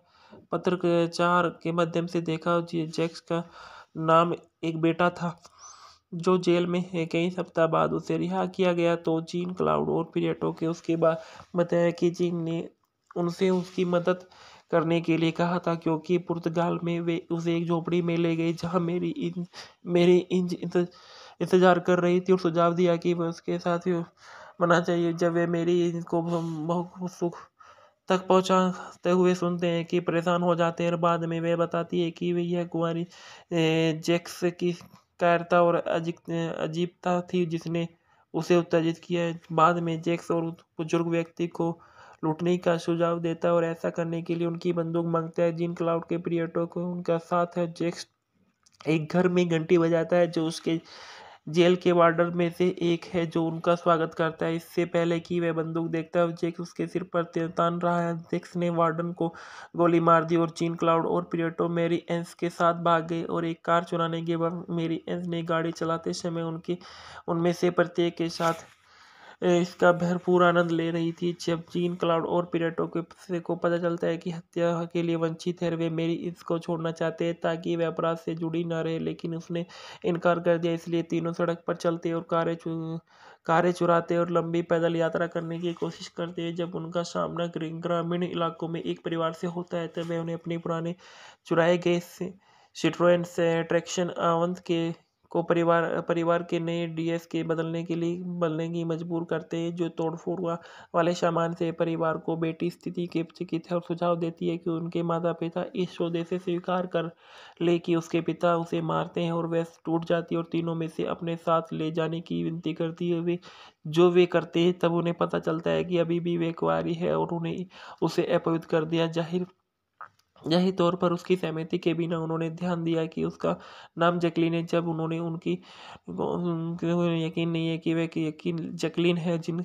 पत्रचार के माध्यम से देखा जैक्स का नाम एक बेटा था जो जेल में है कई सप्ताह बाद उसे रिहा किया गया तो जीन क्लाउड और पीरियटो के उसके बाद बताया कि जीन ने उनसे उसकी मदद करने के लिए कहा था क्योंकि पुर्तगाल में वे उसे एक झोपड़ी में ले गए जहाँ मेरी इन मेरी इंज इंतज़ार कर रही थी और सुझाव दिया कि वह उसके साथ ही मना चाहिए जब वे मेरी इंज को बहुत सुख तक पहुँचाते हुए सुनते हैं कि परेशान हो जाते हैं और बाद में वे बताती है कि यह कुंवारी जैक्स की कायरता और अजीब अजीबता थी जिसने उसे उत्तेजित किया बाद में जैक्स और बुजुर्ग व्यक्ति को लूटने का सुझाव देता है और ऐसा करने के लिए उनकी बंदूक मांगता है जिन क्लाउड के प्रियटों को उनका साथ है जेक्स एक घर में घंटी बजाता है जो उसके जेल के वार्डर में से एक है जो उनका स्वागत करता है इससे पहले कि वह बंदूक देखता है जेक्स उसके सिर पर तान रहा है जेक्स ने वार्डन को गोली मार दी और चीन क्लाउड और पिरियटो मेरी एंस के साथ भाग गए और एक कार चुराने के बाद मेरी एंस ने गाड़ी चलाते समय उनके उनमें से प्रत्येक के साथ इसका भरपूर आनंद ले रही थी जब जीन क्लाउड और पिरेटो के को पता चलता है कि हत्या के लिए वंचित है वे मेरी इसको छोड़ना चाहते हैं ताकि वे अपराध से जुड़ी न रहे लेकिन उसने इनकार कर दिया इसलिए तीनों सड़क पर चलते और कारें चु कारें चुराते और लंबी पैदल यात्रा करने की कोशिश करते हैं जब उनका सामना ग्रामीण इलाकों में एक परिवार से होता है तब वे उन्हें अपने पुराने चुराए गए सिट्रोन से ट्रैक्शन आवंत के को परिवार परिवार के नए डीएस के बदलने के लिए बदलने की मजबूर करते हैं जो तोड़फोड़ वाले सामान से परिवार को बेटी स्थिति के चिकित और सुझाव देती है कि उनके माता पिता इस सौदे से स्वीकार कर ले कि उसके पिता उसे मारते हैं और वह टूट जाती है और तीनों में से अपने साथ ले जाने की विनती करती है वे जो वे करते हैं तब उन्हें पता चलता है कि अभी भी वे कुआरी है और उन्हें उसे अपवित कर दिया जाहिर यही तौर पर उसकी सहमति के बिना उन्होंने ध्यान दिया कि उसका नाम जैकलीन है जब उन्होंने उनकी यकीन नहीं है कि वह यकीन जैकलीन है जिन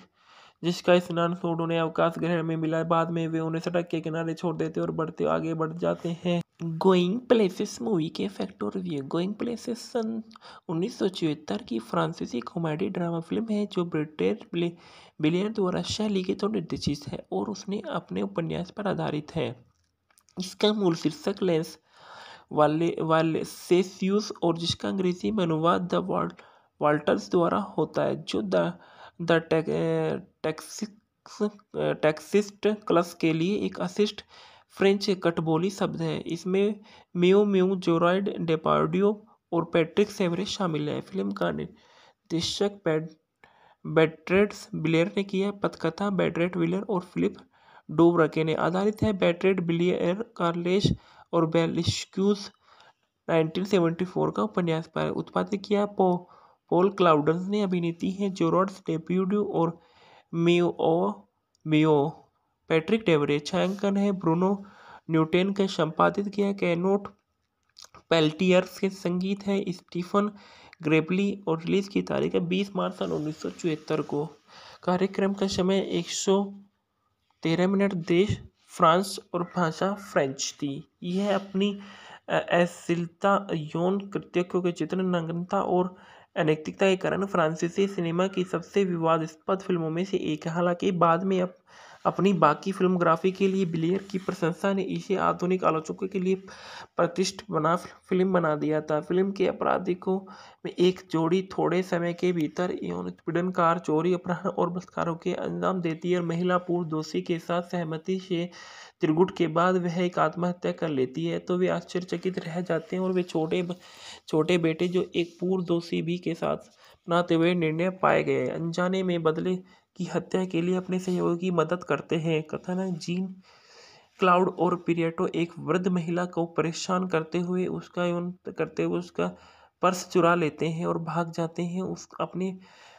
जिसका स्नान सूट उन्हें अवकाश ग्रहण में मिला बाद में वे उन्हें सड़क के किनारे छोड़ देते और बढ़ते आगे बढ़ जाते हैं गोइंग प्लेसेस मूवी के फैक्ट और रिव्यू गोइंग प्लेसेस सन उन्नीस की फ्रांसीसी कॉमेडी ड्रामा फिल्म है जो ब्रिटेन बिलियन द्वारा शैली के और निर्देशित है और उसने अपने उपन्यास पर आधारित है इसका मूल शीर्षक लेंस वाले वाले सेस्यूस और जिसका अंग्रेजी में अनुवाद द वाल्ट वाल्टर्स द्वारा होता है जो द द टैक्सिक्स टैक्सिस्ट क्लस के लिए एक अशिष्ट फ्रेंच कटबोली शब्द है इसमें म्यू म्यू जोराइड डेपार्डियो और पैट्रिक सेवरे शामिल हैं फिल्म का निर्देशक बैट्रेट्स बिलेर ने किया पथकथा बैटरेट विलर और फिलिप डूब ने आधारित है बैटरेड बिलियर कार्लेश और बेलिस्क्यूज 1974 का उपन्यास पर उत्पादित किया पो पोल क्लाउड ने अभिनेती हैं जोरॉड्स डेब्यूड्यू और मियो मियो पैट्रिक डेवरे छायांकन है ब्रूनो न्यूटेन का संपादित किया कैनोट पेल्टियर्स के संगीत है स्टीफन ग्रेबली और रिलीज की तारीख है बीस मार्च सन उन्नीस को कार्यक्रम का समय एक सौ तेरह मिनट देश फ्रांस और भाषा फ्रेंच थी यह अपनी अश्लीलता यौन कृत्यों के चित्र नग्नता और अनैतिकता के कारण फ्रांसीसी सिनेमा की सबसे विवादास्पद फिल्मों में से एक है हालांकि बाद में अपनी बाकी फिल्मोग्राफी के लिए बिलियर की प्रशंसा ने इसे आधुनिक आलोचकों के लिए प्रतिष्ठ बना फिल्म बना दिया था फिल्म के अपराधिकों में एक जोड़ी थोड़े समय के भीतर कार चोरी अपहरण और बलात्कारों के अंजाम देती है और महिला पूर्व दोषी के साथ सहमति से त्रिगुट के बाद वह एक आत्महत्या कर लेती है तो वे आश्चर्यचकित रह जाते हैं और वे छोटे छोटे बेटे जो एक पूर्व दोषी भी के साथ बनाते हुए निर्णय पाए गए अनजाने में बदले की हत्या के लिए अपने सहयोगी की मदद करते हैं कथानक जीन क्लाउड और पीरियटो एक वृद्ध महिला को परेशान करते हुए उसका करते हुए उसका पर्स चुरा लेते हैं और भाग जाते हैं उस अपने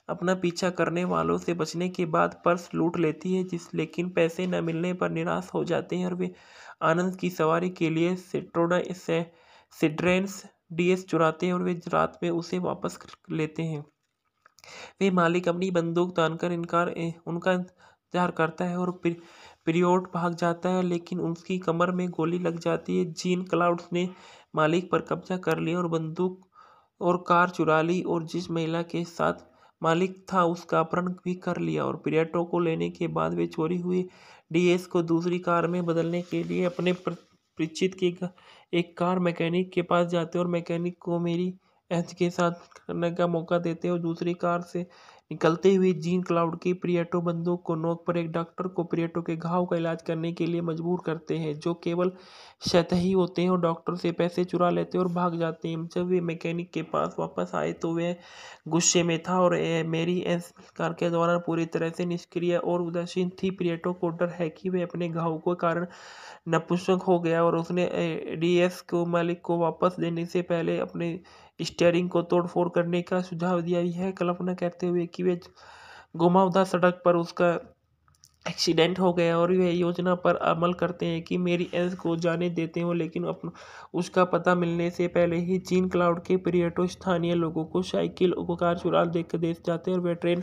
अपना पीछा करने वालों से बचने के बाद पर्स लूट लेती है जिस लेकिन पैसे न मिलने पर निराश हो जाते हैं और वे आनंद की सवारी के लिए सिट्रोडा से सिड्रेंस डीएस चुराते हैं और वे रात में उसे वापस लेते हैं वे मालिक अपनी बंदूक तानकर इनकार उनका इंतजार करता है और प्रियोट भाग जाता है लेकिन उसकी कमर में गोली लग जाती है जीन क्लाउड्स ने मालिक पर कब्जा कर लिया और बंदूक और कार चुरा ली और जिस महिला के साथ मालिक था उसका अपहरण भी कर लिया और प्रियटो को लेने के बाद वे चोरी हुई डीएस को दूसरी कार में बदलने के लिए अपने परिचित के एक कार मैकेनिक के पास जाते और मैकेनिक को मेरी एच के साथ करने का मौका देते हैं और दूसरी कार से निकलते हुए जीन क्लाउड की प्रियटो बंदूक को नोक पर एक डॉक्टर को प्रियटो के घाव का इलाज करने के लिए मजबूर करते हैं जो केवल सतही होते हैं और डॉक्टर से पैसे चुरा लेते हैं और भाग जाते हैं जब वे मैकेनिक के पास वापस आए तो वह गुस्से में था और ए, मेरी एस कार के द्वारा पूरी तरह से निष्क्रिय और उदासीन थी प्रियटो को डर है कि वह अपने घाव के कारण नपुंसक हो गया और उसने डी को मालिक को वापस देने से पहले अपने स्टेयरिंग को तोड़फोड़ करने का सुझाव दिया है कल्पना करते हुए कि वे घुमावदार सड़क पर उसका एक्सीडेंट हो गया और वह योजना पर अमल करते हैं कि मेरी एस को जाने देते हो लेकिन अपन उसका पता मिलने से पहले ही चीन क्लाउड के पर्यटों स्थानीय लोगों को साइकिल को कार चुरा देख कर देख जाते हैं और वह ट्रेन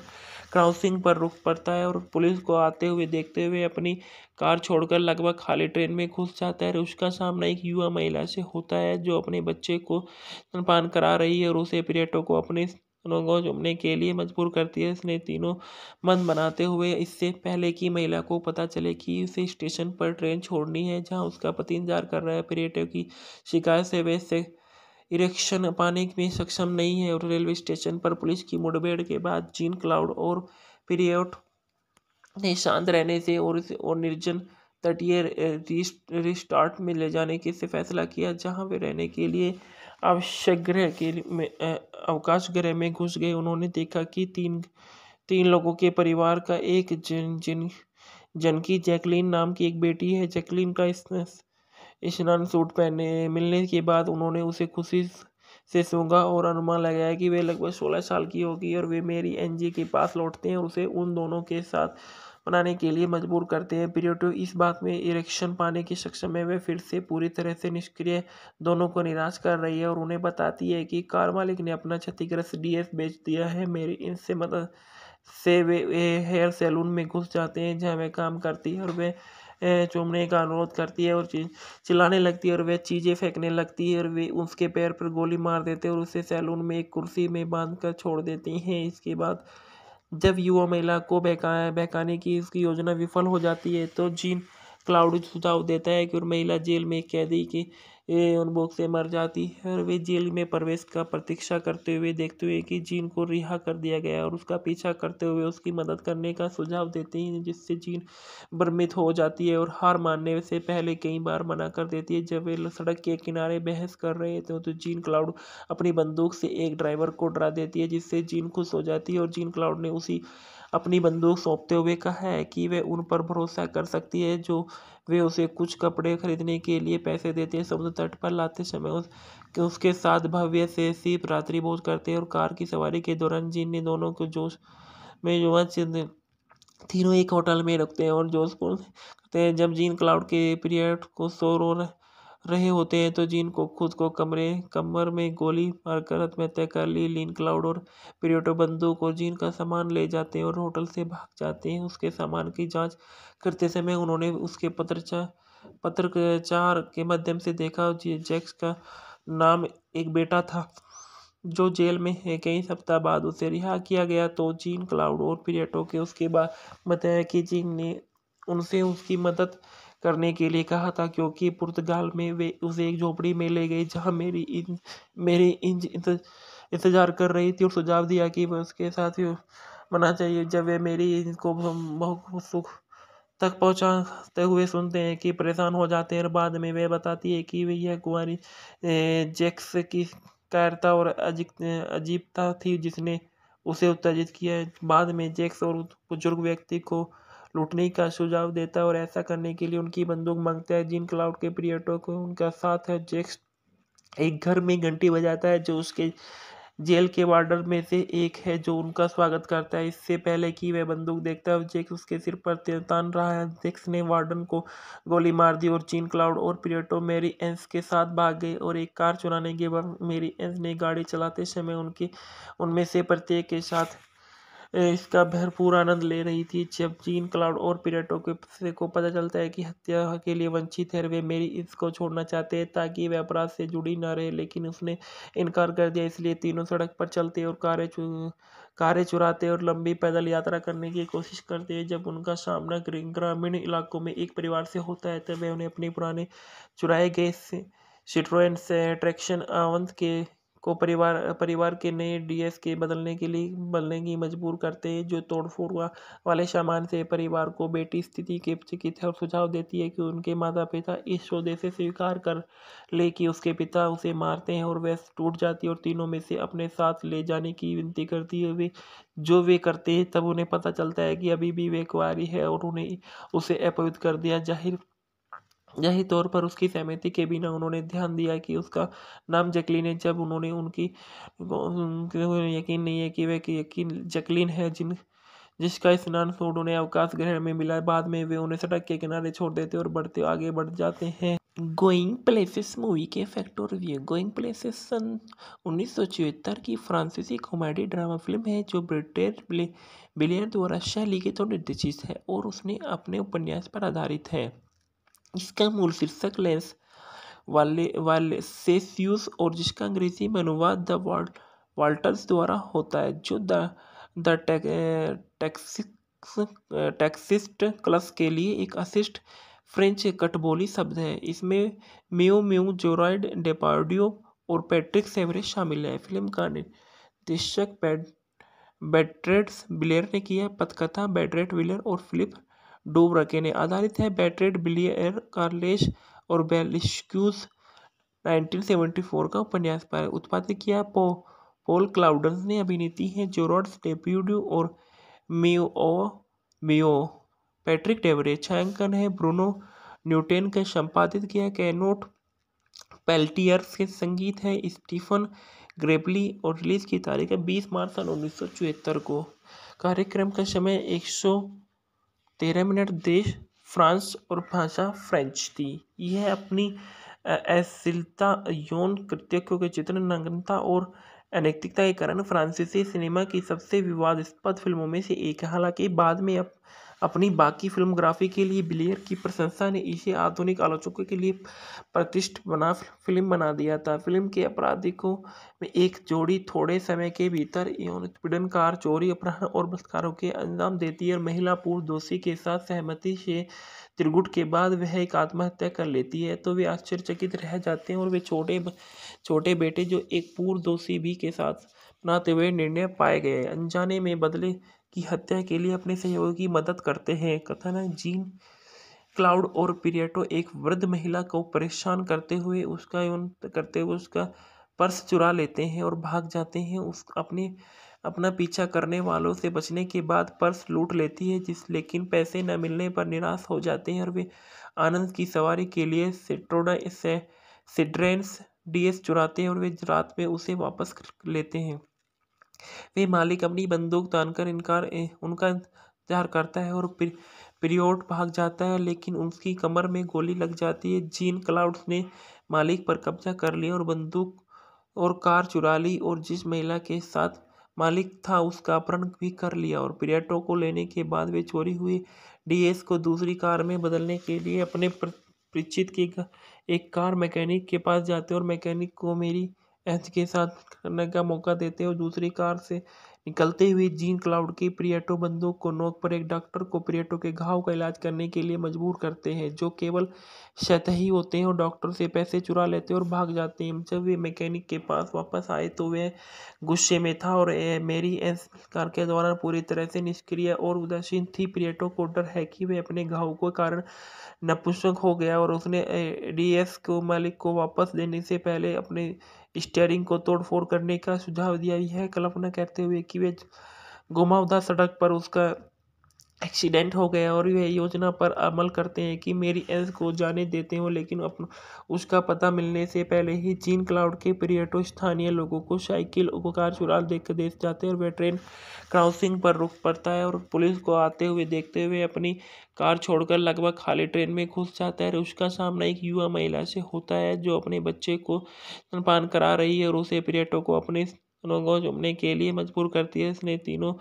क्रॉसिंग पर रुक पड़ता है और पुलिस को आते हुए देखते हुए अपनी कार छोड़कर लगभग खाली ट्रेन में घुस जाता है और उसका सामना एक युवा महिला से होता है जो अपने बच्चे को स्तनपान करा रही है और उसे पर्यटकों को अपने दोनों को जुमने के लिए मजबूर करती है उसने तीनों मन बनाते हुए इससे पहले कि महिला को पता चले कि उसे स्टेशन पर ट्रेन छोड़नी है जहाँ उसका पति इंतजार कर रहा है पर्यटक की शिकायत से वे से इरेक्शन पाने में सक्षम नहीं है और रेलवे स्टेशन पर पुलिस की मुठभेड़ के बाद जीन क्लाउड और पीरियड ने शांत रहने से और और निर्जन तटीय रिस्टार्ट में ले जाने के से फैसला किया जहां वे रहने के लिए ग्रह के में ग्रह में घुस गए उन्होंने देखा कि तीन तीन लोगों के परिवार का एक जिन जिन जनकी जैकलीन नाम की एक बेटी है जैकलीन का स्नान सूट पहने मिलने के बाद उन्होंने उसे खुशी से सूंघा और अनुमान लगाया कि वे लगभग सोलह साल की होगी और वे मेरी एनजी के पास लौटते हैं उसे उन दोनों के साथ बनाने के लिए मजबूर करते हैं पीरियोटो इस बात में इरेक्शन पाने की सक्षम है वे फिर से पूरी तरह से निष्क्रिय दोनों को निराश कर रही है और उन्हें बताती है कि कार मालिक ने अपना क्षतिग्रस्त डीएस बेच दिया है मेरी इनसे मदद से वे हेयर सैलून में घुस जाते हैं जहाँ वह काम करती है और वे चूमने का अनुरोध करती है और चिल्लाने लगती है और वह चीज़ें फेंकने लगती है और वे उसके पैर पर गोली मार देते हैं और उसे सैलून में एक कुर्सी में बांध कर छोड़ देती हैं इसके बाद जब युवा महिला को बहका बहकाने की इसकी योजना विफल हो जाती है तो जीन क्लाउड सुझाव देता है कि महिला जेल में कैदी की उन्मुख से मर जाती है और वे जेल में प्रवेश का प्रतीक्षा करते हुए देखते हुए कि जीन को रिहा कर दिया गया और उसका पीछा करते हुए उसकी मदद करने का सुझाव देते हैं जिससे जीन भ्रमित हो जाती है और हार मानने से पहले कई बार मना कर देती है जब वे सड़क के किनारे बहस कर रहे थे तो जीन क्लाउड अपनी बंदूक से एक ड्राइवर को डरा देती है जिससे जीन खुश हो जाती है और जीन क्लाउड ने उसी अपनी बंदूक सौंपते हुए कहा है कि वह उन पर भरोसा कर सकती है जो वे उसे कुछ कपड़े खरीदने के लिए पैसे देते हैं समुद्र तट पर लाते समय उस उसके साथ भव्य से सीप रात्रि भोज करते हैं और कार की सवारी के दौरान जीन ने दोनों को जोश में युवा तीनों एक होटल में रखते हैं और जोशपुर करते हैं जब जीन क्लाउड के पीरियड को शोर और रहे होते हैं तो जीन को खुद को कमरे कमर में गोली मारकर आत्महत्या कर ली लीन क्लाउड और पीरियोटो बंदूक और जीन का सामान ले जाते हैं और होटल से भाग जाते हैं उसके सामान की जांच करते समय उन्होंने उसके पत्रचा पत्रचार के माध्यम से देखा जैक्स का नाम एक बेटा था जो जेल में है कई सप्ताह बाद उसे रिहा किया गया तो जीन क्लाउड और पीरियटो के उसके बाद बताया कि जीन ने उनसे उसकी मदद करने के लिए कहा था क्योंकि पुर्तगाल में वे उसे एक झोपड़ी में ले गए जहाँ मेरी इन मेरी इंज इंतजार कर रही थी और सुझाव दिया कि मैं उसके साथ ही मना चाहिए जब वे मेरी इनको बहुत सुख तक पहुँचाते हुए सुनते हैं कि परेशान हो जाते हैं और बाद में वे बताती है कि यह कुंवारी जैक्स की कायरता और अजीब अजीबता थी जिसने उसे उत्तेजित किया बाद में जैक्स और बुजुर्ग व्यक्ति को लूटने का सुझाव देता है और ऐसा करने के लिए उनकी बंदूक मांगता है जिन क्लाउड के प्रियटों को उनका साथ है जेक्स एक घर में घंटी बजाता है जो उसके जेल के वार्डर में से एक है जो उनका स्वागत करता है इससे पहले कि वह बंदूक देखता है जेक्स उसके सिर पर तान रहा है जेक्स ने वार्डन को गोली मार दी और चीन क्लाउड और प्रियटो मेरी एंस के साथ भाग गए और एक कार चुराने के बाद मेरी एंस ने गाड़ी चलाते समय उनके उनमें से प्रत्येक के साथ इसका भरपूर आनंद ले रही थी जब जीन क्लाउड और पिरेटो के को पता चलता है कि हत्या के लिए वंचित है वे मेरी इसको छोड़ना चाहते हैं ताकि वे अपराध से जुड़ी ना रहे लेकिन उसने इनकार कर दिया इसलिए तीनों सड़क पर चलते और कारें चु कारें चुराते और लंबी पैदल यात्रा करने की कोशिश करते हैं जब उनका सामना ग्रामीण इलाकों में एक परिवार से होता है तब वे उन्हें अपने पुराने चुराए गए सिट्रोन से ट्रैक्शन आवंत के को परिवार परिवार के नए डी एस के बदलने के लिए बदलने की मजबूर करते हैं जो तोड़फोड़ वाले सामान से परिवार को बेटी स्थिति के चिकित्सा और सुझाव देती है कि उनके माता पिता इस सौदे से स्वीकार कर ले कि उसके पिता उसे मारते हैं और वह टूट जाती है और तीनों में से अपने साथ ले जाने की विनती करती है वे जो वे करते हैं तब उन्हें पता चलता है कि अभी भी वे कुआरी है और उन्हें उसे अपवित्र कर दिया जाहिर यही तौर पर उसकी सहमति के बिना उन्होंने ध्यान दिया कि उसका नाम जैकलीन है जब उन्होंने उनकी यकीन नहीं है कि वह यकीन जैकलीन है जिन जिसका स्नान सूर्य उन्हें अवकाश ग्रहण में मिला बाद में वे उन्हें सड़क के किनारे छोड़ देते और बढ़ते आगे बढ़ जाते हैं गोइंग प्लेसेस मूवी के फैक्ट और रिव्यू गोइंग प्लेसेस सन उन्नीस सौ की फ्रांसीसी कॉमेडी ड्रामा फिल्म है जो ब्रिटेन बिलियर द्वारा शैली के तो निर्देशित है और उसने अपने उपन्यास पर आधारित है इसका मूल शीर्षक लेंस वाले वाले सेस्यूस और जिसका अंग्रेजी में अनुवाद द वाल वाल्टर्स द्वारा होता है जो द द टैक्सिक्स टैक्सिस्ट क्लस के लिए एक अशिष्ट फ्रेंच कटबोली शब्द है इसमें म्यू म्यू जोराइड डेपार्डियो और पैट्रिक सेवरे शामिल हैं फिल्म का निर्देशक बेट्रेड्स बिलेर ने किया पथकथा बैटरेट विलर और फिलिप डूब रखे ने आधारित है बैटरेड बिलियर कार्लेश और बेलिस्क्यूज 1974 का उपन्यास पर उत्पादित किया पो पोल क्लाउडन ने अभिनेती हैं जोरॉड्स डेब्यूड्यू और मेयो मेयो पैट्रिक डेवरे छायांकन है ब्रूनो न्यूटेन का संपादित किया कैनोट पेल्टियर्स के संगीत है स्टीफन ग्रेबली और रिलीज की तारीख है बीस मार्च सन उन्नीस को कार्यक्रम का समय एक सौ तेरह मिनट देश फ्रांस और भाषा फ्रेंच थी यह अपनी अश्लीलता यौन कृत्यों के चित्र नग्नता और अनैतिकता के कारण फ्रांसीसी सिनेमा की सबसे विवादास्पद फिल्मों में से एक है हालांकि बाद में अपनी बाकी फिल्मोग्राफी के लिए ब्लेयर की प्रशंसा ने इसे आधुनिक आलोचकों के लिए प्रतिष्ठ बना फिल्म बना दिया था फिल्म के अपराधिकों में एक जोड़ी थोड़े समय के भीतर कार चोरी अपहरण और बलात्कारों के अंजाम देती है और महिला पूर्व दोषी के साथ सहमति से त्रिगुट के बाद वह एक आत्महत्या कर लेती है तो वे आश्चर्यचकित रह जाते हैं और वे छोटे छोटे बेटे जो एक पूर्व दोषी भी के साथ बनाते हुए निर्णय पाए गए अनजाने में बदले की हत्या के लिए अपने सहयोगियों की मदद करते हैं कथानक जीन क्लाउड और पिरियटो एक वृद्ध महिला को परेशान करते हुए उसका करते हुए उसका पर्स चुरा लेते हैं और भाग जाते हैं उस अपने अपना पीछा करने वालों से बचने के बाद पर्स लूट लेती है जिस लेकिन पैसे न मिलने पर निराश हो जाते हैं और वे आनंद की सवारी के लिए सिट्रोडा से सिड्रेंस डीएस चुराते हैं और वे रात में उसे वापस लेते हैं वे मालिक अपनी बंदूक तानकर इनकार उनका इंतजार करता है और पिरियोड भाग जाता है लेकिन उसकी कमर में गोली लग जाती है जीन क्लाउड्स ने मालिक पर कब्जा कर लिया और बंदूक और कार चुरा ली और जिस महिला के साथ मालिक था उसका अपहरण भी कर लिया और पर्यटकों को लेने के बाद वे चोरी हुई डीएस को दूसरी कार में बदलने के लिए अपने परिचित के एक कार मैकेनिक के पास जाते और मैकेनिक को मेरी एच के साथ करने का मौका देते हैं और दूसरी कार से निकलते हुए जीन क्लाउड की प्रियटो बंदूक को नोक पर एक डॉक्टर को प्रियटो के घाव का इलाज करने के लिए मजबूर करते हैं जो केवल सतही होते हैं और डॉक्टर से पैसे चुरा लेते हैं और भाग जाते हैं जब वे मैकेनिक के पास वापस आए तो वह गुस्से में था और मेरी एस कार के द्वारा पूरी तरह से निष्क्रिय और उदासीन थी प्रियटो को डर है कि वह अपने घाव के कारण नपुंसक हो गया और उसने डी को मालिक को वापस देने से पहले अपने स्टीयरिंग को तोड़फोड़ करने का सुझाव दिया है कल्पना करते हुए कि वे घुमावदार सड़क पर उसका एक्सीडेंट हो गया और वह योजना पर अमल करते हैं कि मेरी एस को जाने देते हो लेकिन अपन उसका पता मिलने से पहले ही चीन क्लाउड के पर्यटक स्थानीय लोगों को साइकिल को कार चुरा देख दे जाते हैं और वह ट्रेन क्रॉसिंग पर रुक पड़ता है और पुलिस को आते हुए देखते हुए अपनी कार छोड़कर लगभग खाली ट्रेन में घुस जाता है और उसका सामना एक युवा महिला से होता है जो अपने बच्चे को स्तनपान करा रही है और उसे पर्यटकों को अपने दोनों को झूमने के लिए मजबूर करती है इसने तीनों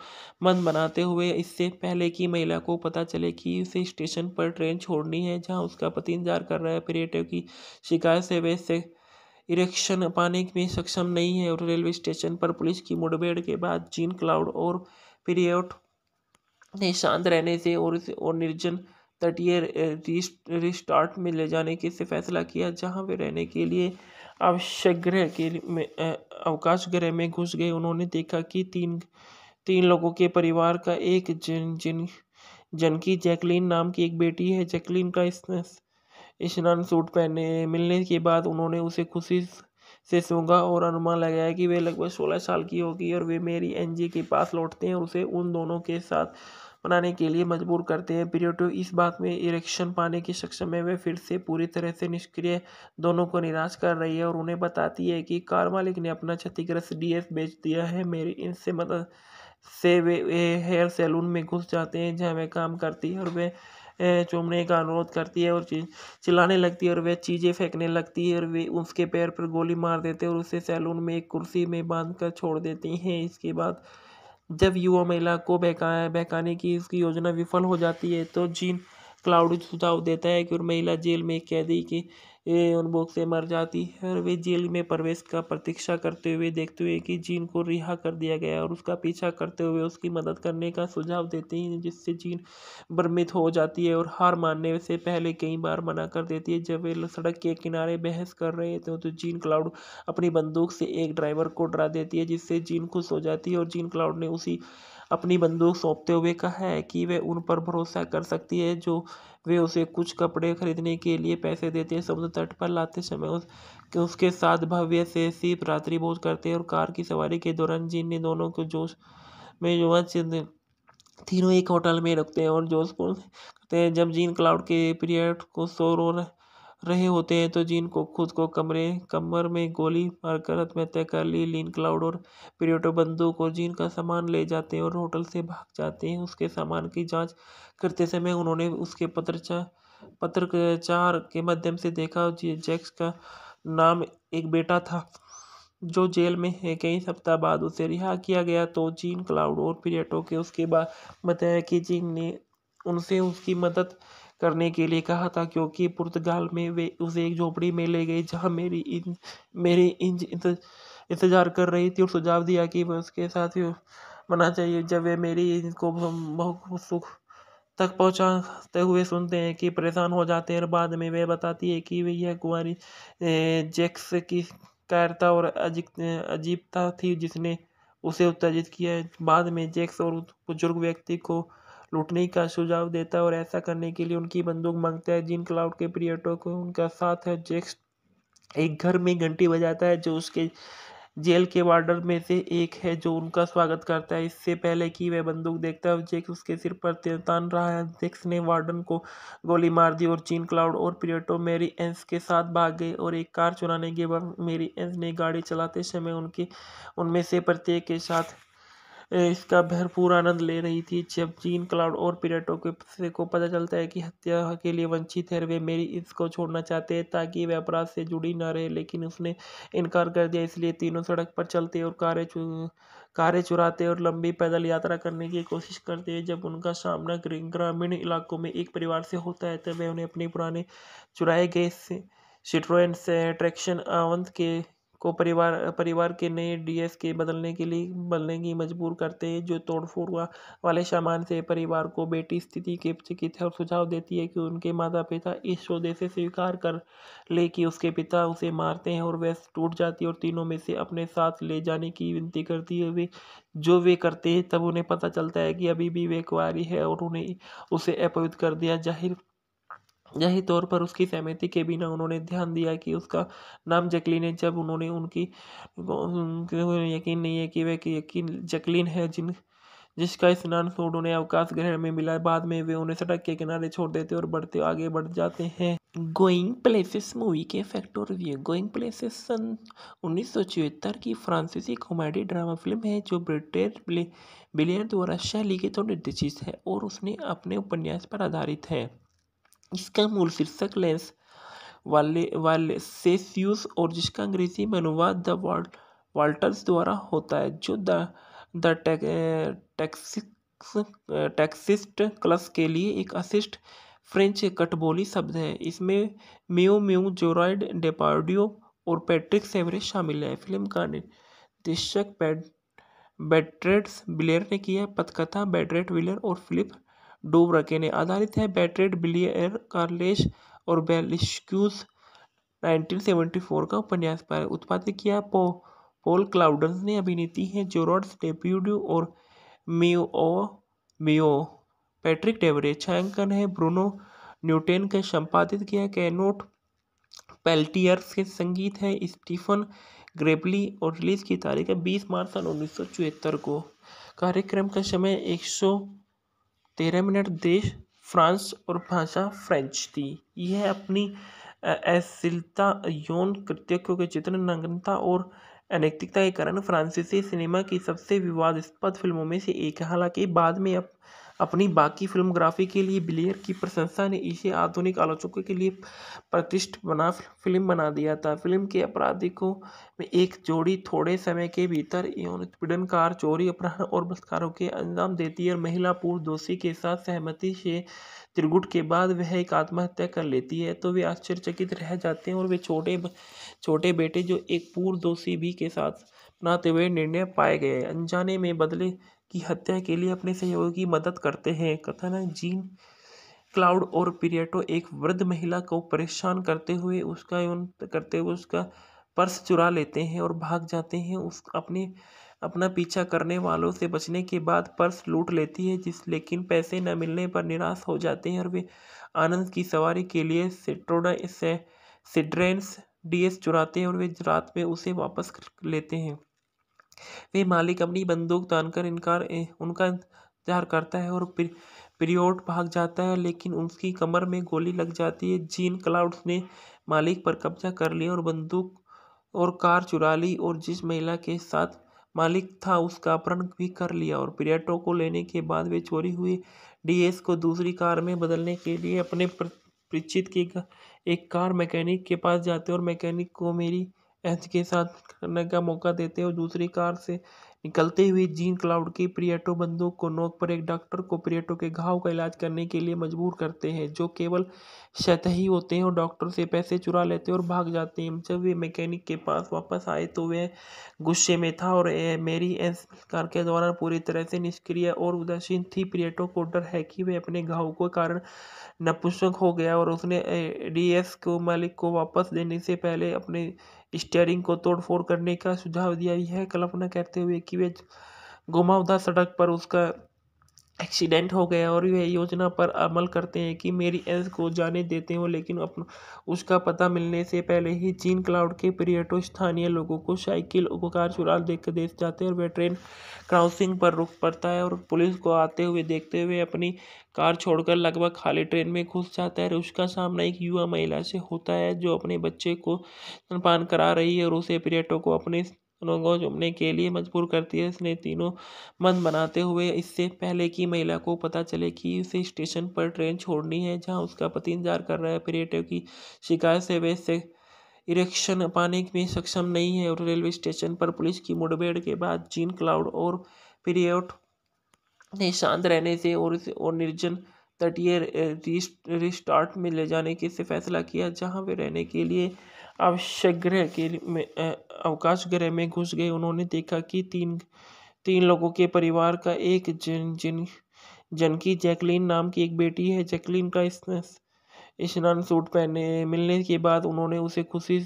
मन बनाते हुए इससे पहले कि महिला को पता चले कि उसे स्टेशन पर ट्रेन छोड़नी है जहां उसका पति इंतजार कर रहा है पर्यटक की शिकायत से वे से इरेक्शन पाने में सक्षम नहीं है और रेलवे स्टेशन पर पुलिस की मुठभेड़ के बाद जीन क्लाउड और पीरियड ने शांत रहने से और और निर्जन तटीय रिस्टार्ट में ले जाने के से फैसला किया जहाँ वे रहने के लिए आवश्यक गृह के में अवकाश गृह में घुस गए उन्होंने देखा कि तीन तीन लोगों के परिवार का एक जिन जिन जनकी जैकलीन नाम की एक बेटी है जैकलीन का स्नान सूट पहने मिलने के बाद उन्होंने उसे खुशी से सूंघा और अनुमान लगाया कि वे लगभग सोलह साल की होगी और वे मेरी एनजी के पास लौटते हैं उसे उन दोनों के साथ बनाने के लिए मजबूर करते हैं पीरियडो इस बात में इरेक्शन पाने की सक्षम है वे फिर से पूरी तरह से निष्क्रिय दोनों को निराश कर रही है और उन्हें बताती है कि कार मालिक ने अपना क्षतिग्रस्त डीएस बेच दिया है मेरी इनसे मदद से वे हेयर सैलून में घुस जाते हैं जहाँ वह काम करती है और वे चूमने का अनुरोध करती है और चिल्लाने लगती है और वह चीज़ें फेंकने लगती है और वे उसके पैर पर गोली मार देते हैं और उसे सैलून में एक कुर्सी में बांध कर छोड़ देती हैं इसके बाद जब युवा महिला को बहकाए बहकाने की इसकी योजना विफल हो जाती है तो जीन क्लाउड सुझाव देता है कि महिला जेल में कैदी की उन्मूख से मर जाती है और वे जेल में प्रवेश का प्रतीक्षा करते हुए देखते हुए कि जीन को रिहा कर दिया गया और उसका पीछा करते हुए उसकी मदद करने का सुझाव देते हैं जिससे जीन भ्रमित हो जाती है और हार मानने से पहले कई बार मना कर देती है जब वे सड़क के किनारे बहस कर रहे थे तो, तो जीन क्लाउड अपनी बंदूक से एक ड्राइवर को डरा देती है जिससे जीन खुश हो जाती है और जीन क्लाउड ने उसी अपनी बंदूक सौंपते हुए कहा है कि वह उन पर भरोसा कर सकती है जो वे उसे कुछ कपड़े खरीदने के लिए पैसे देते हैं समुद्र तट पर लाते समय उस उसके साथ भव्य से सीप रात्रि भोज करते हैं और कार की सवारी के दौरान जीन ने दोनों को जोश में युवा तीनों एक होटल में रखते हैं और जोशपुर को हैं जब जीन क्लाउड के पीरियड को शोर और रहे होते हैं तो जीन को खुद को कमरे कमर में गोली मारकर आत्महत्या कर ली लीन क्लाउड और पिरियोटो बंदूक और जीन का सामान ले जाते हैं और होटल से भाग जाते हैं उसके सामान की जांच करते समय उन्होंने उसके पत्रचा पत्रचार के माध्यम से देखा जैक्स का नाम एक बेटा था जो जेल में है कई सप्ताह बाद उसे रिहा किया गया तो जीन क्लाउड और पीरियटो के उसके बाद बताया कि जीन ने उनसे उसकी मदद करने के लिए कहा था क्योंकि पुर्तगाल में वे उसे एक झोपड़ी में ले गए जहाँ मेरी इन मेरी इंज इंतज़ार कर रही थी और सुझाव दिया कि मैं उसके साथ ही मना चाहिए जब वे मेरी इंज को बहुत सुख तक पहुँचाते हुए सुनते हैं कि परेशान हो जाते हैं और बाद में वे बताती है कि यह कुंवारी जैक्स की कायरता और अजीब अजीबता थी जिसने उसे उत्तेजित किया बाद में जैक्स और बुजुर्ग व्यक्ति को लूटने का सुझाव देता है और ऐसा करने के लिए उनकी बंदूक मांगता है जिन क्लाउड के प्रियटों को उनका साथ है जेक्स एक घर में घंटी बजाता है जो उसके जेल के वार्डर में से एक है जो उनका स्वागत करता है इससे पहले कि वह बंदूक देखता है जेक्स उसके सिर पर तान रहा है जेक्स ने वार्डन को गोली मार दी और चीन क्लाउड और पिरियटो मेरी एंस के साथ भाग गए और एक कार चुराने के बाद मेरी एंस ने गाड़ी चलाते समय उनके उनमें से प्रत्येक के साथ इसका भरपूर आनंद ले रही थी जब जीन क्लाउड और पिरेटो के को पता चलता है कि हत्या के लिए वंचित है वे मेरी इसको छोड़ना चाहते हैं ताकि वे अपराध से जुड़ी न रहे लेकिन उसने इनकार कर दिया इसलिए तीनों सड़क पर चलते और कारें चु कारें चुराते और लंबी पैदल यात्रा करने की कोशिश करते हैं जब उनका सामना ग्रामीण इलाकों में एक परिवार से होता है तब वे उन्हें अपने पुराने चुराए गए सिट्रोन से ट्रैक्शन आवंत के को परिवार परिवार के नए डीएस के बदलने के लिए बदलने की मजबूर करते हैं जो तोड़फोड़ वाले सामान से परिवार को बेटी स्थिति के चिकित्सा और सुझाव देती है कि उनके माता पिता इस सौदे से स्वीकार कर ले कि उसके पिता उसे मारते हैं और वह टूट जाती है और तीनों में से अपने साथ ले जाने की विनती करती है वे जो वे करते हैं तब उन्हें पता चलता है कि अभी भी वे कुआरी है और उन्हें उसे अपवित कर दिया जाहिर यही तौर पर उसकी सहमति के बिना उन्होंने ध्यान दिया कि उसका नाम जैकलीन है जब उन्होंने उनकी यकीन नहीं है कि वह यकीन जैकलीन है जिन जिसका स्नान सूर्य उन्हें अवकाश ग्रहण में मिला बाद में वे उन्हें सड़क के किनारे छोड़ देते और बढ़ते आगे बढ़ जाते हैं गोइंग प्लेसेस मूवी के फैक्ट और रिव्यू गोइंग प्लेसेस सन उन्नीस सौ की फ्रांसीसी कॉमेडी ड्रामा फिल्म है जो ब्रिटेन बिलियर द्वारा शैली के तो निर्देशित है और उसने अपने उपन्यास पर आधारित है इसका मूल शीर्षक लेंस वाले वाले सेस्यूस और जिसका अंग्रेजी में अनुवाद द वाल वाल्टर्स द्वारा होता है जो द द टैक्सिक्स टैक्सिस्ट क्लस के लिए एक अशिष्ट फ्रेंच कटबोली शब्द है इसमें म्यू म्यू जोराइड डेपार्डियो और पैट्रिक सेवरे शामिल हैं फिल्म का निर्देशक बैट्रेट्स बिलेर ने किया पथकथा बैट्रेट विलर और फिलिप डोबरके ने आधारित है बैटरेट बिलियर कार्लेस और बेलिस्क्यूस 1974 का उपन्यास पर उत्पादित किया पो पोल क्लाउडन्स ने अभिनेती हैं जोरॉड्स डेब्यूड्यू और मियो ओ मियो पैट्रिक डेवरे छायांकन है ब्रूनो न्यूटेन का संपादित किया कैनोट पेल्टियर्स के संगीत है स्टीफन ग्रेबली और रिलीज की तारीख है बीस मार्च सन उन्नीस को कार्यक्रम का समय एक सौ तेरह मिनट देश फ्रांस और भाषा फ्रेंच थी यह अपनी अश्लीलता यौन कृत्यों के चित्र नग्नता और अनैतिकता के कारण फ्रांसीसी सिनेमा की सबसे विवादास्पद फिल्मों में से एक है हालांकि बाद में अपनी बाकी फिल्मोग्राफी के लिए ब्लेयर की प्रशंसा ने इसे आधुनिक आलोचकों के लिए प्रतिष्ठित बना फिल्म बना दिया था फिल्म के अपराधिकों में एक जोड़ी थोड़े समय के भीतर यौन कार चोरी अपहरण और बलात्कारों के अंजाम देती है और महिला पूर्व दोषी के साथ सहमति से त्रिगुट के बाद वह एक आत्महत्या कर लेती है तो वे आश्चर्यचकित रह जाते हैं और वे छोटे छोटे बेटे जो एक पूर्व दोषी भी के साथ बनाते हुए निर्णय पाए गए अनजाने में बदले की हत्या के लिए अपने सहयोगियों की मदद करते हैं कथानक जीन क्लाउड और पीरियटो एक वृद्ध महिला को परेशान करते हुए उसका करते हुए उसका पर्स चुरा लेते हैं और भाग जाते हैं उस अपने अपना पीछा करने वालों से बचने के बाद पर्स लूट लेती है जिस लेकिन पैसे न मिलने पर निराश हो जाते हैं और वे आनंद की सवारी के लिए सिट्रोडा से सिड्रेंस डीएस चुराते हैं और वे रात में उसे वापस लेते हैं वे मालिक अपनी बंदूक तानकर इनकार उनका इंतजार करता है और पिरियोड भाग जाता है लेकिन उसकी कमर में गोली लग जाती है जीन क्लाउड्स ने मालिक पर कब्जा कर लिया और बंदूक और कार चुरा ली और जिस महिला के साथ मालिक था उसका अपहरण भी कर लिया और पर्यटकों को लेने के बाद वे चोरी हुए डीएस को दूसरी कार में बदलने के लिए अपने परिचित के एक कार मैकेनिक के पास जाते और मैकेनिक को मेरी एच के साथ करने का मौका देते हैं और दूसरी कार से निकलते हुए जीन क्लाउड की प्रियटो बंदूक को नोक पर एक डॉक्टर को प्रियटो के घाव का इलाज करने के लिए मजबूर करते हैं जो केवल सतही होते हैं और डॉक्टर से पैसे चुरा लेते हैं और भाग जाते हैं जब वे मैकेनिक के पास वापस आए तो वह गुस्से में था और मेरी एस कार के दौरान पूरी तरह से निष्क्रिय और उदासीन थी प्रियटो को डर है कि वह अपने घाव के कारण नपुंसक हो गया और उसने डी को मालिक को वापस देने से पहले अपने स्टीयरिंग को तोड़फोड़ करने का सुझाव दिया है कल्पना करते हुए कि वे घुमावदार सड़क पर उसका एक्सीडेंट हो गया और वह योजना पर अमल करते हैं कि मेरी एस को जाने देते हो लेकिन अपन उसका पता मिलने से पहले ही चीन क्लाउड के पर्यटक स्थानीय लोगों को साइकिल उपकार चुरा देख देश जाते हैं और वह ट्रेन क्राउसिंग पर रुक पड़ता है और पुलिस को आते हुए देखते हुए अपनी कार छोड़कर लगभग खाली ट्रेन में घुस जाता है और उसका सामना एक युवा महिला से होता है जो अपने बच्चे को स्तनपान करा रही है और उसे पर्यटकों को अपने दोनों को झूमने के लिए मजबूर करती है इसने तीनों मन बनाते हुए इससे पहले कि महिला को पता चले कि उसे स्टेशन पर ट्रेन छोड़नी है जहां उसका पति इंतजार कर रहा है पर्यटक की शिकायत से वे से इरेक्शन पाने में सक्षम नहीं है और रेलवे स्टेशन पर पुलिस की मुठभेड़ के बाद जीन क्लाउड और पीरियड ने शांत रहने से और और निर्जन तटीय रिस्टार्ट में ले जाने के से फैसला किया जहां वे रहने के लिए आवश्यक गृह के में अवकाश गृह में घुस गए उन्होंने देखा कि तीन तीन लोगों के परिवार का एक जिन जिन जन की जैकलीन नाम की एक बेटी है जैकलीन का स्नान सूट पहने मिलने के बाद उन्होंने उसे खुशी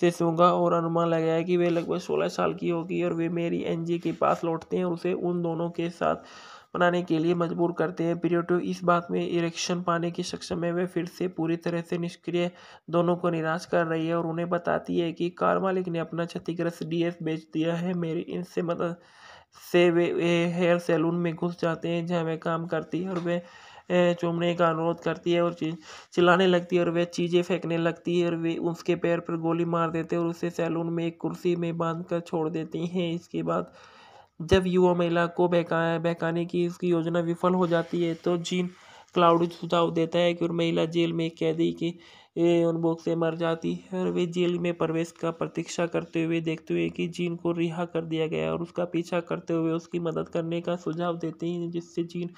से सूंघा और अनुमान लगाया कि वे लगभग सोलह साल की होगी और वे मेरी एनजी के पास लौटते हैं और उसे उन दोनों के साथ बनाने के लिए मजबूर करते हैं पीरियोटो इस बात में इरेक्शन पाने की सक्षम है वह फिर से पूरी तरह से निष्क्रिय दोनों को निराश कर रही है और उन्हें बताती है कि कार मालिक ने अपना क्षतिग्रस्त डीएस बेच दिया है मेरी इनसे मदद से वे, हेयर सैलून में घुस जाते हैं जहाँ वह काम करती है और वे चूमने का अनुरोध करती है और चिल्लाने लगती है और वह चीज़ें फेंकने लगती है और वे उसके पैर पर गोली मार देते हैं और उसे सैलून में एक कुर्सी में बांध कर छोड़ देती हैं इसके बाद जब युवा महिला को बहका बहकाने की इसकी योजना विफल हो जाती है तो जीन क्लाउड सुझाव देता है कि महिला जेल में कैदी की उन्मोख से मर जाती है और वे जेल में प्रवेश का प्रतीक्षा करते हुए देखते हुए कि जीन को रिहा कर दिया गया और उसका पीछा करते हुए उसकी मदद करने का सुझाव देते हैं जिससे जीन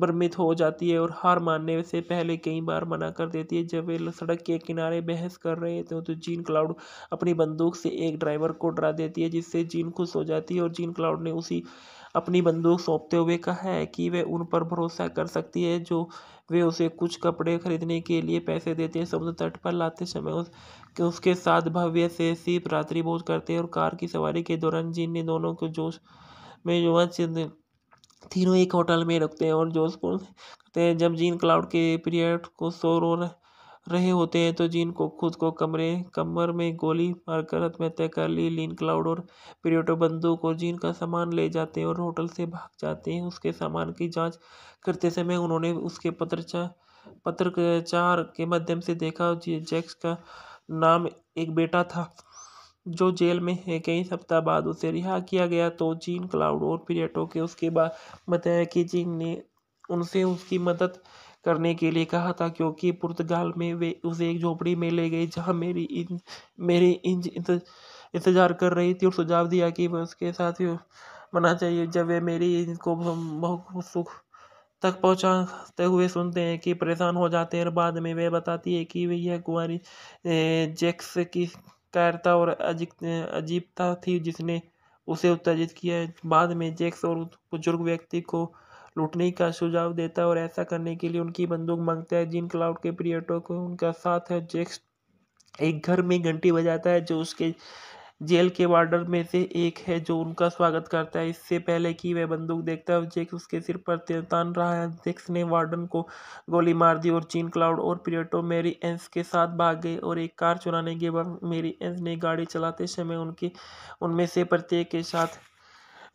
भ्रमित हो जाती है और हार मानने से पहले कई बार मना कर देती है जब वे सड़क के किनारे बहस कर रहे थे तो जीन क्लाउड अपनी बंदूक से एक ड्राइवर को डरा देती है जिससे जीन खुश हो जाती है और जीन क्लाउड ने उसी अपनी बंदूक सौंपते हुए कहा है कि वह उन पर भरोसा कर सकती है जो वे उसे कुछ कपड़े खरीदने के लिए पैसे देते हैं समुद्र तट पर लाते समय उस उसके साथ भव्य से सिर्फ रात्रि भोज करते हैं और कार की सवारी के दौरान जिन ने दोनों को जोश में युवा तीनों एक होटल में रखते हैं और जोश को हैं जब जीन क्लाउड के पीरियड को शोर और रहे होते हैं तो जीन को खुद को कमरे कमर में गोली मारकर आत्महत्या कर ली लीन क्लाउड और प्रियोटो बंदूक और जीन का सामान ले जाते हैं और होटल से भाग जाते हैं उसके सामान की जांच करते समय उन्होंने उसके पत्रचा पत्रचार के माध्यम से देखा जैक्स का नाम एक बेटा था जो जेल में है कई सप्ताह बाद उसे रिहा किया गया तो जीन क्लाउड और पीरियटो के उसके बाद बताया कि जीन ने उनसे उसकी मदद करने के लिए कहा था क्योंकि पुर्तगाल में वे उसे एक झोपड़ी में ले गए जहाँ मेरी इन मेरी इंज इंतज़ार कर रही थी और सुझाव दिया कि मैं उसके साथ ही मना चाहिए जब वे मेरी इंज को बहुत सुख तक पहुँचाते हुए सुनते हैं कि परेशान हो जाते हैं और बाद में वे बताती है कि वे यह कुंवारी जैक्स की कायरता और अजीब अजीबता थी जिसने उसे उत्तेजित किया बाद में जैक्स और बुजुर्ग व्यक्ति को लूटने का सुझाव देता है और ऐसा करने के लिए उनकी बंदूक मांगता है जिन क्लाउड के पर्यटकों को उनका साथ है जेक्स एक घर में घंटी बजाता है जो उसके जेल के वार्डर में से एक है जो उनका स्वागत करता है इससे पहले कि वह बंदूक देखता है जेक्स उसके सिर पर तान रहा है जेक्स ने वार्डन को गोली मार दी और चीन क्लाउड और पिरेटो मेरी एंस के साथ भाग गए और एक कार चुराने के बाद मेरी एंस ने गाड़ी चलाते समय उनके उनमें से प्रत्येक के साथ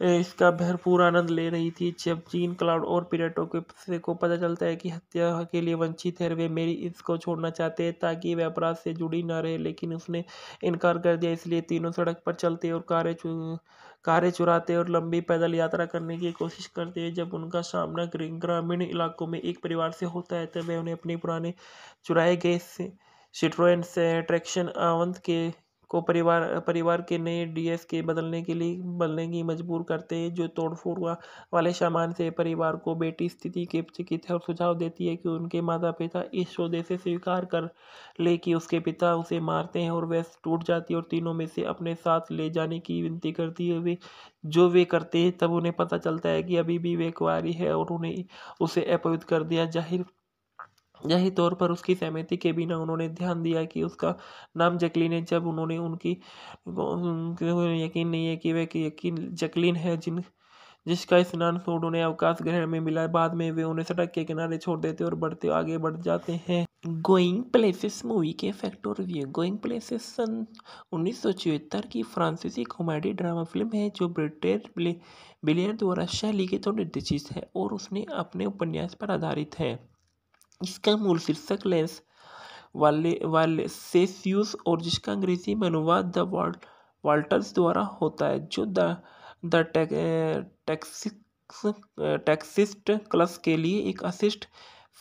इसका भरपूर आनंद ले रही थी जब जीन क्लाउड और पिरेटो के को पता चलता है कि हत्या के लिए वंचित है वे मेरी इसको छोड़ना चाहते हैं ताकि वे अपराध से जुड़ी न रहे लेकिन उसने इनकार कर दिया इसलिए तीनों सड़क पर चलते और कारें चु कारें चुराते और लंबी पैदल यात्रा करने की कोशिश करते हैं जब उनका सामना ग्रामीण इलाकों में एक परिवार से होता है तब वे उन्हें अपने पुराने चुराए गए सिट्रोन से ट्रैक्शन आवंत के को परिवार परिवार के नए डीएस के बदलने के लिए बदलने की मजबूर करते हैं जो तोड़फोड़ वाले सामान से परिवार को बेटी स्थिति के चिकित्सा और सुझाव देती है कि उनके माता पिता इस सौदे से स्वीकार कर ले कि उसके पिता उसे मारते हैं और वह टूट जाती है और तीनों में से अपने साथ ले जाने की विनती करती है वे जो वे करते हैं तब उन्हें पता चलता है कि अभी भी वे कुआरी है और उन्हें उसे अपवित कर दिया जाहिर यही तौर पर उसकी सहमति के बिना उन्होंने ध्यान दिया कि उसका नाम जैकलीन है जब उन्होंने उनकी यकीन नहीं है कि वह यकीन जैकलीन है जिन जिसका स्नान सूर्य उन्हें अवकाश ग्रहण में मिला बाद में वे उन्हें सड़क के किनारे छोड़ देते और बढ़ते आगे बढ़ जाते हैं गोइंग प्लेसेस मूवी के फैक्ट और रिव्यू गोइंग प्लेसेस सन उन्नीस की फ्रांसीसी कॉमेडी ड्रामा फिल्म है जो ब्रिटेन बिलियर द्वारा शैली के तो निर्देशित है और उसने अपने उपन्यास पर आधारित है इसका मूल शीर्षक लेंस वाले वाले सेस्यूस और जिसका अंग्रेजी में अनुवाद द वर्ल्ड वाल्टर्स द्वारा होता है जो द द टैक्सिक्स टैक्सिस्ट क्लस के लिए एक अशिष्ट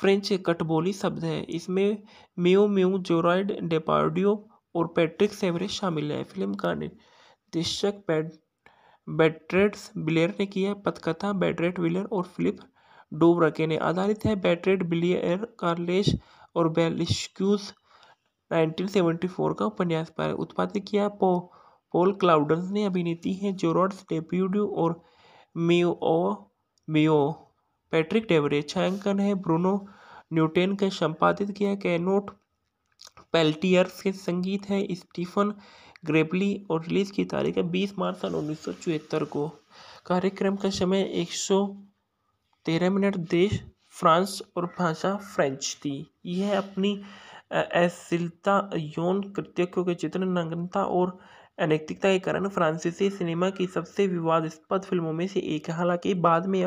फ्रेंच कटबोली शब्द है इसमें मेो म्यू जोराइड डेपार्डियो और पैट्रिक सेवरे शामिल हैं फिल्म का निर्देशक बैट्रेट्स बिलेर ने किया पथकथा बेटरेट विलर और फिलिप डूब रखे ने आधारित है बैटरेट बिलियर कार्लेश और बेलिस्क्यूज 1974 का उपन्यास पर उत्पादित किया पो पोल क्लाउडन्स ने अभिनेती हैं जोरॉड्स डेप्यूडियो और मियो मियो पैट्रिक डेवरे छायांकन है ब्रूनो न्यूटेन का संपादित किया कैनोट पेल्टियर्स के संगीत है स्टीफन ग्रेबली और रिलीज की तारीख है बीस मार्च सन उन्नीस को कार्यक्रम का समय एक सौ तेरह मिनट देश फ्रांस और भाषा फ्रेंच थी यह अपनी अश्लीलता यौन कृत्यों के चित्र नग्नता और अनैतिकता के कारण फ्रांसीसी सिनेमा की सबसे विवादास्पद फिल्मों में से एक है हालांकि बाद में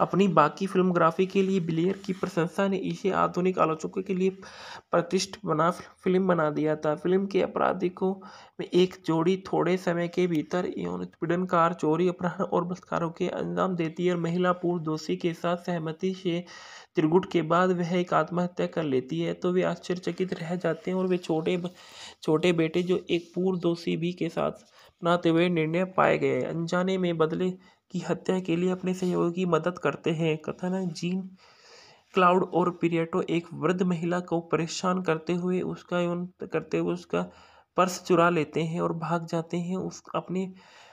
अपनी बाकी फिल्मोग्राफी के लिए ब्लेयर की प्रशंसा ने इसे आधुनिक आलोचकों के लिए प्रतिष्ठित बना फिल्म बना दिया था फिल्म के अपराधिकों में एक जोड़ी थोड़े समय के भीतर यौन उत्पीड़न कार चोरी अपहरण और बलात्कारों के अंजाम देती है और महिला पूर्व दोषी के साथ सहमति से त्रिगुट के बाद वह एक आत्महत्या कर लेती है तो वे आश्चर्यचकित रह जाते हैं और वे छोटे छोटे बेटे जो एक पूर्व दोषी भी के साथ बनाते हुए निर्णय पाए गए अनजाने में बदले की हत्या के लिए अपने सहयोगी की मदद करते हैं कथानक जीन क्लाउड और पिरियटो एक वृद्ध महिला को परेशान करते हुए उसका करते हुए उसका पर्स चुरा लेते हैं और भाग जाते हैं उस अपने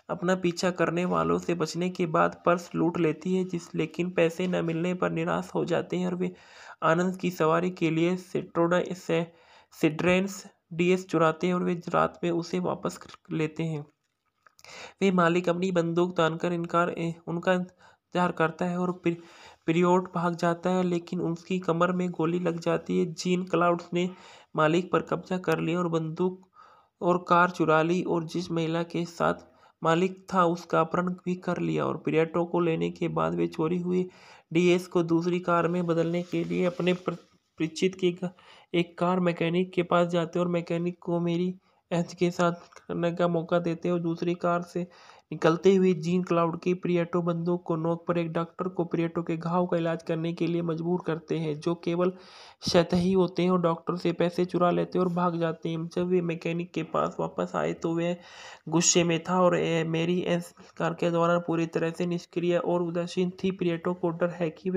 अपना पीछा करने वालों से बचने के बाद पर्स लूट लेती है जिस लेकिन पैसे न मिलने पर निराश हो जाते हैं और वे आनंद की सवारी के लिए सिट्रोडा से सिड्रेंस डीएस चुराते हैं और वे रात में उसे वापस लेते हैं वे मालिक अपनी बंदूक तानकर इनकार उनका इंतज़ार करता है और पिरियोट भाग जाता है लेकिन उसकी कमर में गोली लग जाती है जीन क्लाउड्स ने मालिक पर कब्जा कर लिया और बंदूक और कार चुरा ली और जिस महिला के साथ मालिक था उसका अपहरण भी कर लिया और पर्यटकों को लेने के बाद वे चोरी हुए डीएस को दूसरी कार में बदलने के लिए अपने परिचित के एक कार मैकेनिक के पास जाते और मैकेनिक को मेरी एच के साथ करने का मौका देते और दूसरी कार से निकलते हुए जीन क्लाउड की प्रियटो बंदूक को नोक पर एक डॉक्टर को प्रियटो के घाव का इलाज करने के लिए मजबूर करते हैं जो केवल शतही होते हैं और डॉक्टर से पैसे चुरा लेते हैं और भाग जाते हैं जब वे मैकेनिक के पास वापस आए तो वह गुस्से में था और मेरी एस कार के दौरान पूरी तरह से निष्क्रिय और उदासीन थी प्रियटो को डर है कि